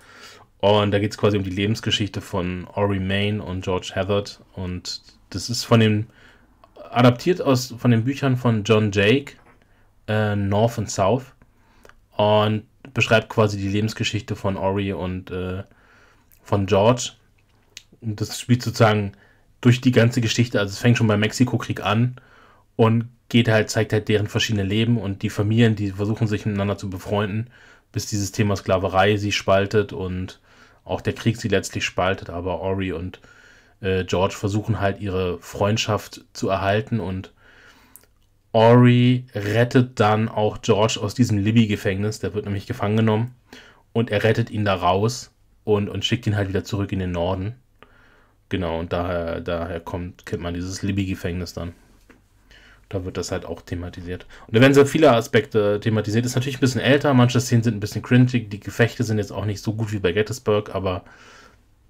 Oh, und da geht es quasi um die Lebensgeschichte von Ori Main und George Hathard. Und das ist von dem, adaptiert aus von den Büchern von John Jake, äh, North and South. Und beschreibt quasi die Lebensgeschichte von Ori und äh, von George. Und das spielt sozusagen durch die ganze Geschichte, also es fängt schon beim Mexiko-Krieg an und geht halt, zeigt halt deren verschiedene Leben und die Familien, die versuchen sich miteinander zu befreunden, bis dieses Thema Sklaverei sie spaltet und auch der Krieg sie letztlich spaltet, aber Ori und äh, George versuchen halt ihre Freundschaft zu erhalten und Ori rettet dann auch George aus diesem Libby-Gefängnis, der wird nämlich gefangen genommen und er rettet ihn da raus und, und schickt ihn halt wieder zurück in den Norden. Genau, und daher, daher kommt, kennt man dieses Libby-Gefängnis dann da wird das halt auch thematisiert. Und da werden sehr viele Aspekte thematisiert. Ist natürlich ein bisschen älter, manche Szenen sind ein bisschen cringy, die Gefechte sind jetzt auch nicht so gut wie bei Gettysburg, aber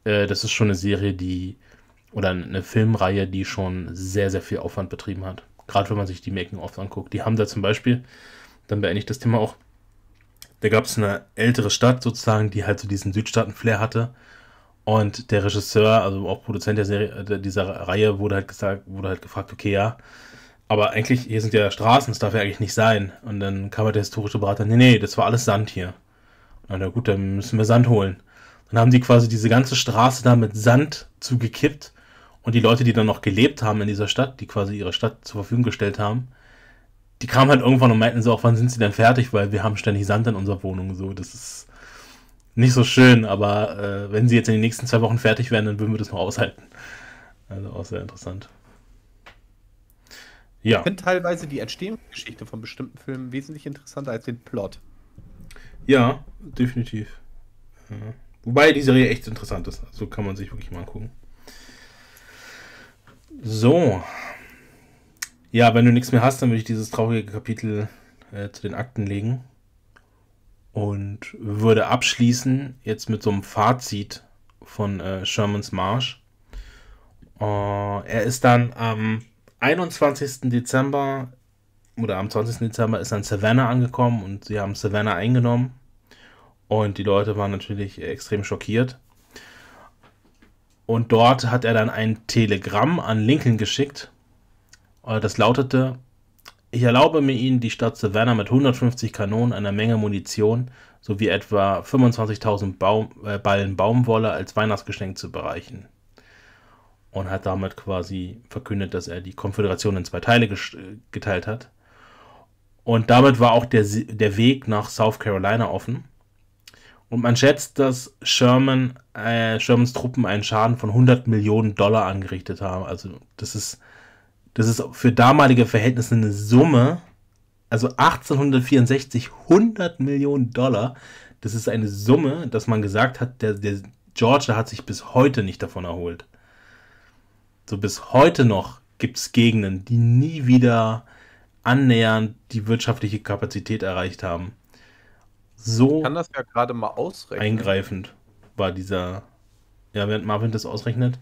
äh, das ist schon eine Serie, die oder eine Filmreihe, die schon sehr, sehr viel Aufwand betrieben hat. Gerade wenn man sich die Making-ofs anguckt. Die haben da zum Beispiel, dann beende ich das Thema auch, da gab es eine ältere Stadt sozusagen, die halt so diesen Südstaaten-Flair hatte. Und der Regisseur, also auch Produzent der Serie, äh, dieser Reihe, wurde halt gesagt, wurde halt gefragt, okay, ja, aber eigentlich, hier sind ja Straßen, das darf ja eigentlich nicht sein. Und dann kam halt der historische Berater, nee, nee, das war alles Sand hier. Na, na gut, dann müssen wir Sand holen. Dann haben die quasi diese ganze Straße da mit Sand zugekippt und die Leute, die dann noch gelebt haben in dieser Stadt, die quasi ihre Stadt zur Verfügung gestellt haben, die kamen halt irgendwann und meinten so, auch wann sind sie denn fertig, weil wir haben ständig Sand in unserer Wohnung. So, das ist nicht so schön, aber äh, wenn sie jetzt in den nächsten zwei Wochen fertig werden, dann würden wir das noch aushalten. Also auch sehr interessant. Ja. Ich finde teilweise die Entstehungsgeschichte von bestimmten Filmen wesentlich interessanter als den Plot. Ja, definitiv. Ja. Wobei die Serie echt interessant ist. Also kann man sich wirklich mal angucken. So. Ja, wenn du nichts mehr hast, dann würde ich dieses traurige Kapitel äh, zu den Akten legen. Und würde abschließen jetzt mit so einem Fazit von äh, Sherman's Marsch. Äh, er ist dann am. Ähm, 21. Dezember oder am 20. Dezember ist dann Savannah angekommen und sie haben Savannah eingenommen. Und die Leute waren natürlich extrem schockiert. Und dort hat er dann ein Telegramm an Lincoln geschickt. Äh, das lautete, ich erlaube mir Ihnen, die Stadt Savannah mit 150 Kanonen, einer Menge Munition sowie etwa 25.000 Baum, äh, Ballen Baumwolle als Weihnachtsgeschenk zu bereichen und hat damit quasi verkündet, dass er die Konföderation in zwei Teile geteilt hat. Und damit war auch der, der Weg nach South Carolina offen. Und man schätzt, dass Sherman, äh, Shermans Truppen einen Schaden von 100 Millionen Dollar angerichtet haben. Also das ist, das ist für damalige Verhältnisse eine Summe. Also 1864 100 Millionen Dollar. Das ist eine Summe, dass man gesagt hat, der, der Georgia hat sich bis heute nicht davon erholt so bis heute noch gibt es Gegenden, die nie wieder annähernd die wirtschaftliche Kapazität erreicht haben. So ich kann das ja gerade mal ausrechnen. eingreifend war dieser, ja, während Marvin das ausrechnet.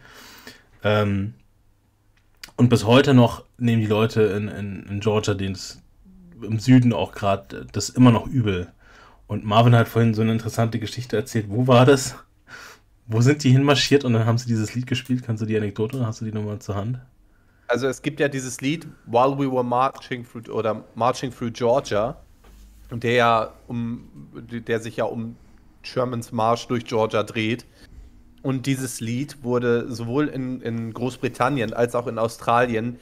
Ähm, und bis heute noch nehmen die Leute in, in, in Georgia, den im Süden auch gerade, äh, das immer noch übel. Und Marvin hat vorhin so eine interessante Geschichte erzählt. Wo war das? Wo sind die hinmarschiert und dann haben sie dieses Lied gespielt? Kannst du die Anekdote oder hast du die nochmal zur Hand? Also es gibt ja dieses Lied While We Were Marching Through oder Marching Through Georgia, der ja um der sich ja um Shermans Marsch durch Georgia dreht. Und dieses Lied wurde sowohl in, in Großbritannien als auch in Australien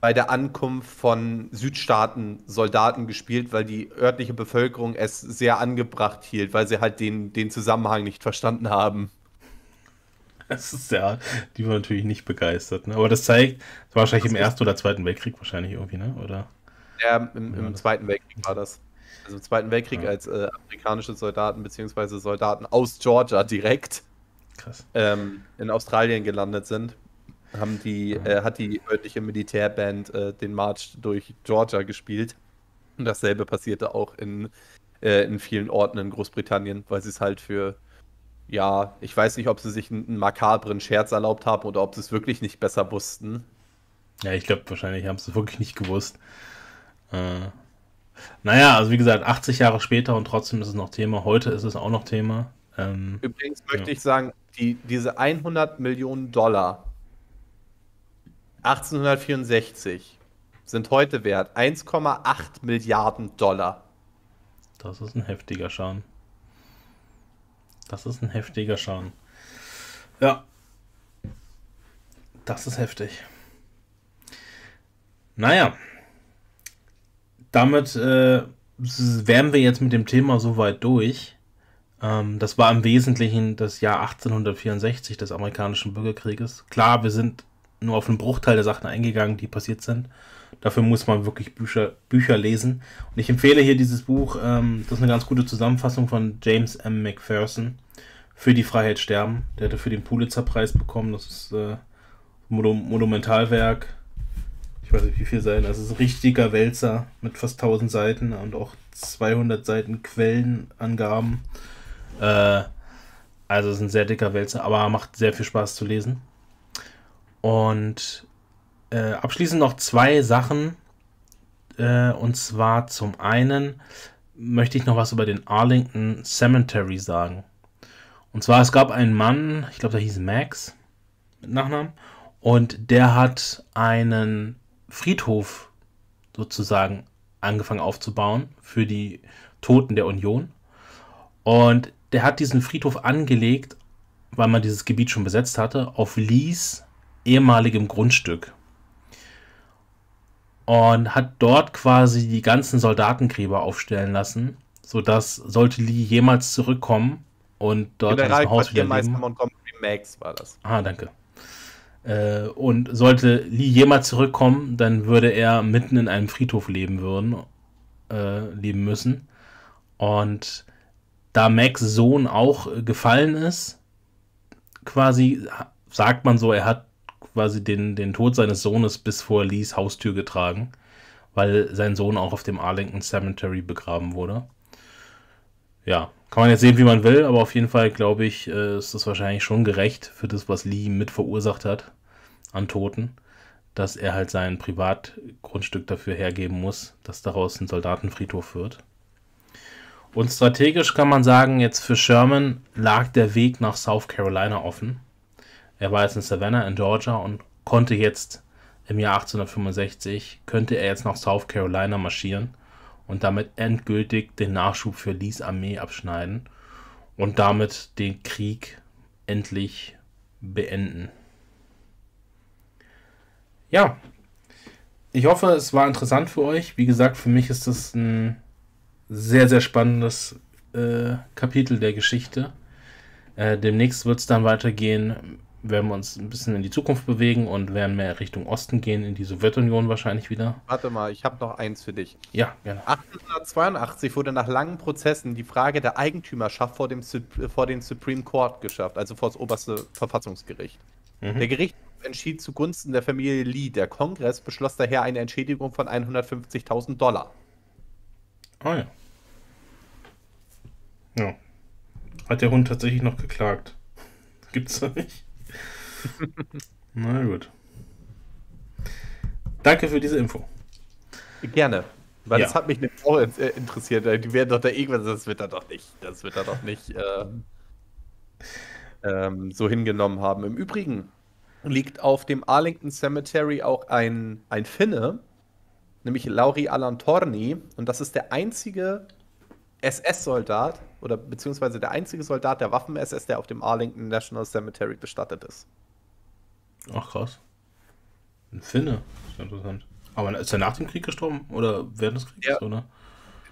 bei der Ankunft von Südstaaten-Soldaten gespielt, weil die örtliche Bevölkerung es sehr angebracht hielt, weil sie halt den, den Zusammenhang nicht verstanden haben. Das ist ja, die war natürlich nicht begeistert. Ne? Aber das zeigt, das war wahrscheinlich im Ersten oder Zweiten Weltkrieg wahrscheinlich irgendwie, ne? Oder? Ja, im, im Zweiten Weltkrieg war das. Also im Zweiten Weltkrieg ja. als äh, amerikanische Soldaten bzw. Soldaten aus Georgia direkt ähm, in Australien gelandet sind, haben die, ja. äh, hat die örtliche Militärband äh, den March durch Georgia gespielt. Und dasselbe passierte auch in, äh, in vielen Orten in Großbritannien, weil sie es halt für ja, ich weiß nicht, ob sie sich einen, makabren Scherz erlaubt haben oder ob sie es wirklich nicht besser wussten. Ja, ich glaube, wahrscheinlich haben sie es wirklich nicht gewusst. Äh, naja, also wie gesagt, 80 Jahre später und trotzdem ist es noch Thema. Heute ist es auch noch Thema. Ähm, Übrigens möchte ja. ich sagen, die, diese 100 Millionen Dollar 1864 sind heute wert 1,8 Milliarden Dollar. Das ist ein heftiger Schaden. Das ist ein heftiger Schaden. Ja. Das ist heftig. Naja. Damit äh, wären wir jetzt mit dem Thema soweit durch. Ähm, das war im Wesentlichen das Jahr 1864 des amerikanischen Bürgerkrieges. Klar, wir sind nur auf einen Bruchteil der Sachen eingegangen, die passiert sind. Dafür muss man wirklich Bücher, Bücher lesen. Und ich empfehle hier dieses Buch, ähm, das ist eine ganz gute Zusammenfassung von James M. McPherson, Für die Freiheit sterben. Der hatte für den Pulitzer-Preis bekommen. Das ist äh, Monumentalwerk. Ich weiß nicht, wie viel Seiten. das ist ein richtiger Wälzer mit fast 1000 Seiten und auch 200 Seiten Quellenangaben. Äh, also es ist ein sehr dicker Wälzer, aber macht sehr viel Spaß zu lesen. Und äh, abschließend noch zwei Sachen. Äh, und zwar zum einen möchte ich noch was über den Arlington Cemetery sagen. Und zwar, es gab einen Mann, ich glaube, der hieß Max mit Nachnamen, und der hat einen Friedhof sozusagen angefangen aufzubauen für die Toten der Union. Und der hat diesen Friedhof angelegt, weil man dieses Gebiet schon besetzt hatte, auf Lees ehemaligem Grundstück und hat dort quasi die ganzen Soldatengräber aufstellen lassen, sodass sollte Lee jemals zurückkommen und dort General in Haus wieder leben. Max war das. Ah, danke. Äh, und sollte Lee jemals zurückkommen, dann würde er mitten in einem Friedhof leben würden, äh, leben müssen. Und da Max Sohn auch gefallen ist, quasi sagt man so, er hat quasi den, den Tod seines Sohnes bis vor Lees Haustür getragen, weil sein Sohn auch auf dem Arlington Cemetery begraben wurde. Ja, kann man jetzt sehen, wie man will, aber auf jeden Fall glaube ich, äh, ist das wahrscheinlich schon gerecht für das, was Lee mit verursacht hat an Toten, dass er halt sein Privatgrundstück dafür hergeben muss, dass daraus ein Soldatenfriedhof wird. Und strategisch kann man sagen, jetzt für Sherman lag der Weg nach South Carolina offen. Er war jetzt in Savannah in Georgia und konnte jetzt im Jahr 1865, könnte er jetzt nach South Carolina marschieren und damit endgültig den Nachschub für Lees Armee abschneiden und damit den Krieg endlich beenden. Ja, ich hoffe, es war interessant für euch. Wie gesagt, für mich ist das ein sehr, sehr spannendes äh, Kapitel der Geschichte. Äh, demnächst wird es dann weitergehen werden wir uns ein bisschen in die Zukunft bewegen und werden mehr Richtung Osten gehen, in die Sowjetunion wahrscheinlich wieder. Warte mal, ich habe noch eins für dich. Ja, gerne. 1882 wurde nach langen Prozessen die Frage der Eigentümerschaft vor, dem, vor den Supreme Court geschafft, also vor das oberste Verfassungsgericht. Mhm. Der Gericht entschied zugunsten der Familie Lee. Der Kongress beschloss daher eine Entschädigung von 150.000 Dollar. Ah oh ja. Ja. Hat der Hund tatsächlich noch geklagt? Gibt's da nicht? Na gut. Danke für diese Info. Gerne. Weil ja. das hat mich nämlich auch äh, interessiert. Äh, die werden doch da irgendwas, das wird er doch nicht, das wird da doch nicht äh, ähm, so hingenommen haben. Im Übrigen liegt auf dem Arlington Cemetery auch ein, ein Finne, nämlich Lauri Alantorni. Und das ist der einzige SS-Soldat oder beziehungsweise der einzige Soldat der Waffen-SS, der auf dem Arlington National Cemetery bestattet ist. Ach krass. Ein Finne. Ist interessant. Aber ist er nach dem Krieg gestorben? Oder während des Krieges, ja. oder?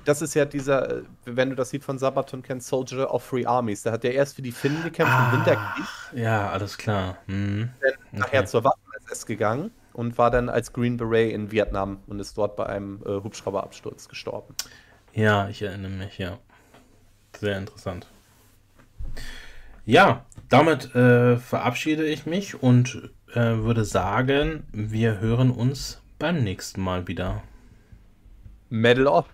Das ist ja dieser, äh, wenn du das Lied von Sabaton kennst, Soldier of Free Armies. Da hat er erst für die Finnen gekämpft ah, im Winterkrieg. Ja, alles klar. Mhm. Dann okay. nachher zur Waffen-SS gegangen und war dann als Green Beret in Vietnam und ist dort bei einem äh, Hubschrauberabsturz gestorben. Ja, ich erinnere mich, ja. Sehr interessant. Ja, damit äh, verabschiede ich mich und äh, würde sagen, wir hören uns beim nächsten Mal wieder. Medal off.